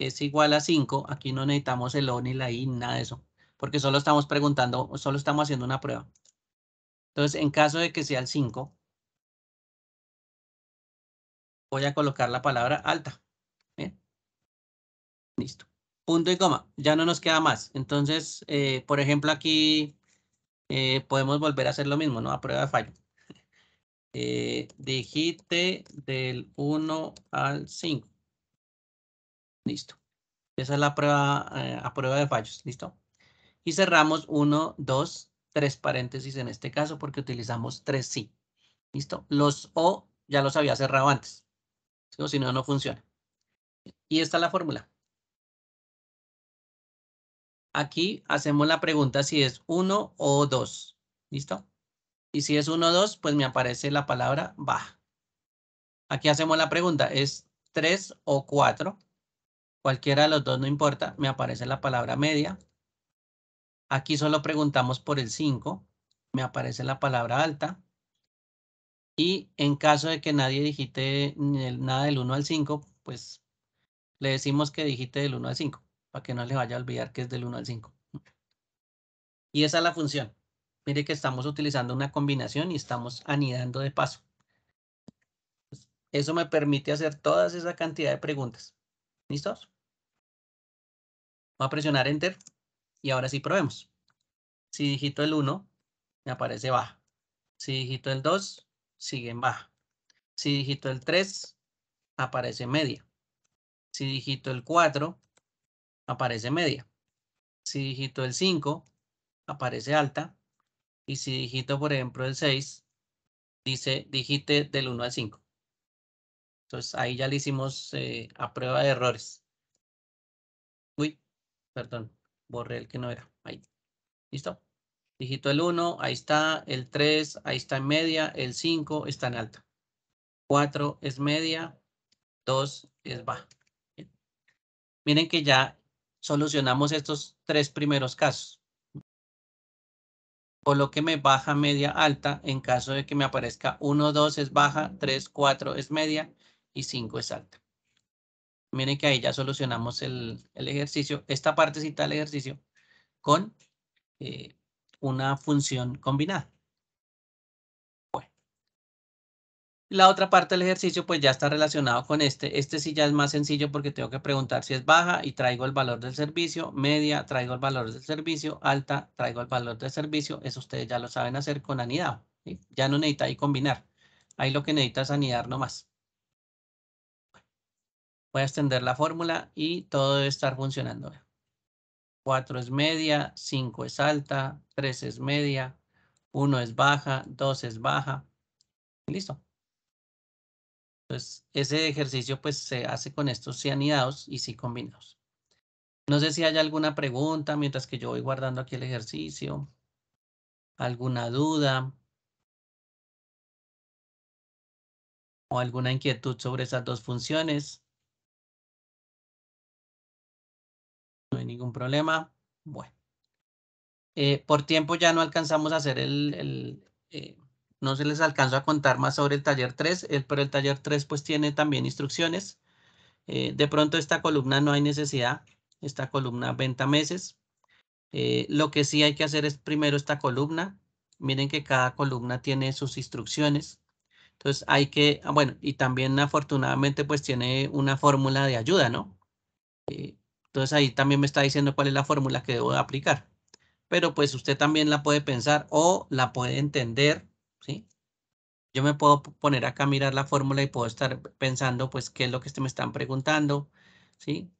es igual a 5, aquí no necesitamos el O ni la I, nada de eso, porque solo estamos preguntando, solo estamos haciendo una prueba. Entonces, en caso de que sea el 5, voy a colocar la palabra alta. Listo. Punto y coma. Ya no nos queda más. Entonces, eh, por ejemplo, aquí eh, podemos volver a hacer lo mismo, ¿no? A prueba de fallo. Eh, digite del 1 al 5. Listo. Esa es la prueba a prueba de fallos. Listo. Y cerramos 1, 2, 3 paréntesis en este caso porque utilizamos 3 sí. Listo. Los O ya los había cerrado antes. O si no, no funciona. Y esta es la fórmula. Aquí hacemos la pregunta si es 1 o 2. ¿Listo? Y si es 1 o 2, pues me aparece la palabra baja. Aquí hacemos la pregunta, ¿es 3 o 4? Cualquiera de los dos no importa, me aparece la palabra media. Aquí solo preguntamos por el 5, me aparece la palabra alta. Y en caso de que nadie digite nada del 1 al 5, pues le decimos que digite del 1 al 5 para que no le vaya a olvidar que es del 1 al 5. Y esa es la función. Mire que estamos utilizando una combinación y estamos anidando de paso. Eso me permite hacer todas esa cantidad de preguntas. ¿Listos? Voy a presionar Enter y ahora sí probemos. Si digito el 1, me aparece baja. Si digito el 2, sigue en baja. Si digito el 3, aparece media. Si digito el 4, aparece media. Si digito el 5, aparece alta. Y si digito, por ejemplo, el 6, dice, digite del 1 al 5. Entonces ahí ya le hicimos eh, a prueba de errores. Uy, perdón, borré el que no era. Ahí. ¿Listo? Digito el 1, ahí está. El 3, ahí está en media. El 5 está en alta. 4 es media. 2 es baja. Miren que ya solucionamos estos tres primeros casos. me baja, media, alta. En caso de que me aparezca 1, 2 es baja, 3, 4 es media y 5 es alta. Miren que ahí ya solucionamos el, ejercicio, esta partecita del ejercicio con eh, una función combinada. La otra parte del ejercicio pues ya está relacionado con este. Este sí ya es más sencillo porque tengo que preguntar si es baja y traigo el valor del servicio, media traigo el valor del servicio, alta traigo el valor del servicio. Eso ustedes ya lo saben hacer con anidado. Ya no necesita ahí combinar. Ahí lo que necesita es anidar nomás. Voy a extender la fórmula y todo debe estar funcionando. 4 es media, 5 es alta, 3 es media, 1 es baja, 2 es baja. Listo. Entonces, pues, ese ejercicio pues se hace con estos cianidados y si combinados. No sé si hay alguna pregunta mientras que yo voy guardando aquí el ejercicio. ¿Alguna duda? ¿O alguna inquietud sobre esas dos funciones? No hay ningún problema. Bueno. Eh, por tiempo ya no alcanzamos a hacer el, eh, no se les alcanzó a contar más sobre el taller 3, el, eh, pero el taller 3 pues tiene también instrucciones. Eh, de pronto esta columna no hay necesidad, esta columna venta meses. Eh, lo que sí hay que hacer es primero esta columna. Miren que cada columna tiene sus instrucciones. Entonces hay que, ah, bueno, y también afortunadamente pues tiene una fórmula de ayuda, ¿no? entonces ahí también me está diciendo cuál es la fórmula que debo aplicar. Pero pues usted también la puede pensar o la puede entender ¿sí? Yo me puedo poner acá a mirar la fórmula y puedo estar pensando, pues, qué es lo que este me están preguntando, ¿sí?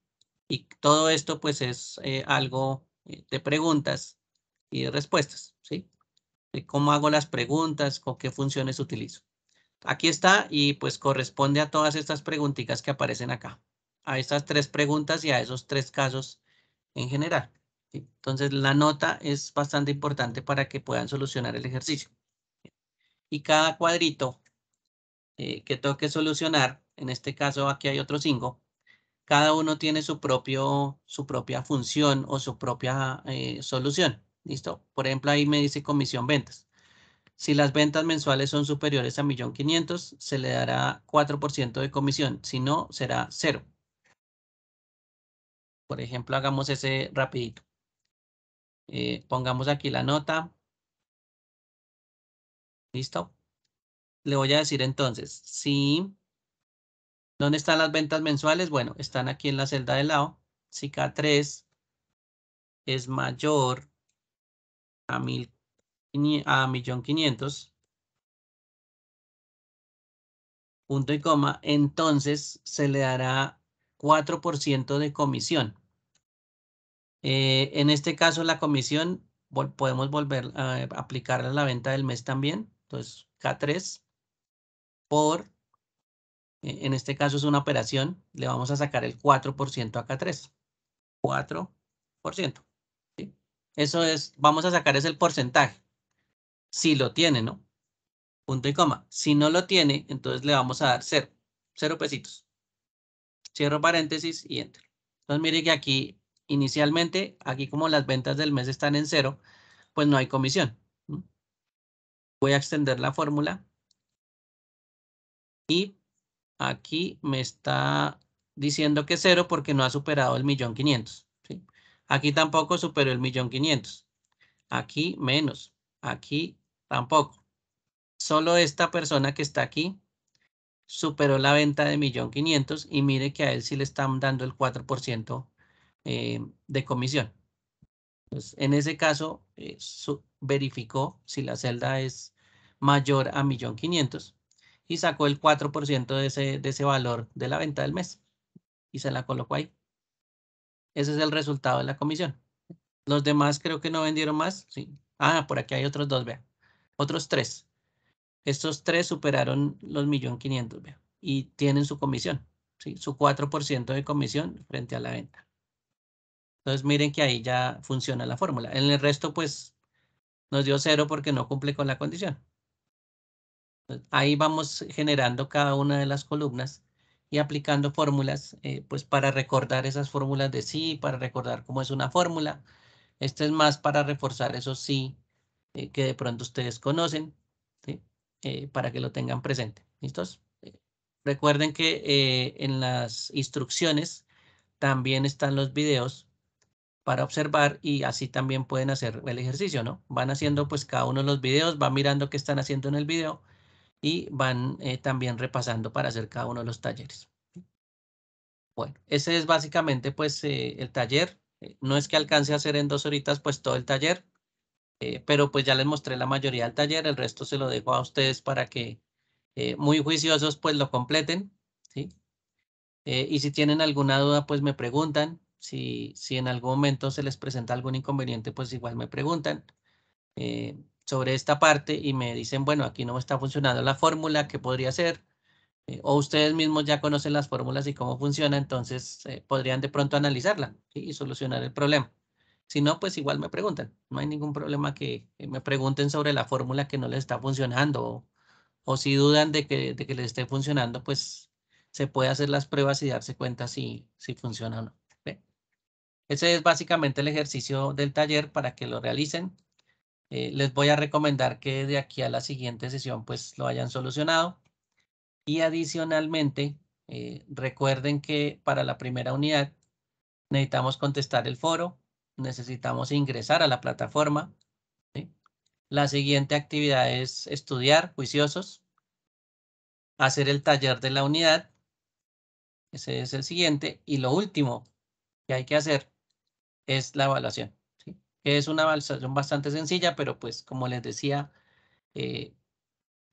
Y todo esto, pues, es eh, algo eh, de preguntas y de respuestas, ¿sí? cómo hago las preguntas, con qué funciones utilizo. Aquí está y, pues, corresponde a todas estas preguntitas que aparecen acá. A estas tres preguntas y a esos tres casos en general. Entonces, la nota es bastante importante para que puedan solucionar el ejercicio y cada cuadrito eh, que toque solucionar, en este caso aquí hay otro cinco, cada uno tiene su, propio, su propia función o su propia eh, solución. ¿Listo? Por ejemplo, ahí me dice comisión ventas. Si las ventas mensuales son superiores a 1.500.000, se le dará 4% de comisión. Si no, será cero. Por ejemplo, hagamos ese rapidito. Eh, pongamos aquí la nota. ¿Listo? Le voy a decir entonces, si... ¿Dónde están las ventas mensuales? Bueno, están aquí en la celda de lado. Si K3 es mayor a, mil, a punto y coma, entonces se le dará 4% de comisión. Eh, en este caso, la comisión podemos volver a eh, aplicarla a la venta del mes también. Entonces, K3 por, eh, en este caso es una operación, le vamos a sacar el 4% a K3. 4%. ¿sí? Eso es, vamos a sacar es el porcentaje. Si lo tiene, ¿no? Punto y coma. Si no lo tiene, entonces le vamos a dar cero. Cero pesitos. Cierro paréntesis y entro. Entonces, mire que aquí, inicialmente, aquí como las ventas del mes están en cero, pues no hay comisión. Voy a extender la fórmula. Y aquí me está diciendo que cero porque no ha superado el millón quinientos. Aquí tampoco superó el millón quinientos. Aquí menos. Aquí tampoco. Solo esta persona que está aquí superó la venta de millón quinientos y mire que a él sí le están dando el 4% eh, de comisión. en ese caso, eh, verificó si la celda es mayor a 1.500.000 y sacó el 4% de ese, de ese valor de la venta del mes y se la colocó ahí. Ese es el resultado de la comisión. Los demás creo que no vendieron más. Sí. Ah, por aquí hay otros dos, vea. Otros tres. Estos tres superaron los 1.500.000, vea. Y tienen su comisión, ¿sí? su 4% de comisión frente a la venta. Entonces miren que ahí ya funciona la fórmula. En el resto pues nos dio cero porque no cumple con la condición. Ahí vamos generando cada una de las columnas y aplicando fórmulas eh, pues para recordar esas fórmulas de sí, para recordar cómo es una fórmula. Este es más para reforzar esos sí eh, que de pronto ustedes conocen, eh, para que lo tengan presente. ¿Listos? Recuerden que en las instrucciones también están los videos para observar y así también pueden hacer el ejercicio, ¿no? Van haciendo pues cada uno de los videos, van mirando qué están haciendo en el video y van eh, también repasando para hacer cada uno de los talleres. Bueno, ese es básicamente pues eh, el taller. Eh, no es que alcance a hacer en dos horitas pues todo el taller, pero pues ya les mostré la mayoría del taller, el resto se lo dejo a ustedes para que muy juiciosos pues lo completen, ¿sí? y si tienen alguna duda pues me preguntan, si, en algún momento se les presenta algún inconveniente, pues igual me preguntan eh, sobre esta parte y me dicen, bueno, aquí no está funcionando la fórmula, ¿qué podría ser? Eh, o ustedes mismos ya conocen las fórmulas y cómo funciona, entonces eh, podrían de pronto analizarla y, solucionar el problema. Si no, pues igual me preguntan. No hay ningún problema que me pregunten sobre la fórmula que no les está funcionando o, si dudan de que, de que les esté funcionando, pues se puede hacer las pruebas y darse cuenta si, si funciona o no. Ese es básicamente el ejercicio del taller para que lo realicen. Eh, les voy a recomendar que de aquí a la siguiente sesión pues lo hayan solucionado. Y adicionalmente, eh, recuerden que para la primera unidad necesitamos contestar el foro, necesitamos ingresar a la plataforma. La siguiente actividad es estudiar juiciosos, hacer el taller de la unidad. Ese es el siguiente. Y lo último que hay que hacer es la evaluación. Es una evaluación bastante sencilla, pero pues como les decía, eh,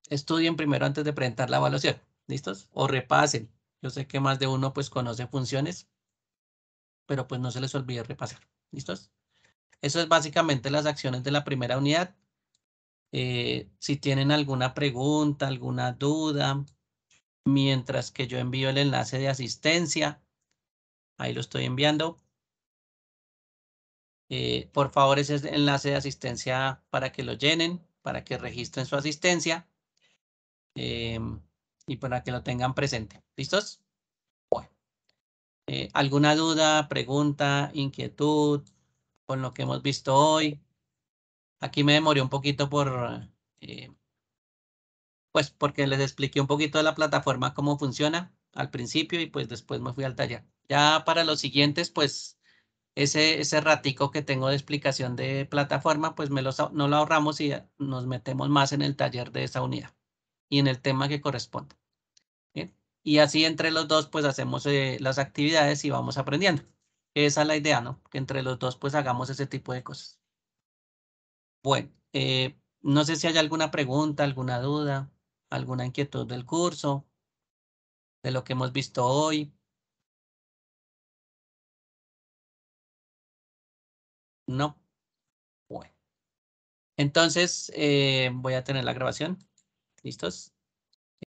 estudien primero antes de presentar la evaluación. ¿Listos? O repasen. Yo sé que más de uno pues conoce funciones, pero pues no se les olvide repasar. ¿Listos? Eso es básicamente las acciones de la primera unidad. Eh, si tienen alguna pregunta, alguna duda, mientras que yo envío el enlace de asistencia, ahí lo estoy enviando. Eh, por favor, ese enlace de asistencia para que lo llenen, para que registren su asistencia eh, y para que lo tengan presente. ¿Listos? Bueno. Eh, ¿Alguna duda, pregunta, inquietud con lo que hemos visto hoy? Aquí me demoré un poquito por... pues porque les expliqué un poquito de la plataforma, cómo funciona al principio y pues después me fui al taller. Ya para los siguientes, pues ese, ese ratico que tengo de explicación de plataforma, pues me no lo ahorramos y nos metemos más en el taller de esa unidad y en el tema que corresponde. Y así entre los dos, pues hacemos eh, las actividades y vamos aprendiendo. Esa es la idea, ¿no? Que entre los dos, pues hagamos ese tipo de cosas. Bueno, eh, no sé si hay alguna pregunta, alguna duda, alguna inquietud del curso, de lo que hemos visto hoy. No. Bueno. Entonces, eh, voy a tener la grabación. ¿Listos?